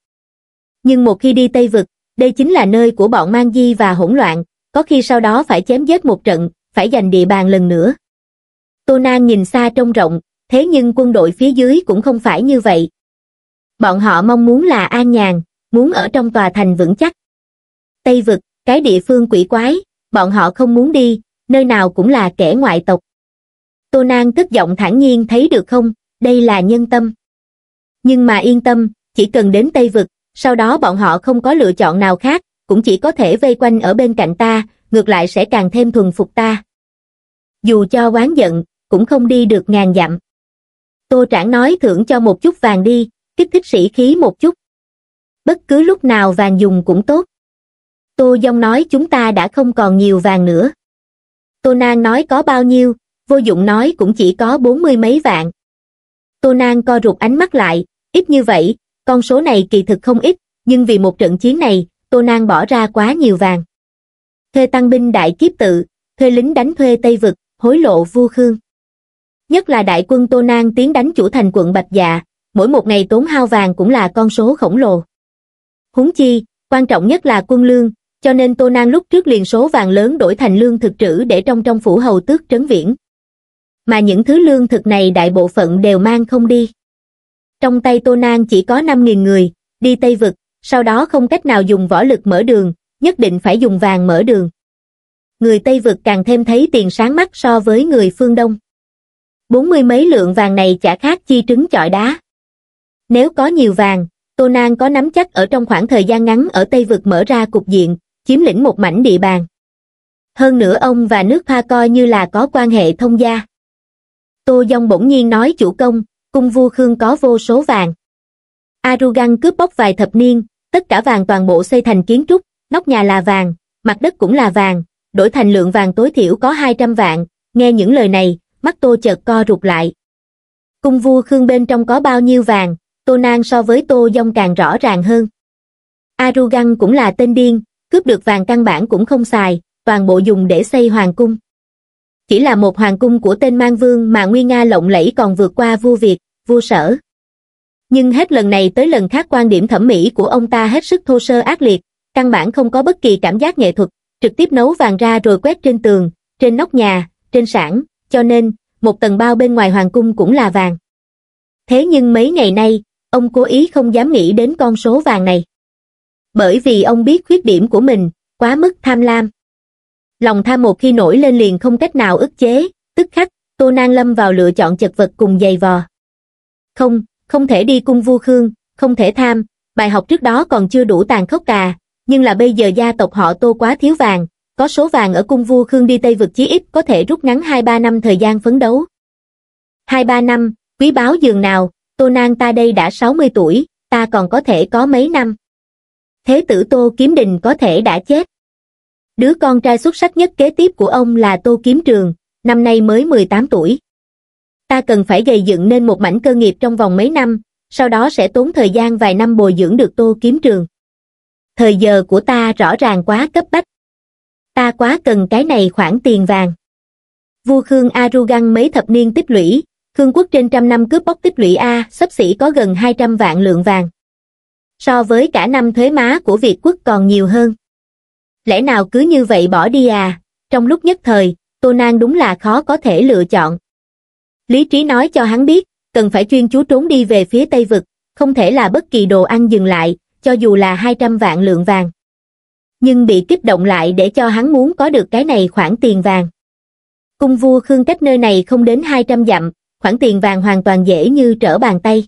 Nhưng một khi đi Tây Vực, đây chính là nơi của bọn mang di và hỗn loạn, có khi sau đó phải chém giết một trận, phải giành địa bàn lần nữa. Tô nang nhìn xa trông rộng, thế nhưng quân đội phía dưới cũng không phải như vậy. Bọn họ mong muốn là an nhàn, muốn ở trong tòa thành vững chắc. Tây vực, cái địa phương quỷ quái, bọn họ không muốn đi, nơi nào cũng là kẻ ngoại tộc. Tô Nang tức giọng thản nhiên thấy được không, đây là nhân tâm. Nhưng mà yên tâm, chỉ cần đến Tây Vực, sau đó bọn họ không có lựa chọn nào khác, cũng chỉ có thể vây quanh ở bên cạnh ta, ngược lại sẽ càng thêm thuần phục ta. Dù cho oán giận, cũng không đi được ngàn dặm. Tô Trảng nói thưởng cho một chút vàng đi, kích thích sĩ khí một chút. Bất cứ lúc nào vàng dùng cũng tốt. Tô Dông nói chúng ta đã không còn nhiều vàng nữa. Tô Nang nói có bao nhiêu, vô dụng nói cũng chỉ có bốn mươi mấy vạn. Tô Nang co rụt ánh mắt lại, ít như vậy, con số này kỳ thực không ít, nhưng vì một trận chiến này, Tô Nang bỏ ra quá nhiều vàng. Thuê tăng binh đại kiếp tự, thuê lính đánh thuê Tây Vực, hối lộ vua Khương nhất là đại quân Tô Nang tiến đánh chủ thành quận Bạch Dạ, mỗi một ngày tốn hao vàng cũng là con số khổng lồ. húng chi, quan trọng nhất là quân lương, cho nên Tô Nang lúc trước liền số vàng lớn đổi thành lương thực trữ để trong trong phủ hầu tước trấn viễn. Mà những thứ lương thực này đại bộ phận đều mang không đi. Trong tay Tô Nang chỉ có 5.000 người, đi Tây Vực, sau đó không cách nào dùng võ lực mở đường, nhất định phải dùng vàng mở đường. Người Tây Vực càng thêm thấy tiền sáng mắt so với người phương Đông bốn mươi mấy lượng vàng này chả khác chi trứng chọi đá. Nếu có nhiều vàng, Tô Nang có nắm chắc ở trong khoảng thời gian ngắn ở Tây Vực mở ra cục diện, chiếm lĩnh một mảnh địa bàn. Hơn nữa ông và nước Hoa coi như là có quan hệ thông gia. Tô Dông bỗng nhiên nói chủ công, cung vua Khương có vô số vàng. Arugan cướp bóc vài thập niên, tất cả vàng toàn bộ xây thành kiến trúc, nóc nhà là vàng, mặt đất cũng là vàng, đổi thành lượng vàng tối thiểu có 200 vạn. Nghe những lời này, mắt tô chợt co rụt lại. Cung vua Khương bên trong có bao nhiêu vàng, tô nang so với tô dông càng rõ ràng hơn. Arugan cũng là tên điên, cướp được vàng căn bản cũng không xài, toàn bộ dùng để xây hoàng cung. Chỉ là một hoàng cung của tên mang vương mà nguy nga lộng lẫy còn vượt qua vua Việt, vua sở. Nhưng hết lần này tới lần khác quan điểm thẩm mỹ của ông ta hết sức thô sơ ác liệt, căn bản không có bất kỳ cảm giác nghệ thuật, trực tiếp nấu vàng ra rồi quét trên tường, trên nóc nhà, trên sản cho nên, một tầng bao bên ngoài hoàng cung cũng là vàng. Thế nhưng mấy ngày nay, ông cố ý không dám nghĩ đến con số vàng này. Bởi vì ông biết khuyết điểm của mình, quá mức tham lam. Lòng tham một khi nổi lên liền không cách nào ức chế, tức khắc, Tô nang lâm vào lựa chọn chật vật cùng giày vò. Không, không thể đi cung vua Khương, không thể tham, bài học trước đó còn chưa đủ tàn khốc cả, nhưng là bây giờ gia tộc họ Tô quá thiếu vàng, có số vàng ở cung vua Khương đi Tây vực chí ít có thể rút ngắn 2-3 năm thời gian phấn đấu. 2-3 năm, quý báo giường nào, Tô Nang ta đây đã 60 tuổi, ta còn có thể có mấy năm. Thế tử Tô Kiếm Đình có thể đã chết. Đứa con trai xuất sắc nhất kế tiếp của ông là Tô Kiếm Trường, năm nay mới 18 tuổi. Ta cần phải gây dựng nên một mảnh cơ nghiệp trong vòng mấy năm, sau đó sẽ tốn thời gian vài năm bồi dưỡng được Tô Kiếm Trường. Thời giờ của ta rõ ràng quá cấp bách, ta quá cần cái này khoản tiền vàng vua khương arugan mấy thập niên tích lũy khương quốc trên trăm năm cướp bóc tích lũy a xấp xỉ có gần hai trăm vạn lượng vàng so với cả năm thuế má của việt quốc còn nhiều hơn lẽ nào cứ như vậy bỏ đi à trong lúc nhất thời tô nang đúng là khó có thể lựa chọn lý trí nói cho hắn biết cần phải chuyên chú trốn đi về phía tây vực không thể là bất kỳ đồ ăn dừng lại cho dù là hai trăm vạn lượng vàng nhưng bị kích động lại để cho hắn muốn có được cái này khoản tiền vàng cung vua khương cách nơi này không đến hai trăm dặm khoản tiền vàng hoàn toàn dễ như trở bàn tay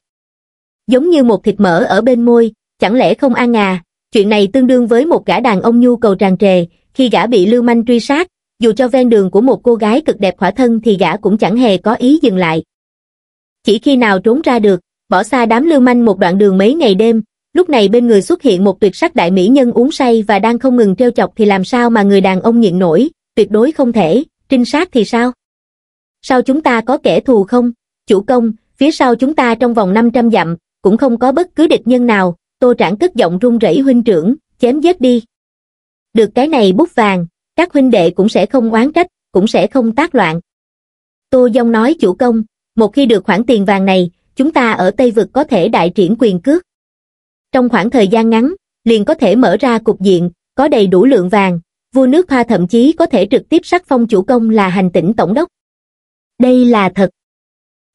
giống như một thịt mỡ ở bên môi chẳng lẽ không ăn à chuyện này tương đương với một gã đàn ông nhu cầu tràn trề khi gã bị lưu manh truy sát dù cho ven đường của một cô gái cực đẹp khỏa thân thì gã cũng chẳng hề có ý dừng lại chỉ khi nào trốn ra được bỏ xa đám lưu manh một đoạn đường mấy ngày đêm lúc này bên người xuất hiện một tuyệt sắc đại mỹ nhân uống say và đang không ngừng treo chọc thì làm sao mà người đàn ông nhịn nổi, tuyệt đối không thể, trinh sát thì sao? Sao chúng ta có kẻ thù không? Chủ công, phía sau chúng ta trong vòng 500 dặm, cũng không có bất cứ địch nhân nào, tô trảng cất giọng run rẩy huynh trưởng, chém giết đi. Được cái này bút vàng, các huynh đệ cũng sẽ không oán trách, cũng sẽ không tác loạn. Tô Dông nói chủ công, một khi được khoản tiền vàng này, chúng ta ở Tây Vực có thể đại triển quyền cước. Trong khoảng thời gian ngắn, liền có thể mở ra cục diện, có đầy đủ lượng vàng, vua nước hoa thậm chí có thể trực tiếp sắc phong chủ công là hành tỉnh tổng đốc. Đây là thật.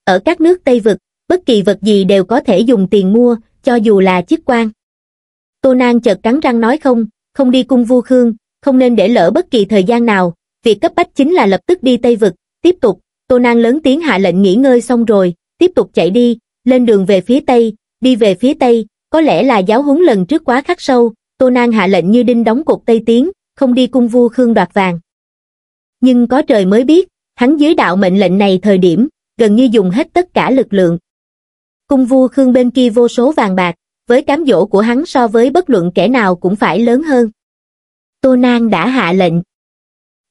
Ở các nước Tây Vực, bất kỳ vật gì đều có thể dùng tiền mua, cho dù là chiếc quan. Tô Nang chợt cắn răng nói không, không đi cung vua Khương, không nên để lỡ bất kỳ thời gian nào, việc cấp bách chính là lập tức đi Tây Vực, tiếp tục, Tô Nang lớn tiếng hạ lệnh nghỉ ngơi xong rồi, tiếp tục chạy đi, lên đường về phía Tây, đi về phía Tây, có lẽ là giáo huấn lần trước quá khắc sâu, Tô Nang hạ lệnh như đinh đóng cột Tây Tiến, không đi cung vua Khương đoạt vàng. Nhưng có trời mới biết, hắn dưới đạo mệnh lệnh này thời điểm, gần như dùng hết tất cả lực lượng. Cung vua Khương bên kia vô số vàng bạc, với cám dỗ của hắn so với bất luận kẻ nào cũng phải lớn hơn. Tô Nang đã hạ lệnh.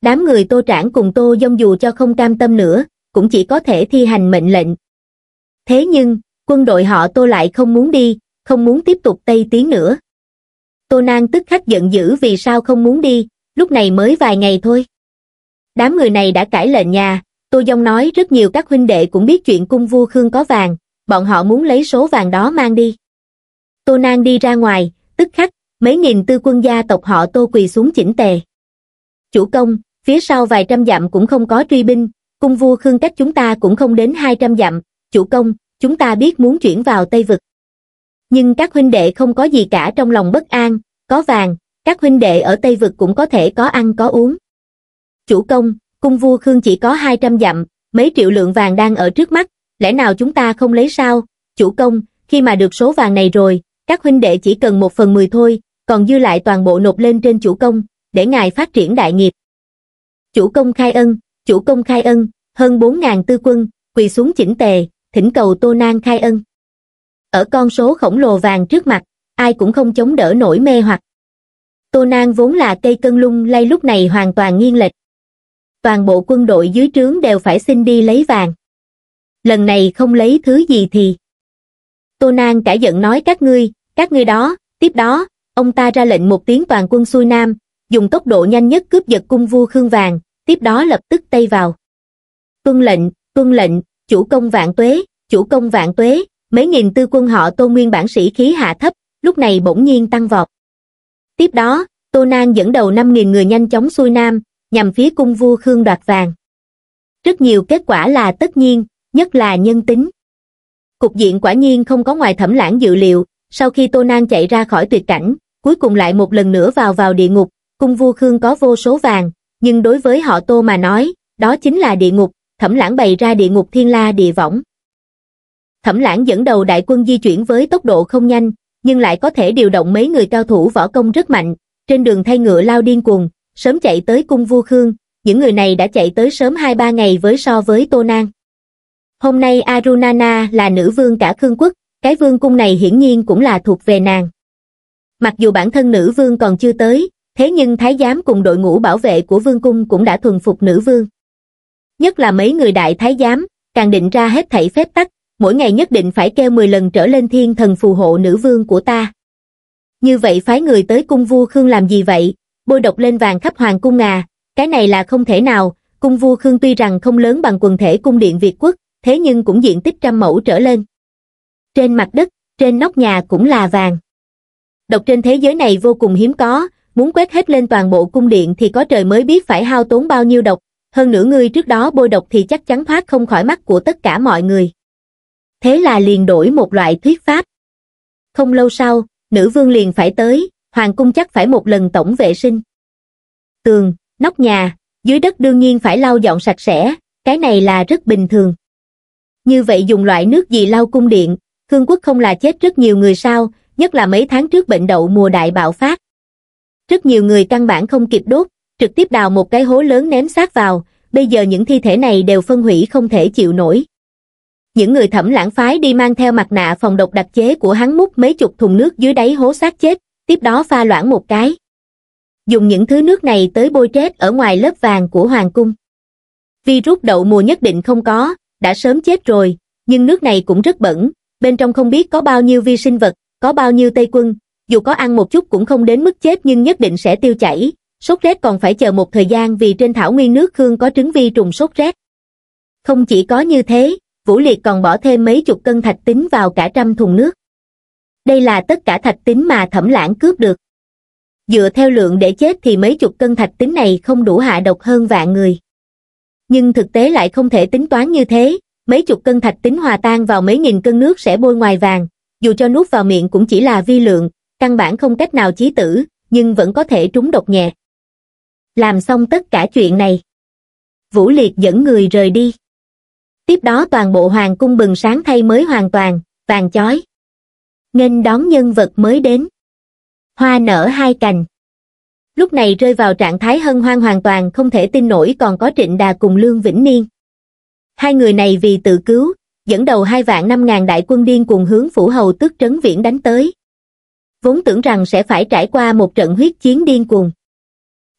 Đám người Tô Trảng cùng Tô Dông dù cho không cam tâm nữa, cũng chỉ có thể thi hành mệnh lệnh. Thế nhưng, quân đội họ Tô lại không muốn đi, không muốn tiếp tục tây tiến nữa tô nang tức khắc giận dữ vì sao không muốn đi lúc này mới vài ngày thôi đám người này đã cãi lệnh nhà tô dông nói rất nhiều các huynh đệ cũng biết chuyện cung vua khương có vàng bọn họ muốn lấy số vàng đó mang đi tô nang đi ra ngoài tức khắc mấy nghìn tư quân gia tộc họ tô quỳ xuống chỉnh tề chủ công phía sau vài trăm dặm cũng không có truy binh cung vua khương cách chúng ta cũng không đến hai trăm dặm chủ công chúng ta biết muốn chuyển vào tây vực nhưng các huynh đệ không có gì cả trong lòng bất an có vàng các huynh đệ ở tây vực cũng có thể có ăn có uống chủ công cung vua khương chỉ có hai trăm dặm mấy triệu lượng vàng đang ở trước mắt lẽ nào chúng ta không lấy sao chủ công khi mà được số vàng này rồi các huynh đệ chỉ cần một phần mười thôi còn dư lại toàn bộ nộp lên trên chủ công để ngài phát triển đại nghiệp chủ công khai ân chủ công khai ân hơn bốn ngàn tư quân quỳ xuống chỉnh tề thỉnh cầu tô nang khai ân ở con số khổng lồ vàng trước mặt, ai cũng không chống đỡ nổi mê hoặc. Tô Nang vốn là cây cân lung lay lúc này hoàn toàn nghiêng lệch. Toàn bộ quân đội dưới trướng đều phải xin đi lấy vàng. Lần này không lấy thứ gì thì. Tô Nang cả giận nói các ngươi, các ngươi đó, tiếp đó, ông ta ra lệnh một tiếng toàn quân xuôi nam, dùng tốc độ nhanh nhất cướp giật cung vua Khương Vàng, tiếp đó lập tức tay vào. Tuân lệnh, tuân lệnh, chủ công vạn tuế, chủ công vạn tuế, mấy nghìn tư quân họ tô nguyên bản sĩ khí hạ thấp lúc này bỗng nhiên tăng vọt tiếp đó tô nang dẫn đầu năm nghìn người nhanh chóng xuôi nam nhằm phía cung vua khương đoạt vàng rất nhiều kết quả là tất nhiên nhất là nhân tính cục diện quả nhiên không có ngoài thẩm lãng dự liệu sau khi tô nang chạy ra khỏi tuyệt cảnh cuối cùng lại một lần nữa vào vào địa ngục cung vua khương có vô số vàng nhưng đối với họ tô mà nói đó chính là địa ngục thẩm lãng bày ra địa ngục thiên la địa võng Thẩm lãng dẫn đầu đại quân di chuyển với tốc độ không nhanh, nhưng lại có thể điều động mấy người cao thủ võ công rất mạnh, trên đường thay ngựa lao điên cuồng, sớm chạy tới cung vua Khương, những người này đã chạy tới sớm 2-3 ngày với so với Tô Nang. Hôm nay Arunana là nữ vương cả Khương quốc, cái vương cung này hiển nhiên cũng là thuộc về nàng. Mặc dù bản thân nữ vương còn chưa tới, thế nhưng thái giám cùng đội ngũ bảo vệ của vương cung cũng đã thuần phục nữ vương. Nhất là mấy người đại thái giám, càng định ra hết thảy phép tắc, mỗi ngày nhất định phải kêu 10 lần trở lên thiên thần phù hộ nữ vương của ta. Như vậy phái người tới cung vua Khương làm gì vậy, bôi độc lên vàng khắp hoàng cung à, cái này là không thể nào, cung vua Khương tuy rằng không lớn bằng quần thể cung điện Việt quốc, thế nhưng cũng diện tích trăm mẫu trở lên. Trên mặt đất, trên nóc nhà cũng là vàng. Độc trên thế giới này vô cùng hiếm có, muốn quét hết lên toàn bộ cung điện thì có trời mới biết phải hao tốn bao nhiêu độc, hơn nữa người trước đó bôi độc thì chắc chắn thoát không khỏi mắt của tất cả mọi người thế là liền đổi một loại thuyết pháp. Không lâu sau, nữ vương liền phải tới, hoàng cung chắc phải một lần tổng vệ sinh. Tường, nóc nhà, dưới đất đương nhiên phải lau dọn sạch sẽ, cái này là rất bình thường. Như vậy dùng loại nước gì lau cung điện, Khương quốc không là chết rất nhiều người sao, nhất là mấy tháng trước bệnh đậu mùa đại bạo phát. Rất nhiều người căn bản không kịp đốt, trực tiếp đào một cái hố lớn ném xác vào, bây giờ những thi thể này đều phân hủy không thể chịu nổi những người thẩm lãng phái đi mang theo mặt nạ phòng độc đặc chế của hắn múc mấy chục thùng nước dưới đáy hố xác chết, tiếp đó pha loãng một cái. Dùng những thứ nước này tới bôi chết ở ngoài lớp vàng của hoàng cung. Virus đậu mùa nhất định không có, đã sớm chết rồi, nhưng nước này cũng rất bẩn, bên trong không biết có bao nhiêu vi sinh vật, có bao nhiêu tây quân, dù có ăn một chút cũng không đến mức chết nhưng nhất định sẽ tiêu chảy, sốt rét còn phải chờ một thời gian vì trên thảo nguyên nước khương có trứng vi trùng sốt rét. Không chỉ có như thế, vũ liệt còn bỏ thêm mấy chục cân thạch tính vào cả trăm thùng nước đây là tất cả thạch tính mà thẩm lãng cướp được dựa theo lượng để chết thì mấy chục cân thạch tính này không đủ hạ độc hơn vạn người nhưng thực tế lại không thể tính toán như thế mấy chục cân thạch tính hòa tan vào mấy nghìn cân nước sẽ bôi ngoài vàng dù cho nuốt vào miệng cũng chỉ là vi lượng căn bản không cách nào chí tử nhưng vẫn có thể trúng độc nhẹ làm xong tất cả chuyện này vũ liệt dẫn người rời đi tiếp đó toàn bộ hoàng cung bừng sáng thay mới hoàn toàn, vàng chói. Nghênh đón nhân vật mới đến. Hoa nở hai cành. Lúc này rơi vào trạng thái hân hoan hoàn toàn không thể tin nổi còn có Trịnh Đà cùng Lương Vĩnh Niên. Hai người này vì tự cứu, dẫn đầu hai vạn năm ngàn đại quân điên cùng hướng phủ hầu tước trấn viễn đánh tới. Vốn tưởng rằng sẽ phải trải qua một trận huyết chiến điên cuồng.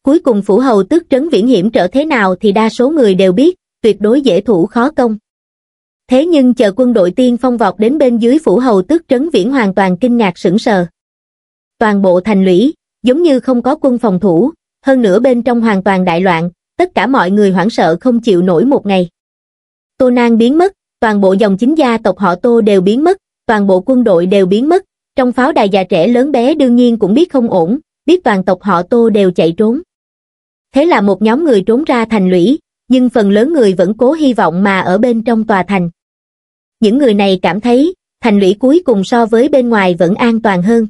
Cuối cùng phủ hầu tước trấn viễn hiểm trở thế nào thì đa số người đều biết, tuyệt đối dễ thủ khó công thế nhưng chờ quân đội tiên phong vọt đến bên dưới phủ hầu tước trấn viễn hoàn toàn kinh ngạc sững sờ. Toàn bộ thành lũy, giống như không có quân phòng thủ, hơn nữa bên trong hoàn toàn đại loạn, tất cả mọi người hoảng sợ không chịu nổi một ngày. Tô Nang biến mất, toàn bộ dòng chính gia tộc họ Tô đều biến mất, toàn bộ quân đội đều biến mất, trong pháo đài già trẻ lớn bé đương nhiên cũng biết không ổn, biết toàn tộc họ Tô đều chạy trốn. Thế là một nhóm người trốn ra thành lũy, nhưng phần lớn người vẫn cố hy vọng mà ở bên trong tòa thành. Những người này cảm thấy, thành lũy cuối cùng so với bên ngoài vẫn an toàn hơn.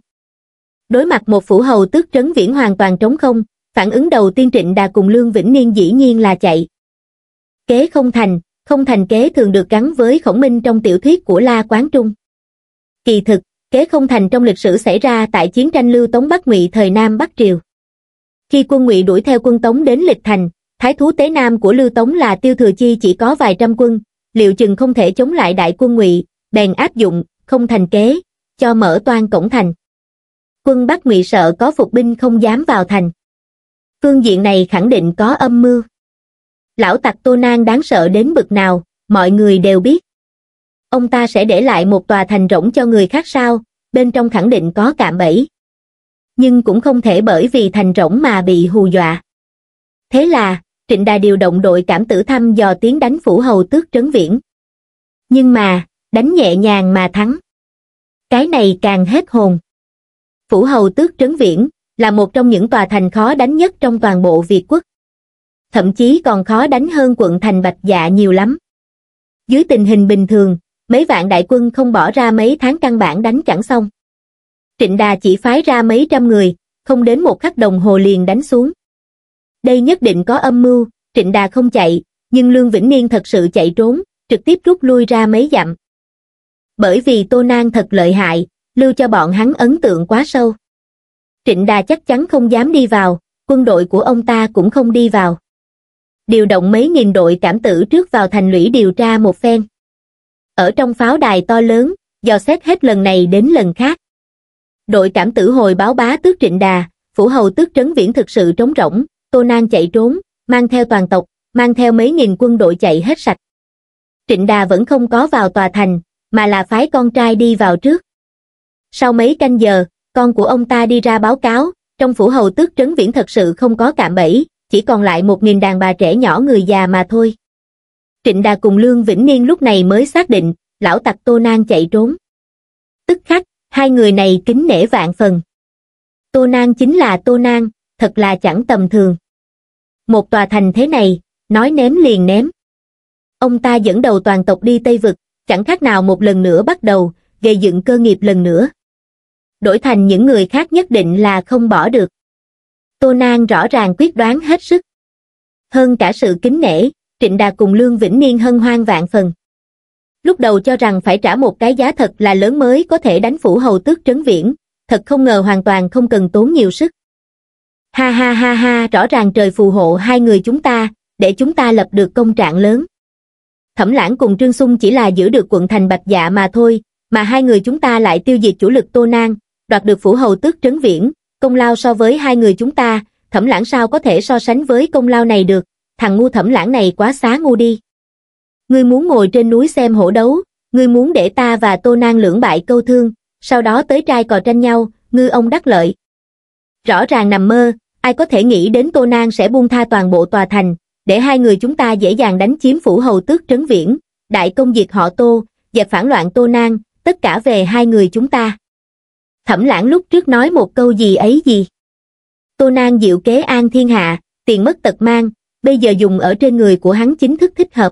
Đối mặt một phủ hầu tước trấn viễn hoàn toàn trống không, phản ứng đầu tiên Trịnh Đà cùng Lương Vĩnh Niên dĩ nhiên là chạy. Kế không thành, không thành kế thường được gắn với khổng minh trong tiểu thuyết của La Quán Trung. Kỳ thực, kế không thành trong lịch sử xảy ra tại chiến tranh lưu Tống Bắc Ngụy thời Nam Bắc Triều. Khi quân Ngụy đuổi theo quân Tống đến lịch thành, thái thú tế nam của lưu tống là tiêu thừa chi chỉ có vài trăm quân liệu chừng không thể chống lại đại quân ngụy bèn áp dụng không thành kế cho mở toan cổng thành quân bắc ngụy sợ có phục binh không dám vào thành phương diện này khẳng định có âm mưu lão tặc tô nan đáng sợ đến bực nào mọi người đều biết ông ta sẽ để lại một tòa thành rỗng cho người khác sao bên trong khẳng định có cạm bẫy nhưng cũng không thể bởi vì thành rỗng mà bị hù dọa thế là trịnh Đà điều động đội cảm tử thăm dò tiếng đánh phủ hầu tước trấn viễn nhưng mà đánh nhẹ nhàng mà thắng cái này càng hết hồn phủ hầu tước trấn viễn là một trong những tòa thành khó đánh nhất trong toàn bộ việt quốc thậm chí còn khó đánh hơn quận thành bạch dạ nhiều lắm dưới tình hình bình thường mấy vạn đại quân không bỏ ra mấy tháng căn bản đánh chẳng xong trịnh đà chỉ phái ra mấy trăm người không đến một khắc đồng hồ liền đánh xuống đây nhất định có âm mưu trịnh đà không chạy nhưng lương vĩnh niên thật sự chạy trốn trực tiếp rút lui ra mấy dặm bởi vì tô nang thật lợi hại lưu cho bọn hắn ấn tượng quá sâu trịnh đà chắc chắn không dám đi vào quân đội của ông ta cũng không đi vào điều động mấy nghìn đội cảm tử trước vào thành lũy điều tra một phen ở trong pháo đài to lớn dò xét hết lần này đến lần khác đội cảm tử hồi báo bá tước trịnh đà phủ hầu tước trấn viễn thực sự trống rỗng tô Nang chạy trốn mang theo toàn tộc mang theo mấy nghìn quân đội chạy hết sạch trịnh đà vẫn không có vào tòa thành mà là phái con trai đi vào trước sau mấy canh giờ con của ông ta đi ra báo cáo trong phủ hầu tước trấn viễn thật sự không có cạm bẫy chỉ còn lại một nghìn đàn bà trẻ nhỏ người già mà thôi trịnh đà cùng lương vĩnh niên lúc này mới xác định lão tặc tô Nang chạy trốn tức khắc hai người này kính nể vạn phần tô Nang chính là tô Nang, thật là chẳng tầm thường một tòa thành thế này, nói ném liền ném. Ông ta dẫn đầu toàn tộc đi Tây Vực, chẳng khác nào một lần nữa bắt đầu, gây dựng cơ nghiệp lần nữa. Đổi thành những người khác nhất định là không bỏ được. Tô Nang rõ ràng quyết đoán hết sức. Hơn cả sự kính nể, Trịnh Đà cùng Lương Vĩnh Niên hân hoan vạn phần. Lúc đầu cho rằng phải trả một cái giá thật là lớn mới có thể đánh phủ hầu tước trấn viễn, thật không ngờ hoàn toàn không cần tốn nhiều sức. Ha ha ha ha, rõ ràng trời phù hộ hai người chúng ta, để chúng ta lập được công trạng lớn. Thẩm lãng cùng Trương Sung chỉ là giữ được quận thành Bạch Dạ mà thôi, mà hai người chúng ta lại tiêu diệt chủ lực Tô Nang, đoạt được phủ hầu tước trấn viễn, công lao so với hai người chúng ta, thẩm lãng sao có thể so sánh với công lao này được, thằng ngu thẩm lãng này quá xá ngu đi. Ngươi muốn ngồi trên núi xem hổ đấu, ngươi muốn để ta và Tô Nang lưỡng bại câu thương, sau đó tới trai cò tranh nhau, ngư ông đắc lợi. Rõ ràng nằm mơ, ai có thể nghĩ đến Tô Nang sẽ buông tha toàn bộ tòa thành, để hai người chúng ta dễ dàng đánh chiếm phủ hầu tước trấn viễn, đại công diệt họ Tô, dẹp phản loạn Tô Nang, tất cả về hai người chúng ta. Thẩm lãng lúc trước nói một câu gì ấy gì? Tô Nang diệu kế an thiên hạ, tiền mất tật mang, bây giờ dùng ở trên người của hắn chính thức thích hợp.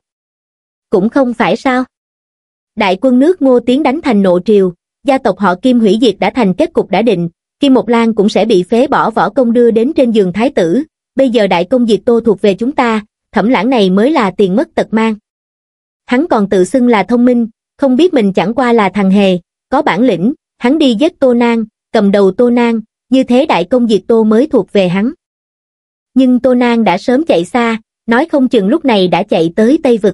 Cũng không phải sao. Đại quân nước ngô tiến đánh thành nộ triều, gia tộc họ Kim hủy diệt đã thành kết cục đã định, Kim Mộc Lan cũng sẽ bị phế bỏ võ công đưa đến trên giường thái tử, bây giờ đại công diệt tô thuộc về chúng ta, thẩm lãng này mới là tiền mất tật mang. Hắn còn tự xưng là thông minh, không biết mình chẳng qua là thằng hề, có bản lĩnh, hắn đi giết tô nang, cầm đầu tô nang, như thế đại công diệt tô mới thuộc về hắn. Nhưng tô nang đã sớm chạy xa, nói không chừng lúc này đã chạy tới Tây Vực.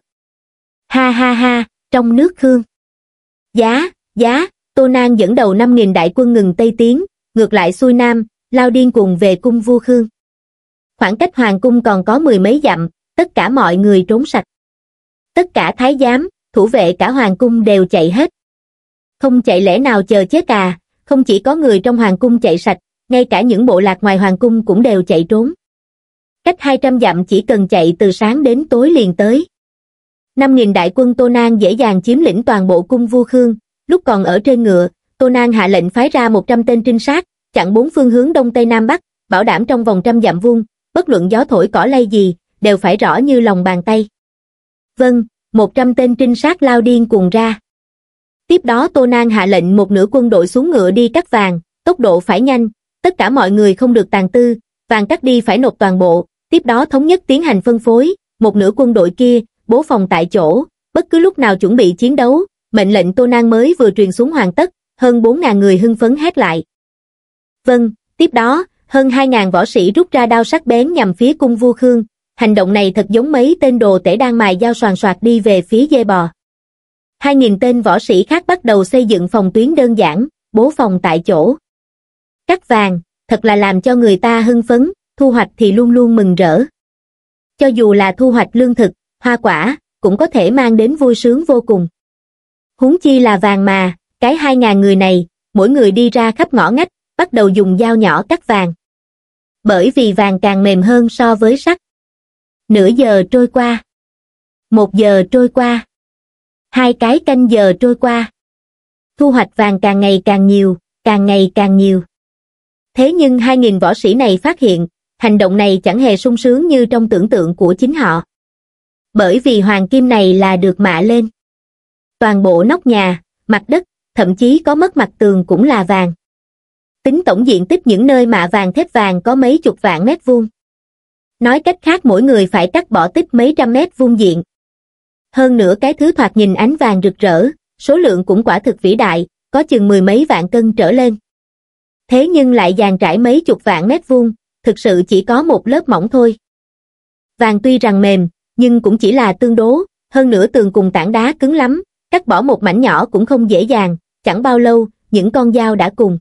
Ha ha ha, trong nước Khương. Giá, giá, tô nang dẫn đầu 5.000 đại quân ngừng Tây Tiến, ngược lại xuôi nam, lao điên cùng về cung vua Khương. Khoảng cách hoàng cung còn có mười mấy dặm, tất cả mọi người trốn sạch. Tất cả thái giám, thủ vệ cả hoàng cung đều chạy hết. Không chạy lẽ nào chờ chết à, không chỉ có người trong hoàng cung chạy sạch, ngay cả những bộ lạc ngoài hoàng cung cũng đều chạy trốn. Cách 200 dặm chỉ cần chạy từ sáng đến tối liền tới. 5.000 đại quân Tô nang dễ dàng chiếm lĩnh toàn bộ cung vua Khương, lúc còn ở trên ngựa, Tô Nang hạ lệnh phái ra 100 tên trinh sát, chặn bốn phương hướng đông tây nam bắc, bảo đảm trong vòng trăm dặm vuông, bất luận gió thổi cỏ lay gì, đều phải rõ như lòng bàn tay. Vâng, 100 tên trinh sát lao điên cuồng ra. Tiếp đó Tô Nang hạ lệnh một nửa quân đội xuống ngựa đi cắt vàng, tốc độ phải nhanh, tất cả mọi người không được tàn tư, vàng cắt đi phải nộp toàn bộ, tiếp đó thống nhất tiến hành phân phối, một nửa quân đội kia, bố phòng tại chỗ, bất cứ lúc nào chuẩn bị chiến đấu, mệnh lệnh Tô Nang mới vừa truyền xuống hoàn tất, hơn 4.000 người hưng phấn hét lại. Vâng, tiếp đó, hơn 2.000 võ sĩ rút ra đao sắc bén nhằm phía cung vua Khương, hành động này thật giống mấy tên đồ tể đang mài dao soàn soạt đi về phía dê bò. 2.000 tên võ sĩ khác bắt đầu xây dựng phòng tuyến đơn giản, bố phòng tại chỗ. Cắt vàng, thật là làm cho người ta hưng phấn, thu hoạch thì luôn luôn mừng rỡ. Cho dù là thu hoạch lương thực, hoa quả, cũng có thể mang đến vui sướng vô cùng. Huống chi là vàng mà, cái hai ngàn người này, mỗi người đi ra khắp ngõ ngách, bắt đầu dùng dao nhỏ cắt vàng. Bởi vì vàng càng mềm hơn so với sắt. Nửa giờ trôi qua. Một giờ trôi qua. Hai cái canh giờ trôi qua. Thu hoạch vàng càng ngày càng nhiều, càng ngày càng nhiều. Thế nhưng hai nghìn võ sĩ này phát hiện, hành động này chẳng hề sung sướng như trong tưởng tượng của chính họ. Bởi vì hoàng kim này là được mạ lên. Toàn bộ nóc nhà, mặt đất, thậm chí có mất mặt tường cũng là vàng. Tính tổng diện tích những nơi mạ vàng thép vàng có mấy chục vạn mét vuông. Nói cách khác mỗi người phải cắt bỏ tích mấy trăm mét vuông diện. Hơn nữa cái thứ thoạt nhìn ánh vàng rực rỡ, số lượng cũng quả thực vĩ đại, có chừng mười mấy vạn cân trở lên. Thế nhưng lại dàn trải mấy chục vạn mét vuông, thực sự chỉ có một lớp mỏng thôi. Vàng tuy rằng mềm, nhưng cũng chỉ là tương đố, hơn nữa tường cùng tảng đá cứng lắm, cắt bỏ một mảnh nhỏ cũng không dễ dàng, chẳng bao lâu những con dao đã cùng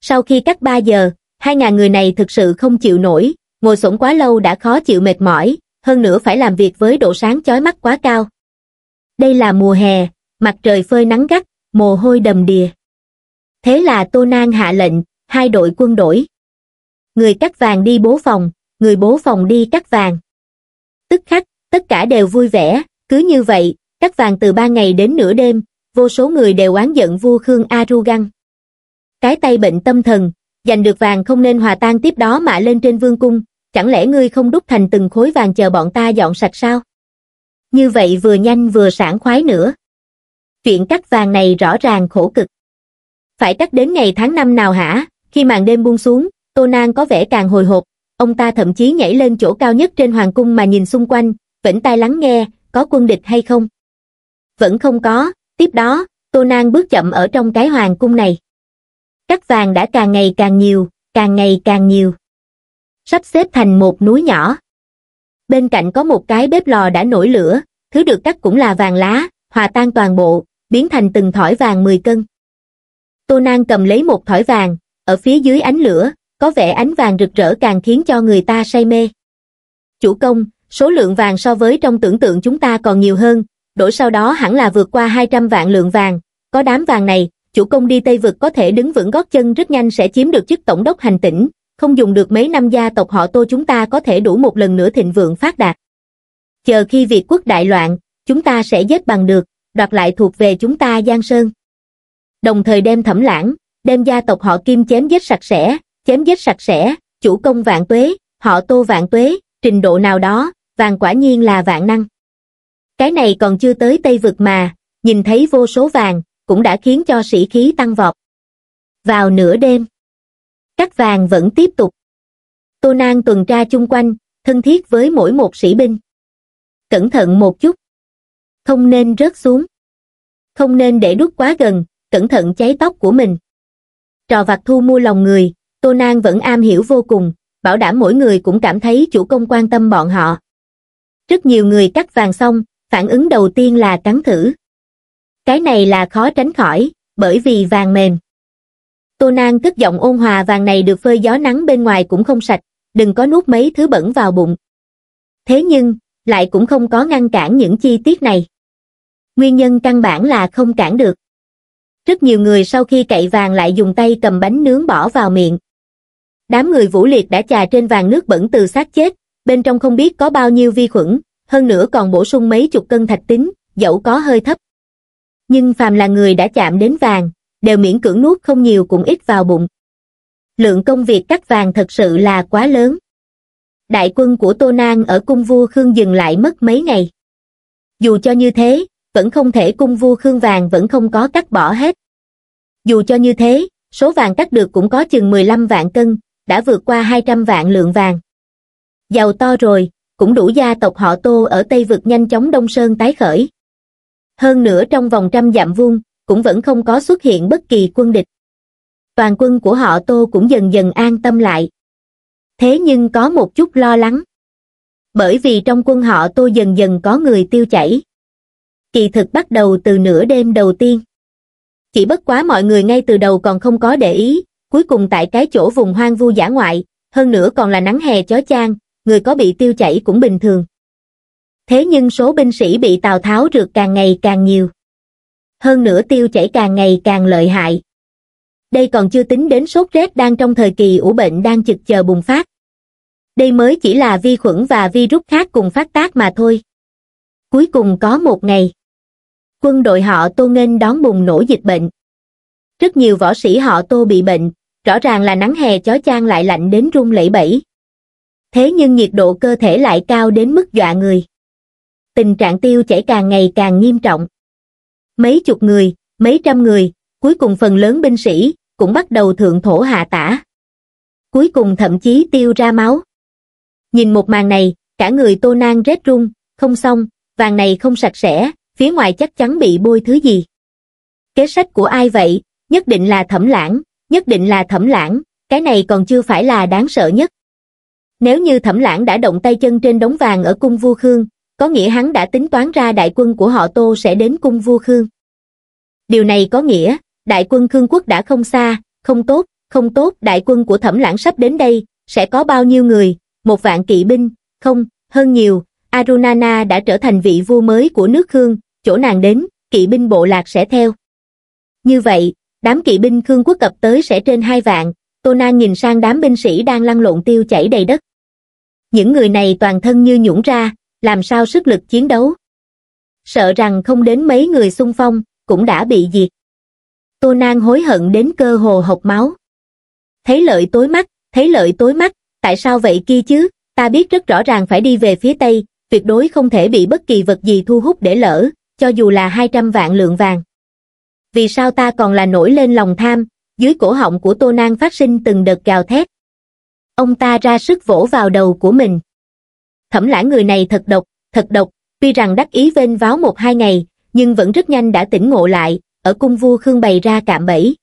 sau khi cắt ba giờ hai ngàn người này thực sự không chịu nổi ngồi xổm quá lâu đã khó chịu mệt mỏi hơn nữa phải làm việc với độ sáng chói mắt quá cao đây là mùa hè mặt trời phơi nắng gắt mồ hôi đầm đìa thế là tô nang hạ lệnh hai đội quân đổi người cắt vàng đi bố phòng người bố phòng đi cắt vàng tức khắc tất cả đều vui vẻ cứ như vậy cắt vàng từ ba ngày đến nửa đêm vô số người đều oán giận vua Khương Arugan. Cái tay bệnh tâm thần, giành được vàng không nên hòa tan tiếp đó mà lên trên vương cung, chẳng lẽ ngươi không đúc thành từng khối vàng chờ bọn ta dọn sạch sao? Như vậy vừa nhanh vừa sảng khoái nữa. Chuyện cắt vàng này rõ ràng khổ cực. Phải cắt đến ngày tháng năm nào hả? Khi màn đêm buông xuống, Tô Nang có vẻ càng hồi hộp, ông ta thậm chí nhảy lên chỗ cao nhất trên hoàng cung mà nhìn xung quanh, vẫn tai lắng nghe, có quân địch hay không? Vẫn không có, tiếp đó tô nang bước chậm ở trong cái hoàng cung này cắt vàng đã càng ngày càng nhiều càng ngày càng nhiều sắp xếp thành một núi nhỏ bên cạnh có một cái bếp lò đã nổi lửa thứ được cắt cũng là vàng lá hòa tan toàn bộ biến thành từng thỏi vàng 10 cân tô nang cầm lấy một thỏi vàng ở phía dưới ánh lửa có vẻ ánh vàng rực rỡ càng khiến cho người ta say mê chủ công số lượng vàng so với trong tưởng tượng chúng ta còn nhiều hơn đổ sau đó hẳn là vượt qua 200 vạn lượng vàng, có đám vàng này, chủ công đi Tây Vực có thể đứng vững gót chân rất nhanh sẽ chiếm được chức tổng đốc hành tỉnh, không dùng được mấy năm gia tộc họ tô chúng ta có thể đủ một lần nữa thịnh vượng phát đạt. Chờ khi Việt quốc đại loạn, chúng ta sẽ giết bằng được, đoạt lại thuộc về chúng ta Giang Sơn. Đồng thời đem thẩm lãng, đem gia tộc họ Kim chém giết sạch sẽ, chém giết sạch sẽ, chủ công vạn tuế, họ tô vạn tuế, trình độ nào đó, vàng quả nhiên là vạn năng. Cái này còn chưa tới Tây Vực mà, nhìn thấy vô số vàng, cũng đã khiến cho sĩ khí tăng vọt. Vào nửa đêm, cắt vàng vẫn tiếp tục. Tô Nang tuần tra chung quanh, thân thiết với mỗi một sĩ binh. Cẩn thận một chút. Không nên rớt xuống. Không nên để đút quá gần, cẩn thận cháy tóc của mình. Trò vặt thu mua lòng người, Tô Nang vẫn am hiểu vô cùng, bảo đảm mỗi người cũng cảm thấy chủ công quan tâm bọn họ. Rất nhiều người cắt vàng xong, phản ứng đầu tiên là cắn thử. Cái này là khó tránh khỏi, bởi vì vàng mềm. Tô Nan cất giọng ôn hòa vàng này được phơi gió nắng bên ngoài cũng không sạch, đừng có nuốt mấy thứ bẩn vào bụng. Thế nhưng, lại cũng không có ngăn cản những chi tiết này. Nguyên nhân căn bản là không cản được. Rất nhiều người sau khi cậy vàng lại dùng tay cầm bánh nướng bỏ vào miệng. Đám người vũ liệt đã trà trên vàng nước bẩn từ xác chết, bên trong không biết có bao nhiêu vi khuẩn, hơn nữa còn bổ sung mấy chục cân thạch tính dẫu có hơi thấp nhưng phàm là người đã chạm đến vàng đều miễn cưỡng nuốt không nhiều cũng ít vào bụng lượng công việc cắt vàng thật sự là quá lớn đại quân của tô nang ở cung vua khương dừng lại mất mấy ngày dù cho như thế vẫn không thể cung vua khương vàng vẫn không có cắt bỏ hết dù cho như thế số vàng cắt được cũng có chừng 15 vạn cân đã vượt qua 200 vạn lượng vàng giàu to rồi cũng đủ gia tộc họ tô ở Tây Vực nhanh chóng Đông Sơn tái khởi. Hơn nữa trong vòng trăm dặm vuông, cũng vẫn không có xuất hiện bất kỳ quân địch. Toàn quân của họ tô cũng dần dần an tâm lại. Thế nhưng có một chút lo lắng. Bởi vì trong quân họ tô dần dần có người tiêu chảy. Kỳ thực bắt đầu từ nửa đêm đầu tiên. Chỉ bất quá mọi người ngay từ đầu còn không có để ý, cuối cùng tại cái chỗ vùng hoang vu giả ngoại, hơn nữa còn là nắng hè chó chang, người có bị tiêu chảy cũng bình thường. Thế nhưng số binh sĩ bị Tào Tháo rượt càng ngày càng nhiều. Hơn nữa tiêu chảy càng ngày càng lợi hại. Đây còn chưa tính đến sốt rét đang trong thời kỳ ủ bệnh đang trực chờ bùng phát. Đây mới chỉ là vi khuẩn và virus khác cùng phát tác mà thôi. Cuối cùng có một ngày, quân đội họ Tô Nghênh đón bùng nổ dịch bệnh. Rất nhiều võ sĩ họ Tô bị bệnh, rõ ràng là nắng hè chó chang lại lạnh đến run lẩy bẩy, thế nhưng nhiệt độ cơ thể lại cao đến mức dọa người. Tình trạng tiêu chảy càng ngày càng nghiêm trọng. Mấy chục người, mấy trăm người, cuối cùng phần lớn binh sĩ, cũng bắt đầu thượng thổ hạ tả. Cuối cùng thậm chí tiêu ra máu. Nhìn một màn này, cả người tô nang rét run, không xong, vàng này không sạch sẽ, phía ngoài chắc chắn bị bôi thứ gì. Kế sách của ai vậy, nhất định là thẩm lãng, nhất định là thẩm lãng, cái này còn chưa phải là đáng sợ nhất. Nếu như thẩm lãng đã động tay chân trên đống vàng ở cung vua Khương, có nghĩa hắn đã tính toán ra đại quân của họ Tô sẽ đến cung vua Khương. Điều này có nghĩa, đại quân Khương quốc đã không xa, không tốt, không tốt, đại quân của thẩm lãng sắp đến đây, sẽ có bao nhiêu người, một vạn kỵ binh, không, hơn nhiều, Arunana đã trở thành vị vua mới của nước Khương, chỗ nàng đến, kỵ binh bộ lạc sẽ theo. Như vậy, đám kỵ binh Khương quốc cập tới sẽ trên hai vạn, Tô Na nhìn sang đám binh sĩ đang lăn lộn tiêu chảy đầy đất những người này toàn thân như nhũng ra, làm sao sức lực chiến đấu. Sợ rằng không đến mấy người xung phong, cũng đã bị diệt. Tô Nang hối hận đến cơ hồ hộc máu. Thấy lợi tối mắt, thấy lợi tối mắt, tại sao vậy kia chứ, ta biết rất rõ ràng phải đi về phía Tây, tuyệt đối không thể bị bất kỳ vật gì thu hút để lỡ, cho dù là 200 vạn lượng vàng. Vì sao ta còn là nổi lên lòng tham, dưới cổ họng của Tô Nang phát sinh từng đợt gào thét, ông ta ra sức vỗ vào đầu của mình thẩm lãng người này thật độc thật độc tuy rằng đắc ý vênh váo một hai ngày nhưng vẫn rất nhanh đã tỉnh ngộ lại ở cung vua khương bày ra cạm bẫy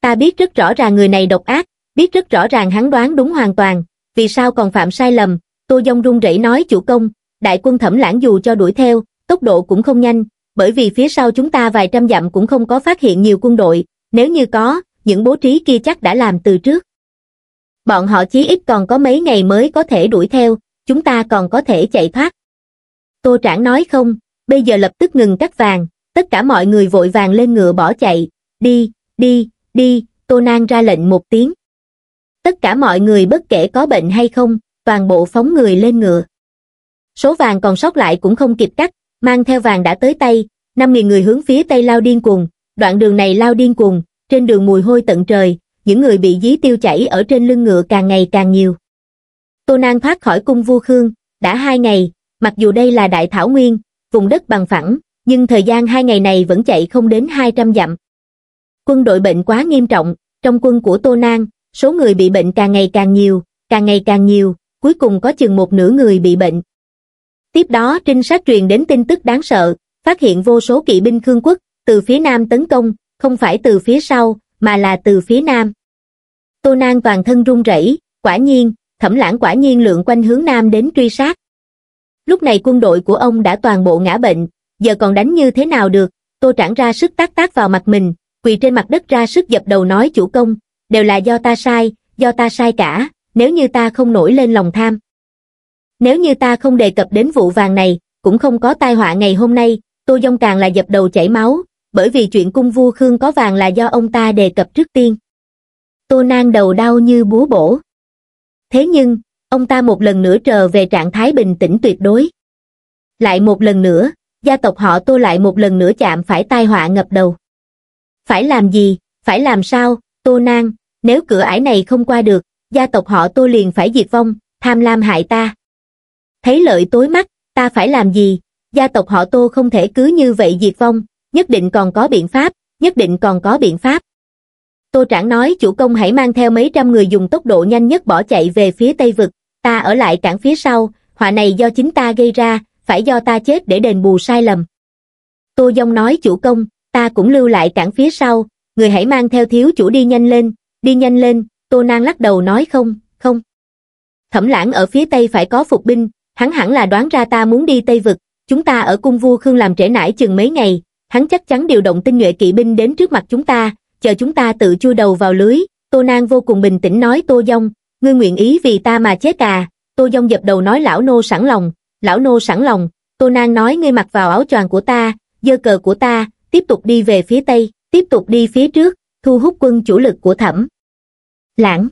ta biết rất rõ ràng người này độc ác biết rất rõ ràng hắn đoán đúng hoàn toàn vì sao còn phạm sai lầm tô dông rung rẩy nói chủ công đại quân thẩm lãng dù cho đuổi theo tốc độ cũng không nhanh bởi vì phía sau chúng ta vài trăm dặm cũng không có phát hiện nhiều quân đội nếu như có những bố trí kia chắc đã làm từ trước bọn họ chí ít còn có mấy ngày mới có thể đuổi theo chúng ta còn có thể chạy thoát tô trảng nói không bây giờ lập tức ngừng cắt vàng tất cả mọi người vội vàng lên ngựa bỏ chạy đi đi đi tô nang ra lệnh một tiếng tất cả mọi người bất kể có bệnh hay không toàn bộ phóng người lên ngựa số vàng còn sót lại cũng không kịp cắt mang theo vàng đã tới tay năm nghìn người hướng phía tây lao điên cuồng đoạn đường này lao điên cuồng trên đường mùi hôi tận trời những người bị dí tiêu chảy ở trên lưng ngựa càng ngày càng nhiều. Tô Nang thoát khỏi cung vua Khương, đã hai ngày, mặc dù đây là đại thảo nguyên, vùng đất bằng phẳng, nhưng thời gian hai ngày này vẫn chạy không đến 200 dặm. Quân đội bệnh quá nghiêm trọng, trong quân của Tô Nang, số người bị bệnh càng ngày càng nhiều, càng ngày càng nhiều, cuối cùng có chừng một nửa người bị bệnh. Tiếp đó trinh sát truyền đến tin tức đáng sợ, phát hiện vô số kỵ binh Khương quốc, từ phía nam tấn công, không phải từ phía sau, mà là từ phía nam tô nang toàn thân run rẩy quả nhiên thẩm lãng quả nhiên lượn quanh hướng nam đến truy sát lúc này quân đội của ông đã toàn bộ ngã bệnh giờ còn đánh như thế nào được tô trảng ra sức tác tác vào mặt mình quỳ trên mặt đất ra sức dập đầu nói chủ công đều là do ta sai do ta sai cả nếu như ta không nổi lên lòng tham nếu như ta không đề cập đến vụ vàng này cũng không có tai họa ngày hôm nay tô dông càng là dập đầu chảy máu bởi vì chuyện cung vua khương có vàng là do ông ta đề cập trước tiên Tô Nan đầu đau như búa bổ. Thế nhưng, ông ta một lần nữa trở về trạng thái bình tĩnh tuyệt đối. Lại một lần nữa, gia tộc họ Tô lại một lần nữa chạm phải tai họa ngập đầu. Phải làm gì, phải làm sao, Tô Nan, nếu cửa ải này không qua được, gia tộc họ Tô liền phải diệt vong, tham lam hại ta. Thấy lợi tối mắt, ta phải làm gì, gia tộc họ Tô không thể cứ như vậy diệt vong, nhất định còn có biện pháp, nhất định còn có biện pháp. Tô Trảng nói chủ công hãy mang theo mấy trăm người dùng tốc độ nhanh nhất bỏ chạy về phía Tây Vực, ta ở lại trảng phía sau, họa này do chính ta gây ra, phải do ta chết để đền bù sai lầm. Tô Dông nói chủ công, ta cũng lưu lại trảng phía sau, người hãy mang theo thiếu chủ đi nhanh lên, đi nhanh lên, Tô Nang lắc đầu nói không, không. Thẩm lãng ở phía Tây phải có phục binh, hắn hẳn là đoán ra ta muốn đi Tây Vực, chúng ta ở cung vua Khương làm trễ nải chừng mấy ngày, hắn chắc chắn điều động tinh nhuệ kỵ binh đến trước mặt chúng ta, chờ chúng ta tự chui đầu vào lưới tô nang vô cùng bình tĩnh nói tô dông ngươi nguyện ý vì ta mà chết à tô dông dập đầu nói lão nô sẵn lòng lão nô sẵn lòng tô nang nói ngươi mặc vào áo choàng của ta giơ cờ của ta tiếp tục đi về phía tây tiếp tục đi phía trước thu hút quân chủ lực của thẩm lãng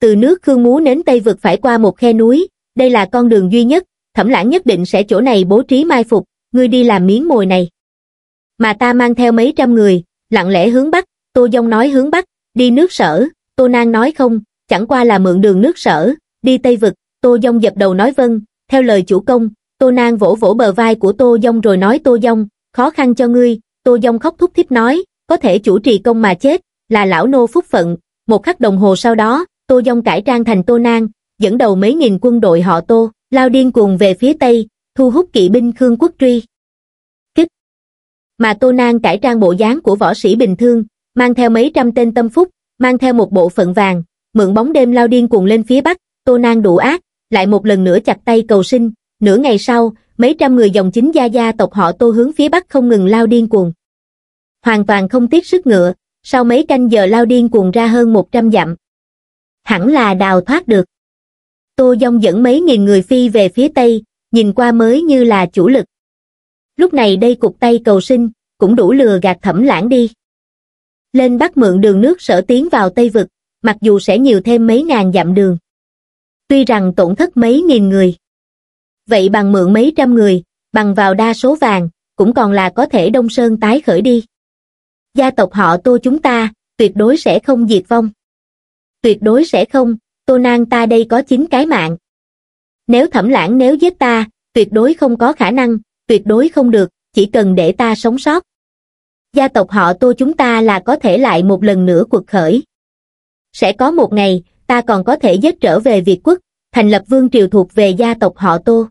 từ nước khương Mú nến tây vượt phải qua một khe núi đây là con đường duy nhất thẩm lãng nhất định sẽ chỗ này bố trí mai phục ngươi đi làm miếng mồi này mà ta mang theo mấy trăm người lặng lẽ hướng bắc, Tô Dông nói hướng bắc, đi nước sở, Tô Nang nói không, chẳng qua là mượn đường nước sở, đi Tây Vực, Tô Dông dập đầu nói vâng, theo lời chủ công, Tô Nang vỗ vỗ bờ vai của Tô Dông rồi nói Tô Dông, khó khăn cho ngươi, Tô Dông khóc thúc thiếp nói, có thể chủ trì công mà chết, là lão nô phúc phận, một khắc đồng hồ sau đó, Tô Dông cải trang thành Tô Nang, dẫn đầu mấy nghìn quân đội họ Tô, lao điên cuồng về phía Tây, thu hút kỵ binh Khương Quốc Truy mà Tô Nang cải trang bộ dáng của võ sĩ bình thường, mang theo mấy trăm tên tâm phúc, mang theo một bộ phận vàng, mượn bóng đêm lao điên cuồng lên phía bắc, Tô Nang đủ ác, lại một lần nữa chặt tay cầu sinh, nửa ngày sau, mấy trăm người dòng chính gia gia tộc họ Tô hướng phía bắc không ngừng lao điên cuồng. Hoàn toàn không tiếc sức ngựa, sau mấy canh giờ lao điên cuồng ra hơn 100 dặm. Hẳn là đào thoát được. Tô Dông dẫn mấy nghìn người phi về phía Tây, nhìn qua mới như là chủ lực lúc này đây cục tay cầu sinh, cũng đủ lừa gạt thẩm lãng đi. Lên bắt mượn đường nước sở tiến vào Tây Vực, mặc dù sẽ nhiều thêm mấy ngàn dặm đường. Tuy rằng tổn thất mấy nghìn người. Vậy bằng mượn mấy trăm người, bằng vào đa số vàng, cũng còn là có thể Đông Sơn tái khởi đi. Gia tộc họ tô chúng ta, tuyệt đối sẽ không diệt vong. Tuyệt đối sẽ không, tô nang ta đây có chín cái mạng. Nếu thẩm lãng nếu giết ta, tuyệt đối không có khả năng, tuyệt đối không được, chỉ cần để ta sống sót. Gia tộc họ tô chúng ta là có thể lại một lần nữa cuộc khởi. Sẽ có một ngày, ta còn có thể dứt trở về Việt quốc, thành lập vương triều thuộc về gia tộc họ tô.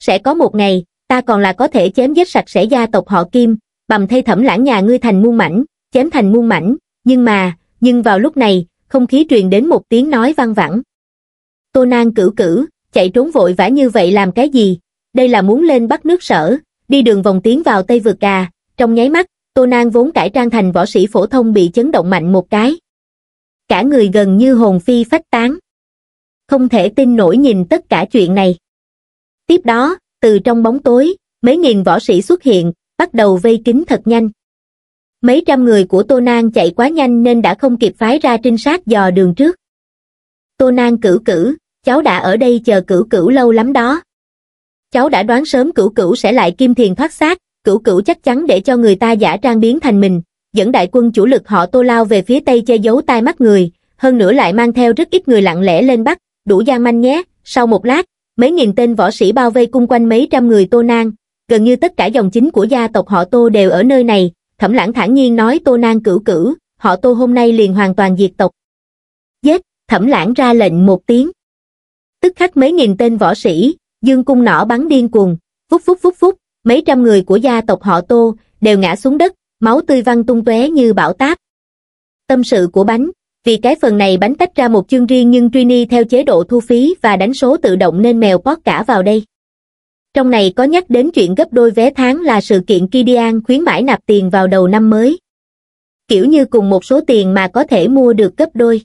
Sẽ có một ngày, ta còn là có thể chém giết sạch sẽ gia tộc họ kim, bầm thay thẩm lãng nhà ngươi thành muôn mảnh, chém thành muôn mảnh, nhưng mà, nhưng vào lúc này, không khí truyền đến một tiếng nói vang vẳng. Tô Nang cử cử, chạy trốn vội vã như vậy làm cái gì, đây là muốn lên bắt nước sở, đi đường vòng tiến vào Tây Vực à, trong nháy mắt, Tô Nang vốn cải trang thành võ sĩ phổ thông bị chấn động mạnh một cái. Cả người gần như hồn phi phách tán. Không thể tin nổi nhìn tất cả chuyện này. Tiếp đó, từ trong bóng tối, mấy nghìn võ sĩ xuất hiện, bắt đầu vây kín thật nhanh. Mấy trăm người của Tô Nang chạy quá nhanh nên đã không kịp phái ra trinh sát dò đường trước. Tô Nang cử cử, cháu đã ở đây chờ cử cử lâu lắm đó. Cháu đã đoán sớm cửu cửu sẽ lại kim thiền thoát xác, cửu cửu chắc chắn để cho người ta giả trang biến thành mình, dẫn đại quân chủ lực họ tô lao về phía tây che giấu tai mắt người, hơn nữa lại mang theo rất ít người lặng lẽ lên bắt đủ gian manh nhé, sau một lát, mấy nghìn tên võ sĩ bao vây cung quanh mấy trăm người tô nang, gần như tất cả dòng chính của gia tộc họ tô đều ở nơi này, thẩm lãng thản nhiên nói tô nang cửu cửu, họ tô hôm nay liền hoàn toàn diệt tộc. Giết, thẩm lãng ra lệnh một tiếng. Tức khắc mấy nghìn tên võ sĩ, dương cung nỏ bắn điên cuồng, vút vút vút vút, mấy trăm người của gia tộc họ Tô đều ngã xuống đất, máu tươi văng tung tóe như bão táp. Tâm sự của bánh, vì cái phần này bánh tách ra một chương riêng nhưng Trini theo chế độ thu phí và đánh số tự động nên mèo pót cả vào đây. Trong này có nhắc đến chuyện gấp đôi vé tháng là sự kiện Kidian khuyến mãi nạp tiền vào đầu năm mới. Kiểu như cùng một số tiền mà có thể mua được gấp đôi.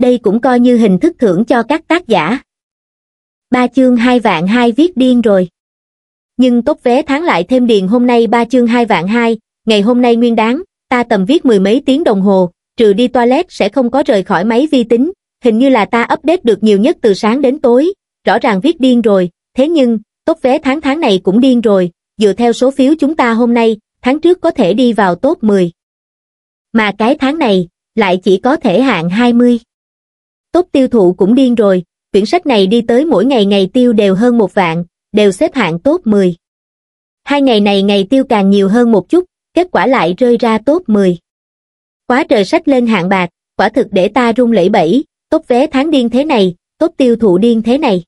Đây cũng coi như hình thức thưởng cho các tác giả ba chương hai vạn hai viết điên rồi. Nhưng tốt vé tháng lại thêm điền hôm nay ba chương hai vạn hai, ngày hôm nay nguyên đáng, ta tầm viết mười mấy tiếng đồng hồ, trừ đi toilet sẽ không có rời khỏi máy vi tính, hình như là ta update được nhiều nhất từ sáng đến tối, rõ ràng viết điên rồi, thế nhưng, tốt vé tháng tháng này cũng điên rồi, dựa theo số phiếu chúng ta hôm nay, tháng trước có thể đi vào top 10. Mà cái tháng này, lại chỉ có thể hạng 20. Tốt tiêu thụ cũng điên rồi, quyển sách này đi tới mỗi ngày ngày tiêu đều hơn một vạn, đều xếp hạng top 10. Hai ngày này ngày tiêu càng nhiều hơn một chút, kết quả lại rơi ra top 10. Quá trời sách lên hạng bạc, quả thực để ta rung lẩy bẩy, tốt vé tháng điên thế này, tốt tiêu thụ điên thế này.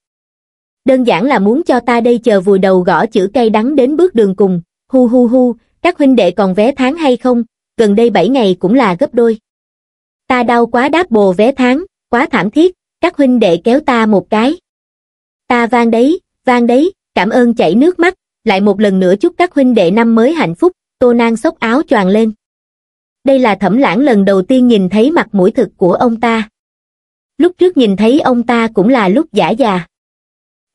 Đơn giản là muốn cho ta đây chờ vùi đầu gõ chữ cây đắng đến bước đường cùng, hu hu hu, các huynh đệ còn vé tháng hay không, gần đây 7 ngày cũng là gấp đôi. Ta đau quá đáp bồ vé tháng, quá thảm thiết, các huynh đệ kéo ta một cái ta vang đấy vang đấy cảm ơn chảy nước mắt lại một lần nữa chúc các huynh đệ năm mới hạnh phúc tô nang xốc áo choàng lên đây là thẩm lãng lần đầu tiên nhìn thấy mặt mũi thực của ông ta lúc trước nhìn thấy ông ta cũng là lúc giả già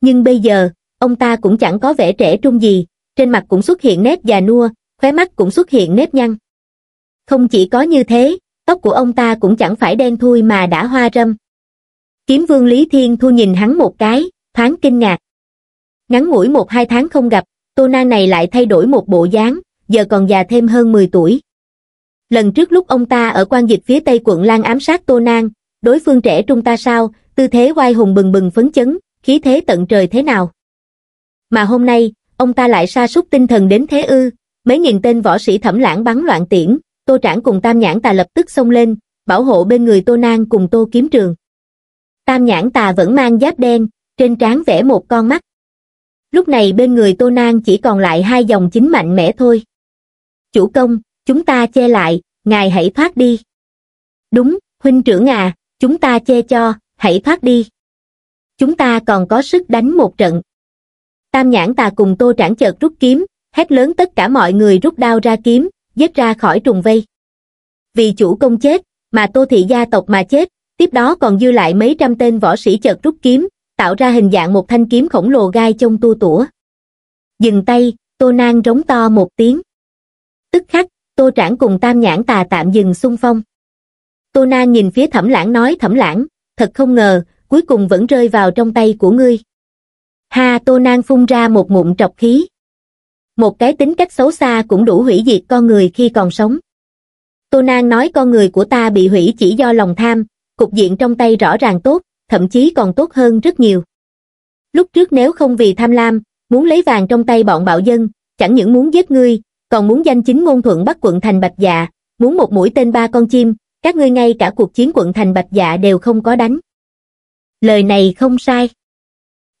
nhưng bây giờ ông ta cũng chẳng có vẻ trẻ trung gì trên mặt cũng xuất hiện nét già nua khóe mắt cũng xuất hiện nếp nhăn không chỉ có như thế tóc của ông ta cũng chẳng phải đen thui mà đã hoa râm kiếm vương lý thiên thu nhìn hắn một cái thoáng kinh ngạc ngắn ngủi một hai tháng không gặp tô na này lại thay đổi một bộ dáng giờ còn già thêm hơn mười tuổi lần trước lúc ông ta ở quan dịch phía tây quận lan ám sát tô nang đối phương trẻ trung ta sao tư thế oai hùng bừng bừng phấn chấn khí thế tận trời thế nào mà hôm nay ông ta lại sa sút tinh thần đến thế ư mấy nghìn tên võ sĩ thẩm lãng bắn loạn tiễn tô trảng cùng tam nhãn ta lập tức xông lên bảo hộ bên người tô nang cùng tô kiếm trường tam nhãn tà vẫn mang giáp đen trên trán vẽ một con mắt lúc này bên người tô nang chỉ còn lại hai dòng chính mạnh mẽ thôi chủ công chúng ta che lại ngài hãy thoát đi đúng huynh trưởng à chúng ta che cho hãy thoát đi chúng ta còn có sức đánh một trận tam nhãn tà cùng tô trảng chợt rút kiếm hét lớn tất cả mọi người rút đao ra kiếm dứt ra khỏi trùng vây vì chủ công chết mà tô thị gia tộc mà chết tiếp đó còn dư lại mấy trăm tên võ sĩ chợt rút kiếm, tạo ra hình dạng một thanh kiếm khổng lồ gai trông tua tủa. Dừng tay, Tô Nang rống to một tiếng. Tức khắc, Tô Trảng cùng Tam Nhãn Tà tạm dừng xung phong. Tô Nang nhìn phía Thẩm Lãng nói Thẩm Lãng, thật không ngờ, cuối cùng vẫn rơi vào trong tay của ngươi. Ha Tô Nang phun ra một mụn trọc khí. Một cái tính cách xấu xa cũng đủ hủy diệt con người khi còn sống. Tô Nang nói con người của ta bị hủy chỉ do lòng tham, cục diện trong tay rõ ràng tốt, thậm chí còn tốt hơn rất nhiều. Lúc trước nếu không vì tham lam, muốn lấy vàng trong tay bọn bạo dân, chẳng những muốn giết ngươi, còn muốn danh chính ngôn thuận bắt quận thành Bạch Dạ, muốn một mũi tên ba con chim, các ngươi ngay cả cuộc chiến quận thành Bạch Dạ đều không có đánh. Lời này không sai.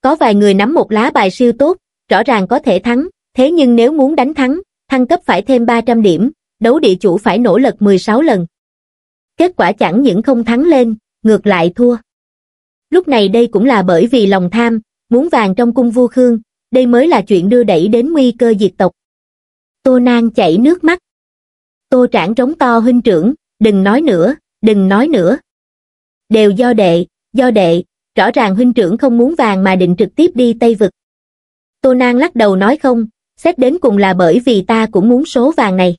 Có vài người nắm một lá bài siêu tốt, rõ ràng có thể thắng, thế nhưng nếu muốn đánh thắng, thăng cấp phải thêm 300 điểm, đấu địa chủ phải nỗ lực 16 lần kết quả chẳng những không thắng lên, ngược lại thua. Lúc này đây cũng là bởi vì lòng tham, muốn vàng trong cung vua Khương, đây mới là chuyện đưa đẩy đến nguy cơ diệt tộc. Tô Nang chảy nước mắt. Tô Trảng trống to huynh trưởng, đừng nói nữa, đừng nói nữa. Đều do đệ, do đệ, rõ ràng huynh trưởng không muốn vàng mà định trực tiếp đi Tây Vực. Tô Nang lắc đầu nói không, xét đến cùng là bởi vì ta cũng muốn số vàng này.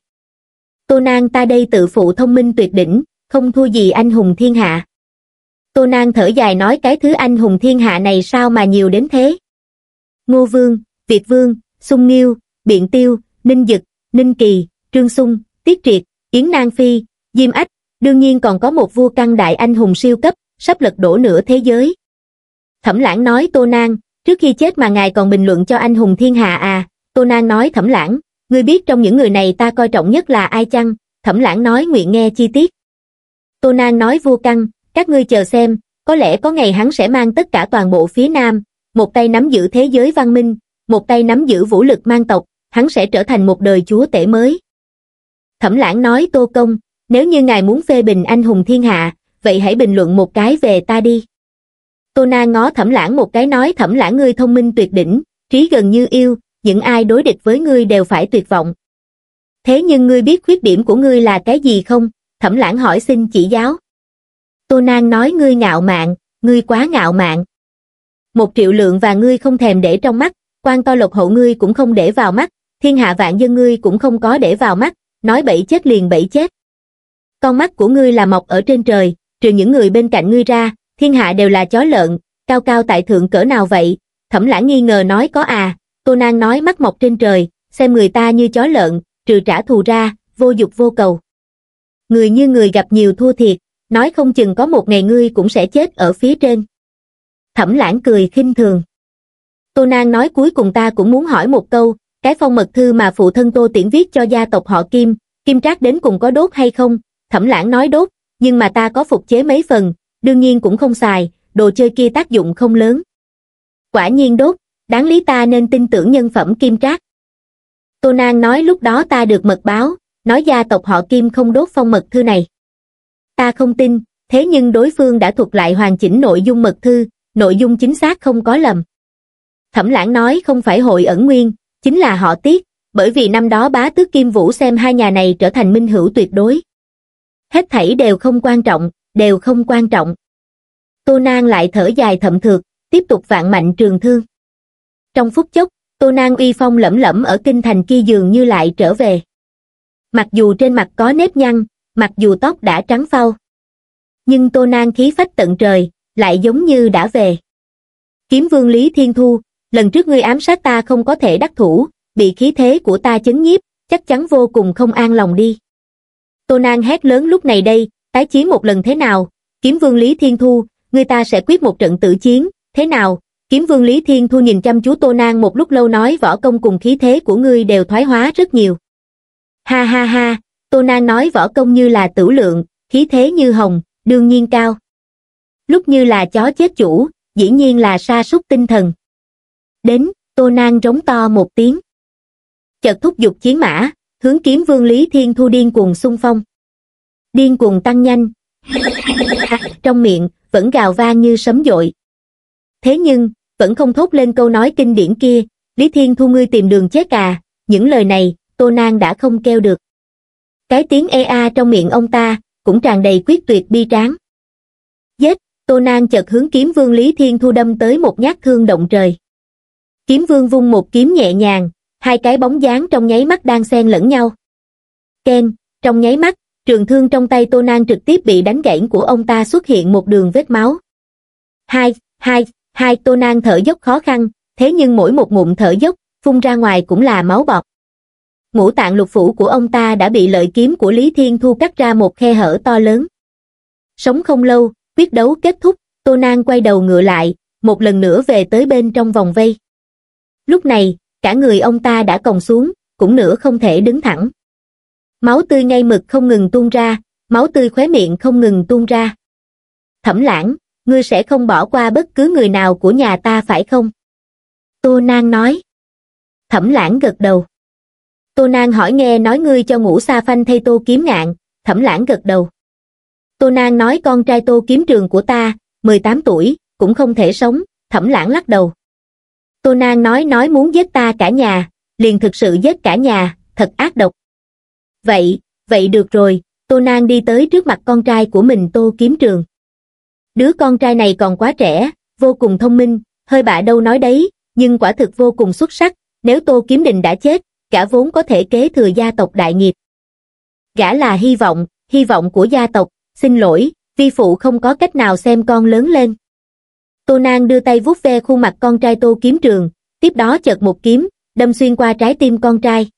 Tô Nang ta đây tự phụ thông minh tuyệt đỉnh, không thua gì anh hùng thiên hạ. Tô Nang thở dài nói cái thứ anh hùng thiên hạ này sao mà nhiều đến thế. Ngô Vương, Việt Vương, Sung Nghiêu, Biện Tiêu, Ninh Dực, Ninh Kỳ, Trương Sung, Tiết Triệt, Yến Nang Phi, Diêm Ách, đương nhiên còn có một vua căn đại anh hùng siêu cấp, sắp lật đổ nửa thế giới. Thẩm lãng nói Tô Nang, trước khi chết mà ngài còn bình luận cho anh hùng thiên hạ à, Tô Nang nói thẩm lãng, ngươi biết trong những người này ta coi trọng nhất là ai chăng, thẩm lãng nói nguyện nghe chi tiết tô nang nói vua căng các ngươi chờ xem có lẽ có ngày hắn sẽ mang tất cả toàn bộ phía nam một tay nắm giữ thế giới văn minh một tay nắm giữ vũ lực mang tộc hắn sẽ trở thành một đời chúa tể mới thẩm lãng nói tô công nếu như ngài muốn phê bình anh hùng thiên hạ vậy hãy bình luận một cái về ta đi tô Nang ngó thẩm lãng một cái nói thẩm lãng ngươi thông minh tuyệt đỉnh trí gần như yêu những ai đối địch với ngươi đều phải tuyệt vọng thế nhưng ngươi biết khuyết điểm của ngươi là cái gì không thẩm lãng hỏi xin chỉ giáo. Tô Nang nói ngươi ngạo mạn, ngươi quá ngạo mạn. Một triệu lượng và ngươi không thèm để trong mắt, quan to lộc hậu ngươi cũng không để vào mắt, thiên hạ vạn dân ngươi cũng không có để vào mắt, nói bậy chết liền bậy chết. Con mắt của ngươi là mọc ở trên trời, trừ những người bên cạnh ngươi ra, thiên hạ đều là chó lợn, cao cao tại thượng cỡ nào vậy? Thẩm lãng nghi ngờ nói có à, Tô Nang nói mắt mọc trên trời, xem người ta như chó lợn, trừ trả thù ra, vô dục vô cầu người như người gặp nhiều thua thiệt, nói không chừng có một ngày ngươi cũng sẽ chết ở phía trên. Thẩm lãng cười khinh thường. Tô Nang nói cuối cùng ta cũng muốn hỏi một câu, cái phong mật thư mà phụ thân Tô Tiễn viết cho gia tộc họ Kim, Kim Trác đến cùng có đốt hay không? Thẩm lãng nói đốt, nhưng mà ta có phục chế mấy phần, đương nhiên cũng không xài, đồ chơi kia tác dụng không lớn. Quả nhiên đốt, đáng lý ta nên tin tưởng nhân phẩm Kim Trác. Tô Nang nói lúc đó ta được mật báo, nói gia tộc họ Kim không đốt phong mật thư này. Ta không tin, thế nhưng đối phương đã thuật lại hoàn chỉnh nội dung mật thư, nội dung chính xác không có lầm. Thẩm lãng nói không phải hội ẩn nguyên, chính là họ tiết, bởi vì năm đó bá tước Kim Vũ xem hai nhà này trở thành minh hữu tuyệt đối. Hết thảy đều không quan trọng, đều không quan trọng. Tô Nang lại thở dài thậm thược, tiếp tục vạn mạnh trường thương. Trong phút chốc, Tô Nang uy phong lẫm lẫm ở kinh thành kia dường như lại trở về mặc dù trên mặt có nếp nhăn mặc dù tóc đã trắng phau nhưng tô nang khí phách tận trời lại giống như đã về kiếm vương lý thiên thu lần trước ngươi ám sát ta không có thể đắc thủ bị khí thế của ta chấn nhiếp chắc chắn vô cùng không an lòng đi tô nang hét lớn lúc này đây tái chiến một lần thế nào kiếm vương lý thiên thu người ta sẽ quyết một trận tử chiến thế nào kiếm vương lý thiên thu nhìn chăm chú tô nang một lúc lâu nói võ công cùng khí thế của ngươi đều thoái hóa rất nhiều ha ha ha tô Nang nói võ công như là tử lượng khí thế như hồng đương nhiên cao lúc như là chó chết chủ dĩ nhiên là sa sút tinh thần đến tô nang rống to một tiếng chợt thúc giục chiến mã hướng kiếm vương lý thiên thu điên cuồng xung phong điên cuồng tăng nhanh trong miệng vẫn gào vang như sấm dội thế nhưng vẫn không thốt lên câu nói kinh điển kia lý thiên thu ngươi tìm đường chết cà, những lời này Tô Nang đã không kêu được. Cái tiếng ea trong miệng ông ta, cũng tràn đầy quyết tuyệt bi tráng. Giết, Tô Nang chợt hướng kiếm vương Lý Thiên Thu đâm tới một nhát thương động trời. Kiếm vương vung một kiếm nhẹ nhàng, hai cái bóng dáng trong nháy mắt đang xen lẫn nhau. Ken, trong nháy mắt, trường thương trong tay Tô Nang trực tiếp bị đánh gãy của ông ta xuất hiện một đường vết máu. Hai, hai, hai Tô Nang thở dốc khó khăn, thế nhưng mỗi một ngụm thở dốc, phun ra ngoài cũng là máu bọt ngũ tạng lục phủ của ông ta đã bị lợi kiếm của Lý Thiên Thu cắt ra một khe hở to lớn. Sống không lâu, quyết đấu kết thúc, Tô Nang quay đầu ngựa lại, một lần nữa về tới bên trong vòng vây. Lúc này, cả người ông ta đã còng xuống, cũng nửa không thể đứng thẳng. Máu tươi ngay mực không ngừng tuôn ra, máu tươi khóe miệng không ngừng tuôn ra. Thẩm lãng, ngươi sẽ không bỏ qua bất cứ người nào của nhà ta phải không? Tô Nang nói. Thẩm lãng gật đầu tô nang hỏi nghe nói ngươi cho ngũ sa phanh thay tô kiếm ngạn thẩm lãng gật đầu tô nang nói con trai tô kiếm trường của ta mười tám tuổi cũng không thể sống thẩm lãng lắc đầu tô nang nói nói muốn giết ta cả nhà liền thực sự giết cả nhà thật ác độc vậy vậy được rồi tô nang đi tới trước mặt con trai của mình tô kiếm trường đứa con trai này còn quá trẻ vô cùng thông minh hơi bạ đâu nói đấy nhưng quả thực vô cùng xuất sắc nếu tô kiếm đình đã chết gã vốn có thể kế thừa gia tộc đại nghiệp. Gã là hy vọng, hy vọng của gia tộc, xin lỗi, vi phụ không có cách nào xem con lớn lên. Tô Nang đưa tay vuốt ve khuôn mặt con trai Tô Kiếm Trường, tiếp đó chợt một kiếm, đâm xuyên qua trái tim con trai.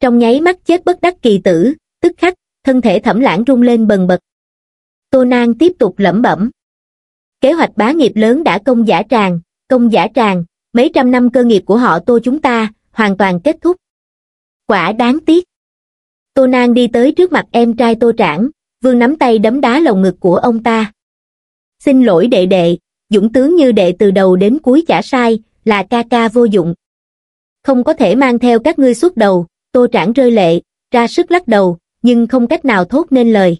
Trong nháy mắt chết bất đắc kỳ tử, tức khắc, thân thể thẩm lãng rung lên bần bật. Tô Nang tiếp tục lẩm bẩm. Kế hoạch bá nghiệp lớn đã công giả tràng, công giả tràng, mấy trăm năm cơ nghiệp của họ Tô chúng ta, hoàn toàn kết thúc quả đáng tiếc tô nang đi tới trước mặt em trai tô trảng vương nắm tay đấm đá lồng ngực của ông ta xin lỗi đệ đệ dũng tướng như đệ từ đầu đến cuối chả sai là ca ca vô dụng không có thể mang theo các ngươi suốt đầu tô trảng rơi lệ ra sức lắc đầu nhưng không cách nào thốt nên lời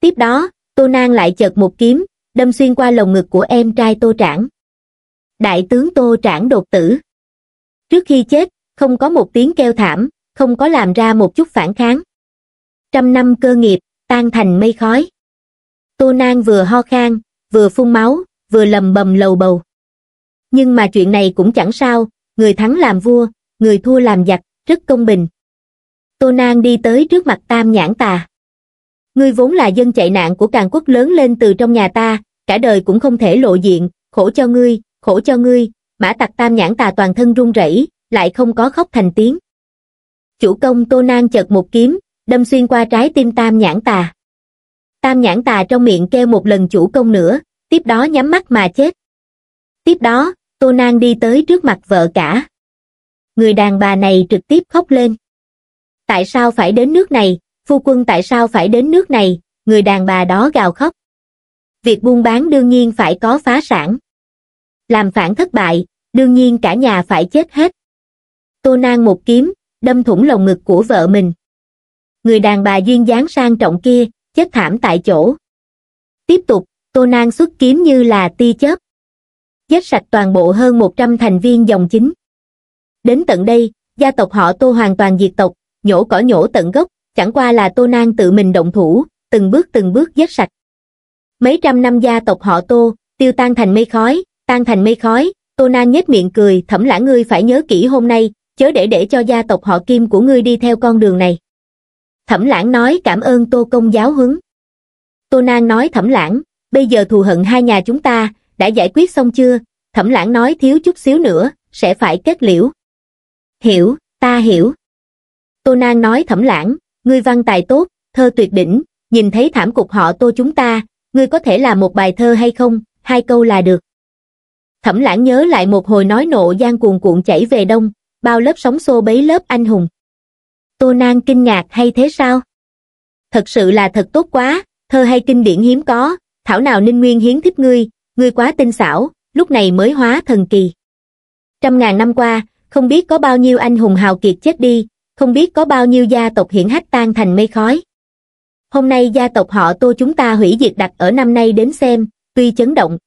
tiếp đó tô nang lại chợt một kiếm đâm xuyên qua lồng ngực của em trai tô trảng đại tướng tô trảng đột tử Trước khi chết, không có một tiếng kêu thảm, không có làm ra một chút phản kháng. Trăm năm cơ nghiệp, tan thành mây khói. Tô Nang vừa ho khan, vừa phun máu, vừa lầm bầm lầu bầu. Nhưng mà chuyện này cũng chẳng sao, người thắng làm vua, người thua làm giặc, rất công bình. Tô Nang đi tới trước mặt Tam Nhãn Tà. Ngươi vốn là dân chạy nạn của càng quốc lớn lên từ trong nhà ta, cả đời cũng không thể lộ diện, khổ cho ngươi, khổ cho ngươi, mã tặc tam nhãn tà toàn thân run rẩy lại không có khóc thành tiếng chủ công tô nan chật một kiếm đâm xuyên qua trái tim tam nhãn tà tam nhãn tà trong miệng kêu một lần chủ công nữa tiếp đó nhắm mắt mà chết tiếp đó tô nan đi tới trước mặt vợ cả người đàn bà này trực tiếp khóc lên tại sao phải đến nước này phu quân tại sao phải đến nước này người đàn bà đó gào khóc việc buôn bán đương nhiên phải có phá sản làm phản thất bại, đương nhiên cả nhà phải chết hết. Tô Nang một kiếm, đâm thủng lồng ngực của vợ mình. Người đàn bà duyên dáng sang trọng kia, chết thảm tại chỗ. Tiếp tục, Tô Nang xuất kiếm như là ti chớp. Giết sạch toàn bộ hơn 100 thành viên dòng chính. Đến tận đây, gia tộc họ Tô hoàn toàn diệt tộc, nhổ cỏ nhổ tận gốc, chẳng qua là Tô Nang tự mình động thủ, từng bước từng bước giết sạch. Mấy trăm năm gia tộc họ Tô, tiêu tan thành mây khói, tan thành mây khói tô nang nhếch miệng cười thẩm lãng ngươi phải nhớ kỹ hôm nay chớ để để cho gia tộc họ kim của ngươi đi theo con đường này thẩm lãng nói cảm ơn tô công giáo huấn tô nang nói thẩm lãng bây giờ thù hận hai nhà chúng ta đã giải quyết xong chưa thẩm lãng nói thiếu chút xíu nữa sẽ phải kết liễu hiểu ta hiểu tô nang nói thẩm lãng ngươi văn tài tốt thơ tuyệt đỉnh nhìn thấy thảm cục họ tô chúng ta ngươi có thể làm một bài thơ hay không hai câu là được Thẩm lãng nhớ lại một hồi nói nộ gian cuồn cuộn chảy về đông, bao lớp sóng xô bấy lớp anh hùng. Tô Nang kinh ngạc hay thế sao? Thật sự là thật tốt quá, thơ hay kinh điển hiếm có, thảo nào Ninh Nguyên hiến thích ngươi, ngươi quá tinh xảo, lúc này mới hóa thần kỳ. Trăm ngàn năm qua, không biết có bao nhiêu anh hùng hào kiệt chết đi, không biết có bao nhiêu gia tộc hiển hách tan thành mây khói. Hôm nay gia tộc họ Tô chúng ta hủy diệt đặt ở năm nay đến xem, tuy chấn động,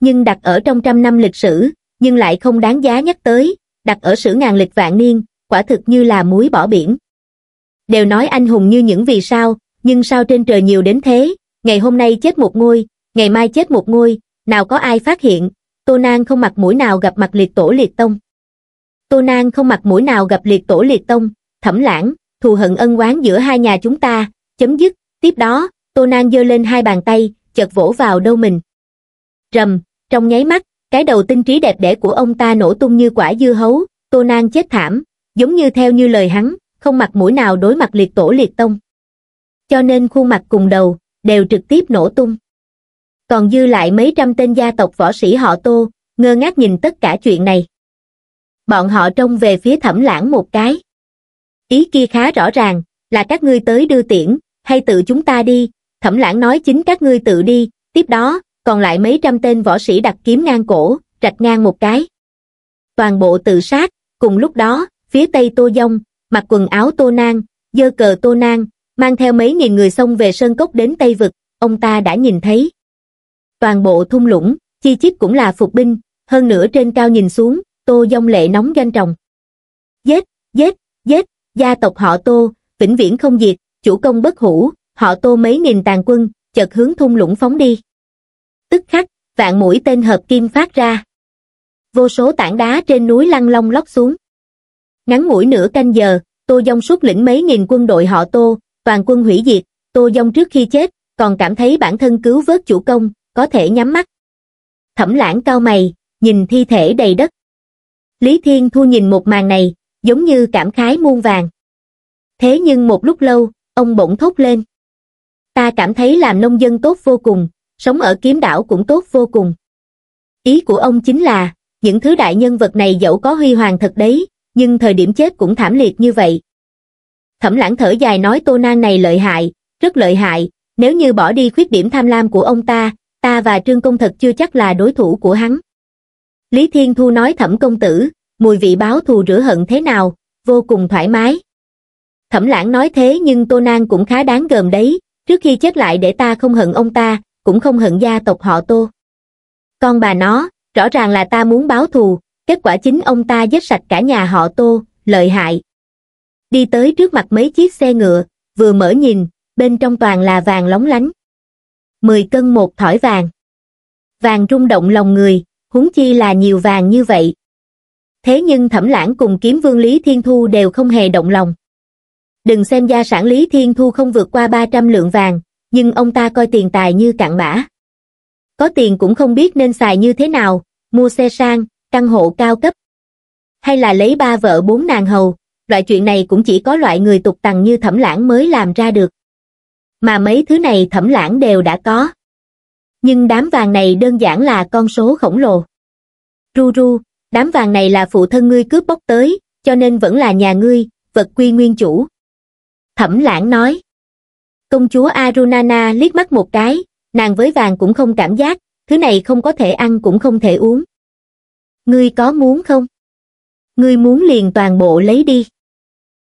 nhưng đặt ở trong trăm năm lịch sử nhưng lại không đáng giá nhắc tới đặt ở sử ngàn lịch vạn niên quả thực như là muối bỏ biển đều nói anh hùng như những vì sao nhưng sao trên trời nhiều đến thế ngày hôm nay chết một ngôi ngày mai chết một ngôi nào có ai phát hiện tô nang không mặt mũi nào gặp mặt liệt tổ liệt tông tô nang không mặt mũi nào gặp liệt tổ liệt tông thẩm lãng thù hận ân oán giữa hai nhà chúng ta chấm dứt tiếp đó tô nang giơ lên hai bàn tay chợt vỗ vào đâu mình rầm trong nháy mắt cái đầu tinh trí đẹp đẽ của ông ta nổ tung như quả dưa hấu tô nang chết thảm giống như theo như lời hắn không mặt mũi nào đối mặt liệt tổ liệt tông cho nên khuôn mặt cùng đầu đều trực tiếp nổ tung còn dư lại mấy trăm tên gia tộc võ sĩ họ tô ngơ ngác nhìn tất cả chuyện này bọn họ trông về phía thẩm lãng một cái ý kia khá rõ ràng là các ngươi tới đưa tiễn hay tự chúng ta đi thẩm lãng nói chính các ngươi tự đi tiếp đó còn lại mấy trăm tên võ sĩ đặt kiếm ngang cổ, rạch ngang một cái. Toàn bộ tự sát, cùng lúc đó, phía tây Tô Dông, mặc quần áo Tô Nang, dơ cờ Tô Nang, mang theo mấy nghìn người xông về sơn cốc đến Tây Vực, ông ta đã nhìn thấy. Toàn bộ thung lũng, chi chít cũng là phục binh, hơn nữa trên cao nhìn xuống, Tô Dông lệ nóng ganh trồng. Giết, giết, giết, gia tộc họ Tô, vĩnh viễn không diệt, chủ công bất hủ, họ Tô mấy nghìn tàn quân, chợt hướng thung lũng phóng đi tức khắc vạn mũi tên hợp kim phát ra vô số tảng đá trên núi lăn long lóc xuống ngắn mũi nửa canh giờ tô dông suốt lĩnh mấy nghìn quân đội họ tô toàn quân hủy diệt tô dông trước khi chết còn cảm thấy bản thân cứu vớt chủ công có thể nhắm mắt thẩm lãng cao mày nhìn thi thể đầy đất lý thiên thu nhìn một màn này giống như cảm khái muôn vàng thế nhưng một lúc lâu ông bỗng thốt lên ta cảm thấy làm nông dân tốt vô cùng sống ở kiếm đảo cũng tốt vô cùng. Ý của ông chính là, những thứ đại nhân vật này dẫu có huy hoàng thật đấy, nhưng thời điểm chết cũng thảm liệt như vậy. Thẩm lãng thở dài nói tô nang này lợi hại, rất lợi hại, nếu như bỏ đi khuyết điểm tham lam của ông ta, ta và Trương Công thật chưa chắc là đối thủ của hắn. Lý Thiên Thu nói thẩm công tử, mùi vị báo thù rửa hận thế nào, vô cùng thoải mái. Thẩm lãng nói thế nhưng Tô nang cũng khá đáng gờm đấy, trước khi chết lại để ta không hận ông ta, cũng không hận gia tộc họ tô con bà nó rõ ràng là ta muốn báo thù kết quả chính ông ta giết sạch cả nhà họ tô lợi hại đi tới trước mặt mấy chiếc xe ngựa vừa mở nhìn bên trong toàn là vàng lóng lánh mười cân một thỏi vàng vàng rung động lòng người huống chi là nhiều vàng như vậy thế nhưng thẩm lãng cùng kiếm vương lý thiên thu đều không hề động lòng đừng xem gia sản lý thiên thu không vượt qua ba trăm lượng vàng nhưng ông ta coi tiền tài như cạn bã. Có tiền cũng không biết nên xài như thế nào, mua xe sang, căn hộ cao cấp. Hay là lấy ba vợ bốn nàng hầu, loại chuyện này cũng chỉ có loại người tục tằng như thẩm lãng mới làm ra được. Mà mấy thứ này thẩm lãng đều đã có. Nhưng đám vàng này đơn giản là con số khổng lồ. Ru ru, đám vàng này là phụ thân ngươi cướp bóc tới, cho nên vẫn là nhà ngươi, vật quy nguyên chủ. Thẩm lãng nói công chúa arunana liếc mắt một cái nàng với vàng cũng không cảm giác thứ này không có thể ăn cũng không thể uống ngươi có muốn không ngươi muốn liền toàn bộ lấy đi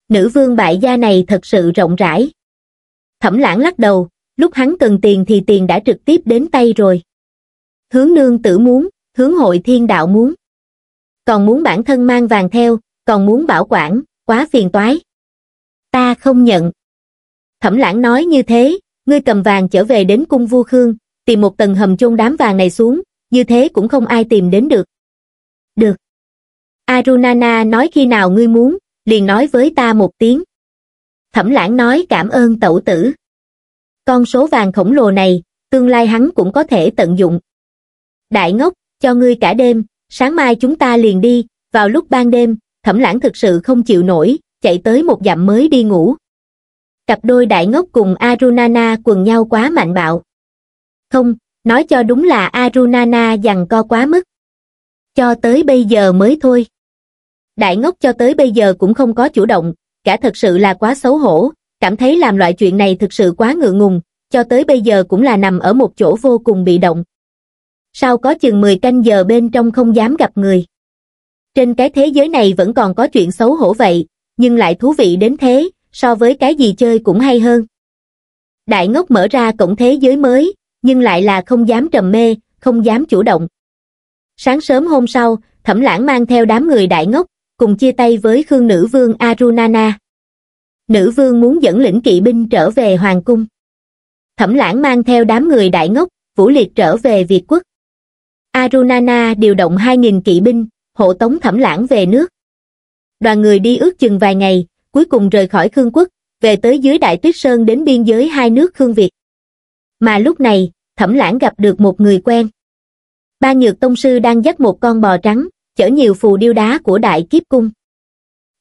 nữ vương bại gia này thật sự rộng rãi thẩm lãng lắc đầu lúc hắn cần tiền thì tiền đã trực tiếp đến tay rồi hướng nương tử muốn hướng hội thiên đạo muốn còn muốn bản thân mang vàng theo còn muốn bảo quản quá phiền toái ta không nhận Thẩm lãng nói như thế, ngươi cầm vàng trở về đến cung vua Khương, tìm một tầng hầm chôn đám vàng này xuống, như thế cũng không ai tìm đến được. Được. Arunana nói khi nào ngươi muốn, liền nói với ta một tiếng. Thẩm lãng nói cảm ơn tẩu tử. Con số vàng khổng lồ này, tương lai hắn cũng có thể tận dụng. Đại ngốc, cho ngươi cả đêm, sáng mai chúng ta liền đi, vào lúc ban đêm, thẩm lãng thực sự không chịu nổi, chạy tới một dặm mới đi ngủ cặp đôi đại ngốc cùng arunana quần nhau quá mạnh bạo không nói cho đúng là arunana dằn co quá mức cho tới bây giờ mới thôi đại ngốc cho tới bây giờ cũng không có chủ động cả thật sự là quá xấu hổ cảm thấy làm loại chuyện này thực sự quá ngượng ngùng cho tới bây giờ cũng là nằm ở một chỗ vô cùng bị động sao có chừng 10 canh giờ bên trong không dám gặp người trên cái thế giới này vẫn còn có chuyện xấu hổ vậy nhưng lại thú vị đến thế so với cái gì chơi cũng hay hơn. Đại ngốc mở ra cổng thế giới mới, nhưng lại là không dám trầm mê, không dám chủ động. Sáng sớm hôm sau, Thẩm Lãng mang theo đám người đại ngốc, cùng chia tay với Khương Nữ Vương Arunana. Nữ Vương muốn dẫn lĩnh kỵ binh trở về Hoàng Cung. Thẩm Lãng mang theo đám người đại ngốc, Vũ Liệt trở về Việt Quốc. Arunana điều động 2.000 kỵ binh, hộ tống Thẩm Lãng về nước. Đoàn người đi ước chừng vài ngày, cuối cùng rời khỏi Khương quốc, về tới dưới Đại Tuyết Sơn đến biên giới hai nước Khương Việt. Mà lúc này, Thẩm Lãng gặp được một người quen. Ba Nhược Tông Sư đang dắt một con bò trắng, chở nhiều phù điêu đá của Đại Kiếp Cung.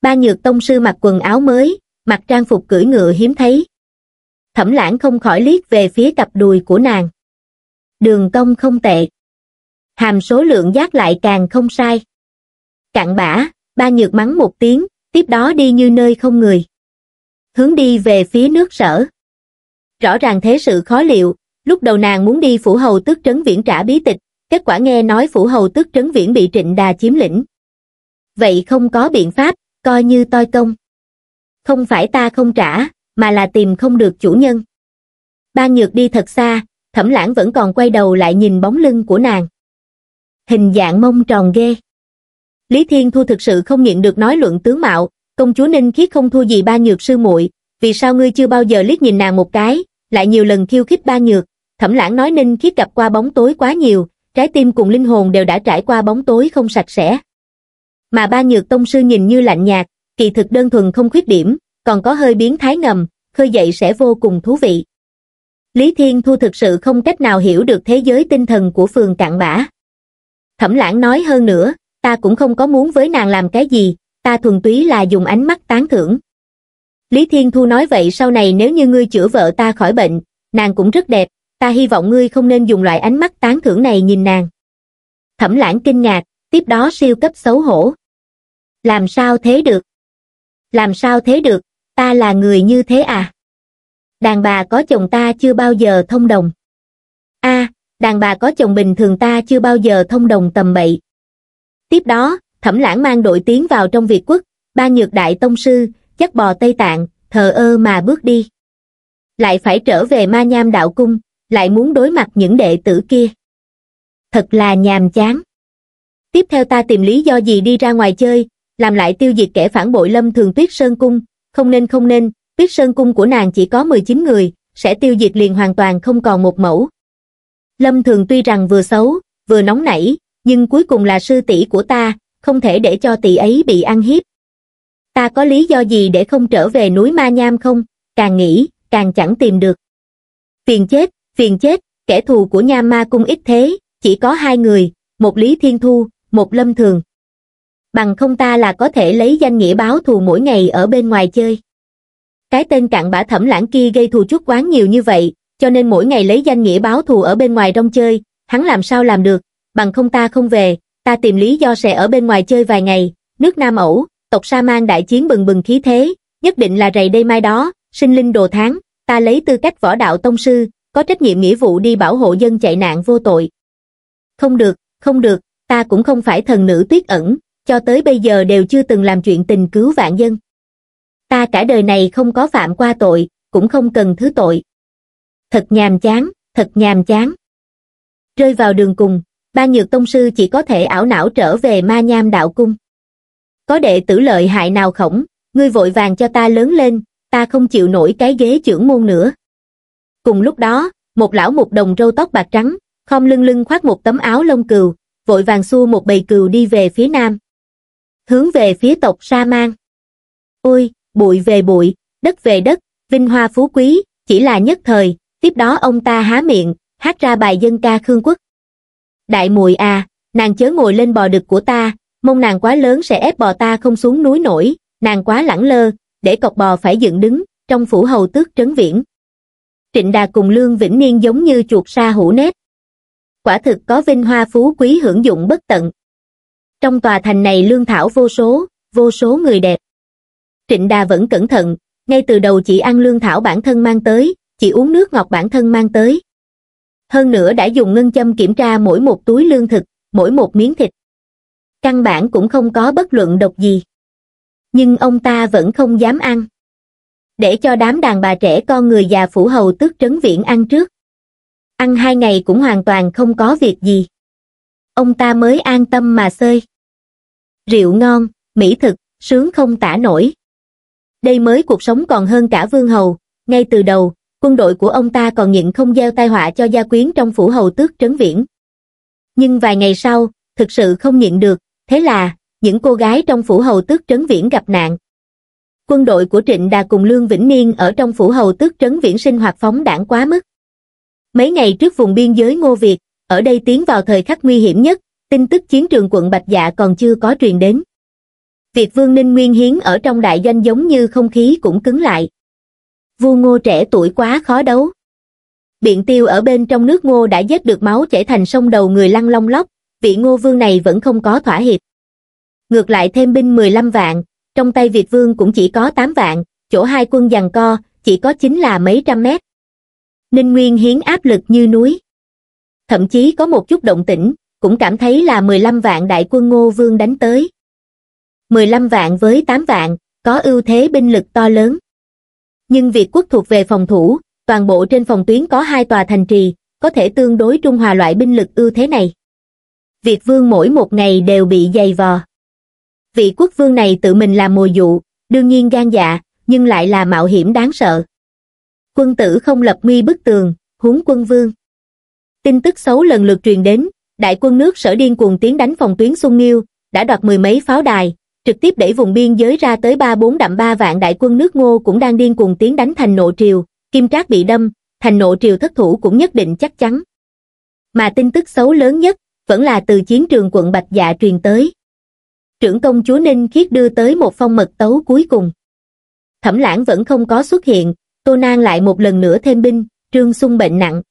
Ba Nhược Tông Sư mặc quần áo mới, mặc trang phục cưỡi ngựa hiếm thấy. Thẩm Lãng không khỏi liếc về phía cặp đùi của nàng. Đường cong không tệ. Hàm số lượng giác lại càng không sai. Cặn bã, ba nhược mắng một tiếng, tiếp đó đi như nơi không người. Hướng đi về phía nước sở. Rõ ràng thế sự khó liệu, lúc đầu nàng muốn đi phủ hầu tước trấn viễn trả bí tịch, kết quả nghe nói phủ hầu tước trấn viễn bị trịnh đà chiếm lĩnh. Vậy không có biện pháp, coi như toi công. Không phải ta không trả, mà là tìm không được chủ nhân. Ban nhược đi thật xa, thẩm lãng vẫn còn quay đầu lại nhìn bóng lưng của nàng. Hình dạng mông tròn ghê. Lý Thiên Thu thực sự không nhịn được nói luận tướng mạo, công chúa Ninh Khiết không thua gì ba nhược sư muội, vì sao ngươi chưa bao giờ liếc nhìn nàng một cái, lại nhiều lần khiêu khích ba nhược. Thẩm lãng nói Ninh Khiết gặp qua bóng tối quá nhiều, trái tim cùng linh hồn đều đã trải qua bóng tối không sạch sẽ. Mà ba nhược tông sư nhìn như lạnh nhạt, kỳ thực đơn thuần không khuyết điểm, còn có hơi biến thái ngầm, khơi dậy sẽ vô cùng thú vị. Lý Thiên Thu thực sự không cách nào hiểu được thế giới tinh thần của phường cạn bã. Thẩm lãng nói hơn nữa, ta cũng không có muốn với nàng làm cái gì, ta thuần túy là dùng ánh mắt tán thưởng. Lý Thiên Thu nói vậy sau này nếu như ngươi chữa vợ ta khỏi bệnh, nàng cũng rất đẹp, ta hy vọng ngươi không nên dùng loại ánh mắt tán thưởng này nhìn nàng. Thẩm lãng kinh ngạc, tiếp đó siêu cấp xấu hổ. Làm sao thế được? Làm sao thế được, ta là người như thế à? Đàn bà có chồng ta chưa bao giờ thông đồng. a à, đàn bà có chồng bình thường ta chưa bao giờ thông đồng tầm bậy, tiếp đó thẩm lãng mang đội tiến vào trong việt quốc ba nhược đại tông sư dắt bò tây tạng thờ ơ mà bước đi lại phải trở về ma nham đạo cung lại muốn đối mặt những đệ tử kia thật là nhàm chán tiếp theo ta tìm lý do gì đi ra ngoài chơi làm lại tiêu diệt kẻ phản bội lâm thường tuyết sơn cung không nên không nên tuyết sơn cung của nàng chỉ có 19 người sẽ tiêu diệt liền hoàn toàn không còn một mẫu lâm thường tuy rằng vừa xấu vừa nóng nảy nhưng cuối cùng là sư tỷ của ta không thể để cho tỷ ấy bị ăn hiếp ta có lý do gì để không trở về núi ma nham không càng nghĩ càng chẳng tìm được phiền chết phiền chết kẻ thù của nha ma cung ít thế chỉ có hai người một lý thiên thu một lâm thường bằng không ta là có thể lấy danh nghĩa báo thù mỗi ngày ở bên ngoài chơi cái tên cặn bã thẩm lãng kia gây thù chuốc oán nhiều như vậy cho nên mỗi ngày lấy danh nghĩa báo thù ở bên ngoài rong chơi hắn làm sao làm được bằng không ta không về, ta tìm lý do sẽ ở bên ngoài chơi vài ngày, nước Nam ẩu, tộc Sa Mang đại chiến bừng bừng khí thế, nhất định là rầy đây mai đó, sinh linh đồ tháng, ta lấy tư cách võ đạo tông sư, có trách nhiệm nghĩa vụ đi bảo hộ dân chạy nạn vô tội. Không được, không được, ta cũng không phải thần nữ tuyết ẩn, cho tới bây giờ đều chưa từng làm chuyện tình cứu vạn dân. Ta cả đời này không có phạm qua tội, cũng không cần thứ tội. Thật nhàm chán, thật nhàm chán. Rơi vào đường cùng, ba nhược tông sư chỉ có thể ảo não trở về ma nham đạo cung. Có đệ tử lợi hại nào khổng, ngươi vội vàng cho ta lớn lên, ta không chịu nổi cái ghế trưởng môn nữa. Cùng lúc đó, một lão một đồng râu tóc bạc trắng, khom lưng lưng khoác một tấm áo lông cừu, vội vàng xua một bầy cừu đi về phía nam. Hướng về phía tộc Sa Mang. Ôi, bụi về bụi, đất về đất, vinh hoa phú quý, chỉ là nhất thời, tiếp đó ông ta há miệng, hát ra bài dân ca Khương Quốc đại mùi à, nàng chớ ngồi lên bò đực của ta, mông nàng quá lớn sẽ ép bò ta không xuống núi nổi, nàng quá lẳng lơ, để cọc bò phải dựng đứng, trong phủ hầu tước trấn viễn. Trịnh Đà cùng Lương Vĩnh Niên giống như chuột sa hủ nét. Quả thực có vinh hoa phú quý hưởng dụng bất tận. Trong tòa thành này lương thảo vô số, vô số người đẹp. Trịnh Đà vẫn cẩn thận, ngay từ đầu chỉ ăn lương thảo bản thân mang tới, chỉ uống nước ngọt bản thân mang tới, hơn nữa đã dùng ngân châm kiểm tra mỗi một túi lương thực, mỗi một miếng thịt. Căn bản cũng không có bất luận độc gì. Nhưng ông ta vẫn không dám ăn. Để cho đám đàn bà trẻ con người già phủ hầu tước trấn viện ăn trước. Ăn hai ngày cũng hoàn toàn không có việc gì. Ông ta mới an tâm mà xơi. Rượu ngon, mỹ thực, sướng không tả nổi. Đây mới cuộc sống còn hơn cả vương hầu, ngay từ đầu, quân đội của ông ta còn nhịn không gieo tai họa cho gia quyến trong phủ hầu tước trấn viễn. Nhưng vài ngày sau, thực sự không nhịn được, thế là, những cô gái trong phủ hầu tước trấn viễn gặp nạn. Quân đội của Trịnh Đà cùng Lương Vĩnh Niên ở trong phủ hầu tước trấn viễn sinh hoạt phóng đảng quá mức. Mấy ngày trước vùng biên giới Ngô Việt, ở đây tiến vào thời khắc nguy hiểm nhất, tin tức chiến trường quận Bạch Dạ còn chưa có truyền đến. Việt Vương Ninh Nguyên Hiến ở trong đại doanh giống như không khí cũng cứng lại. Vua ngô trẻ tuổi quá khó đấu. Biện tiêu ở bên trong nước ngô đã vết được máu chảy thành sông đầu người lăn long lóc, vị ngô vương này vẫn không có thỏa hiệp. Ngược lại thêm binh 15 vạn, trong tay Việt vương cũng chỉ có 8 vạn, chỗ hai quân giằng co, chỉ có chính là mấy trăm mét. Ninh Nguyên hiến áp lực như núi. Thậm chí có một chút động tĩnh, cũng cảm thấy là 15 vạn đại quân ngô vương đánh tới. 15 vạn với 8 vạn, có ưu thế binh lực to lớn nhưng việc quốc thuộc về phòng thủ, toàn bộ trên phòng tuyến có hai tòa thành trì, có thể tương đối Trung Hòa loại binh lực ưu thế này. việc vương mỗi một ngày đều bị dày vò. Vị quốc vương này tự mình làm mồi dụ, đương nhiên gan dạ, nhưng lại là mạo hiểm đáng sợ. Quân tử không lập nguy bức tường, huống quân vương. Tin tức xấu lần lượt truyền đến, đại quân nước sở điên cuồng tiến đánh phòng tuyến sung Nghiêu, đã đoạt mười mấy pháo đài, trực tiếp đẩy vùng biên giới ra tới ba bốn đậm ba vạn đại quân nước ngô cũng đang điên cuồng tiến đánh thành nộ triều kim trác bị đâm thành nộ triều thất thủ cũng nhất định chắc chắn mà tin tức xấu lớn nhất vẫn là từ chiến trường quận bạch dạ truyền tới trưởng công chúa ninh khiết đưa tới một phong mật tấu cuối cùng thẩm lãng vẫn không có xuất hiện tô nang lại một lần nữa thêm binh trương xung bệnh nặng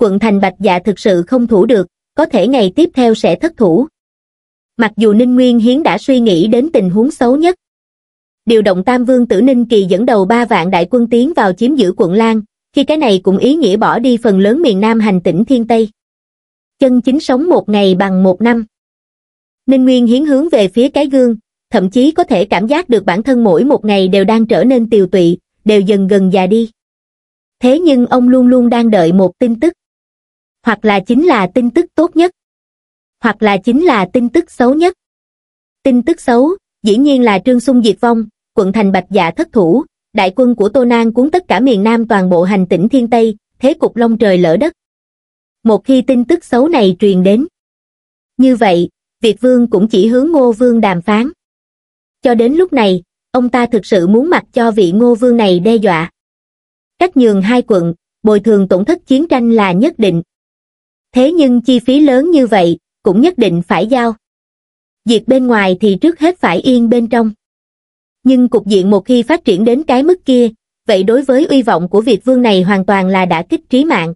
quận thành bạch dạ thực sự không thủ được có thể ngày tiếp theo sẽ thất thủ mặc dù ninh nguyên hiến đã suy nghĩ đến tình huống xấu nhất điều động tam vương tử ninh kỳ dẫn đầu ba vạn đại quân tiến vào chiếm giữ quận lan khi cái này cũng ý nghĩa bỏ đi phần lớn miền nam hành tỉnh thiên tây chân chính sống một ngày bằng một năm ninh nguyên hiến hướng về phía cái gương thậm chí có thể cảm giác được bản thân mỗi một ngày đều đang trở nên tiều tụy đều dần gần già đi thế nhưng ông luôn luôn đang đợi một tin tức hoặc là chính là tin tức tốt nhất hoặc là chính là tin tức xấu nhất. Tin tức xấu, dĩ nhiên là Trương Xung diệt vong, quận thành Bạch Dạ thất thủ, đại quân của Tô Nang cuốn tất cả miền Nam toàn bộ hành tỉnh Thiên Tây, thế cục long trời lỡ đất. Một khi tin tức xấu này truyền đến. Như vậy, Việt Vương cũng chỉ hướng Ngô Vương đàm phán. Cho đến lúc này, ông ta thực sự muốn mặc cho vị Ngô Vương này đe dọa. Cách nhường hai quận, bồi thường tổn thất chiến tranh là nhất định. Thế nhưng chi phí lớn như vậy, cũng nhất định phải giao. Việc bên ngoài thì trước hết phải yên bên trong. Nhưng cục diện một khi phát triển đến cái mức kia, vậy đối với uy vọng của Việt Vương này hoàn toàn là đã kích trí mạng.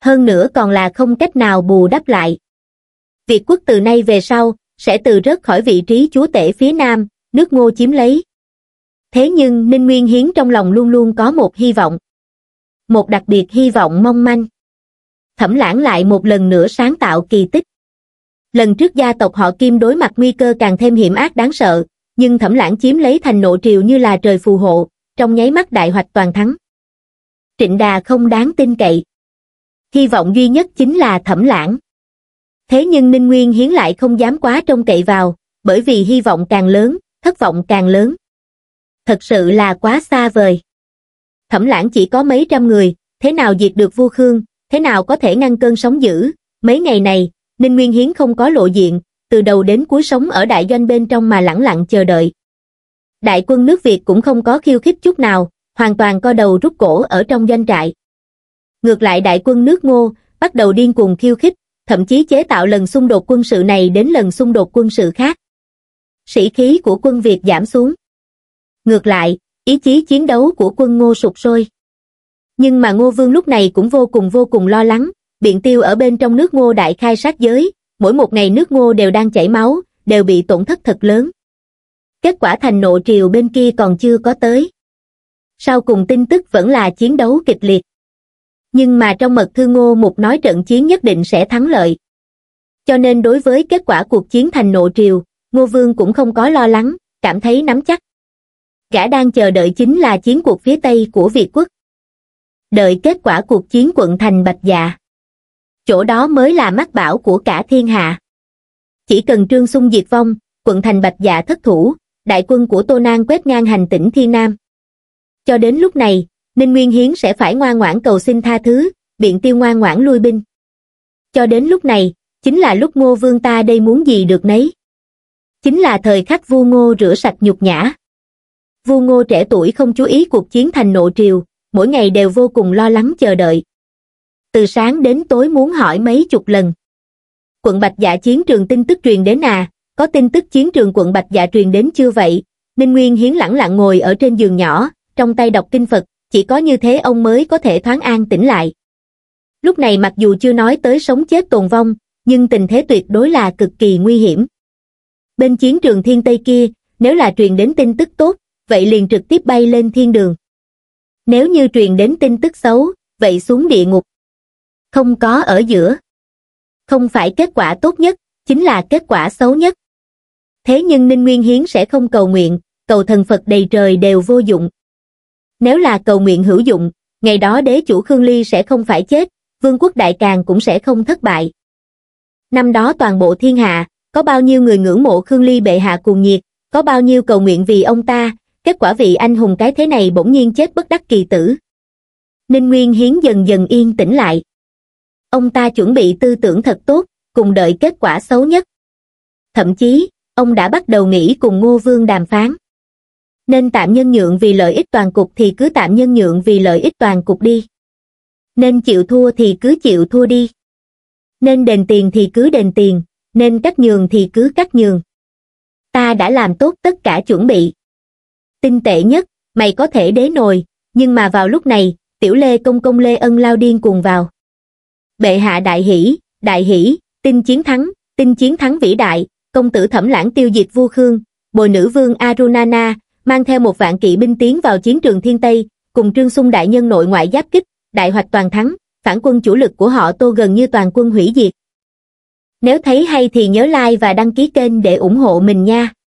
Hơn nữa còn là không cách nào bù đắp lại. Việt quốc từ nay về sau, sẽ từ rớt khỏi vị trí chúa tể phía Nam, nước ngô chiếm lấy. Thế nhưng Ninh Nguyên Hiến trong lòng luôn luôn có một hy vọng. Một đặc biệt hy vọng mong manh. Thẩm lãng lại một lần nữa sáng tạo kỳ tích lần trước gia tộc họ kim đối mặt nguy cơ càng thêm hiểm ác đáng sợ nhưng thẩm lãng chiếm lấy thành nộ triều như là trời phù hộ trong nháy mắt đại hoạch toàn thắng trịnh đà không đáng tin cậy hy vọng duy nhất chính là thẩm lãng thế nhưng ninh nguyên hiến lại không dám quá trông cậy vào bởi vì hy vọng càng lớn thất vọng càng lớn thật sự là quá xa vời thẩm lãng chỉ có mấy trăm người thế nào diệt được vua khương thế nào có thể ngăn cơn sóng dữ mấy ngày này Đinh Nguyên Hiến không có lộ diện, từ đầu đến cuối sống ở đại doanh bên trong mà lẳng lặng chờ đợi. Đại quân nước Việt cũng không có khiêu khích chút nào, hoàn toàn co đầu rút cổ ở trong doanh trại. Ngược lại đại quân nước Ngô bắt đầu điên cuồng khiêu khích, thậm chí chế tạo lần xung đột quân sự này đến lần xung đột quân sự khác. Sĩ khí của quân Việt giảm xuống. Ngược lại, ý chí chiến đấu của quân Ngô sụp sôi. Nhưng mà Ngô Vương lúc này cũng vô cùng vô cùng lo lắng, biện tiêu ở bên trong nước ngô đại khai sát giới, mỗi một ngày nước ngô đều đang chảy máu, đều bị tổn thất thật lớn. Kết quả thành nộ triều bên kia còn chưa có tới. Sau cùng tin tức vẫn là chiến đấu kịch liệt. Nhưng mà trong mật thư ngô mục nói trận chiến nhất định sẽ thắng lợi. Cho nên đối với kết quả cuộc chiến thành nộ triều, ngô vương cũng không có lo lắng, cảm thấy nắm chắc. Gã đang chờ đợi chính là chiến cuộc phía Tây của Việt quốc. Đợi kết quả cuộc chiến quận thành Bạch Dạ chỗ đó mới là mắt bảo của cả thiên hạ. Chỉ cần Trương Xung diệt vong, quận thành Bạch Dạ thất thủ, đại quân của Tô nang quét ngang hành tỉnh Thiên Nam. Cho đến lúc này, Ninh Nguyên Hiến sẽ phải ngoan ngoãn cầu xin tha thứ, biện tiêu ngoan ngoãn lui binh. Cho đến lúc này, chính là lúc ngô vương ta đây muốn gì được nấy. Chính là thời khắc vua ngô rửa sạch nhục nhã. Vua ngô trẻ tuổi không chú ý cuộc chiến thành nộ triều, mỗi ngày đều vô cùng lo lắng chờ đợi, từ sáng đến tối muốn hỏi mấy chục lần quận bạch dạ chiến trường tin tức truyền đến à có tin tức chiến trường quận bạch dạ truyền đến chưa vậy ninh nguyên hiến lẳng lặng ngồi ở trên giường nhỏ trong tay đọc kinh phật chỉ có như thế ông mới có thể thoáng an tĩnh lại lúc này mặc dù chưa nói tới sống chết tồn vong nhưng tình thế tuyệt đối là cực kỳ nguy hiểm bên chiến trường thiên tây kia nếu là truyền đến tin tức tốt vậy liền trực tiếp bay lên thiên đường nếu như truyền đến tin tức xấu vậy xuống địa ngục không có ở giữa. Không phải kết quả tốt nhất, chính là kết quả xấu nhất. Thế nhưng Ninh Nguyên Hiến sẽ không cầu nguyện, cầu thần Phật đầy trời đều vô dụng. Nếu là cầu nguyện hữu dụng, ngày đó đế chủ Khương Ly sẽ không phải chết, vương quốc đại càng cũng sẽ không thất bại. Năm đó toàn bộ thiên hạ, có bao nhiêu người ngưỡng mộ Khương Ly bệ hạ cuồng nhiệt, có bao nhiêu cầu nguyện vì ông ta, kết quả vị anh hùng cái thế này bỗng nhiên chết bất đắc kỳ tử. Ninh Nguyên Hiến dần dần yên tĩnh lại ông ta chuẩn bị tư tưởng thật tốt cùng đợi kết quả xấu nhất thậm chí ông đã bắt đầu nghĩ cùng ngô vương đàm phán nên tạm nhân nhượng vì lợi ích toàn cục thì cứ tạm nhân nhượng vì lợi ích toàn cục đi nên chịu thua thì cứ chịu thua đi nên đền tiền thì cứ đền tiền nên cắt nhường thì cứ cắt nhường ta đã làm tốt tất cả chuẩn bị tinh tệ nhất mày có thể đế nồi nhưng mà vào lúc này tiểu lê công công lê ân lao điên cuồng vào bệ hạ đại hỷ, đại hỷ, tin chiến thắng, tin chiến thắng vĩ đại, công tử thẩm lãng tiêu diệt vua Khương, bồi nữ vương Arunana, mang theo một vạn kỵ binh tiến vào chiến trường thiên Tây, cùng trương xung đại nhân nội ngoại giáp kích, đại hoạch toàn thắng, phản quân chủ lực của họ tô gần như toàn quân hủy diệt. Nếu thấy hay thì nhớ like và đăng ký kênh để ủng hộ mình nha.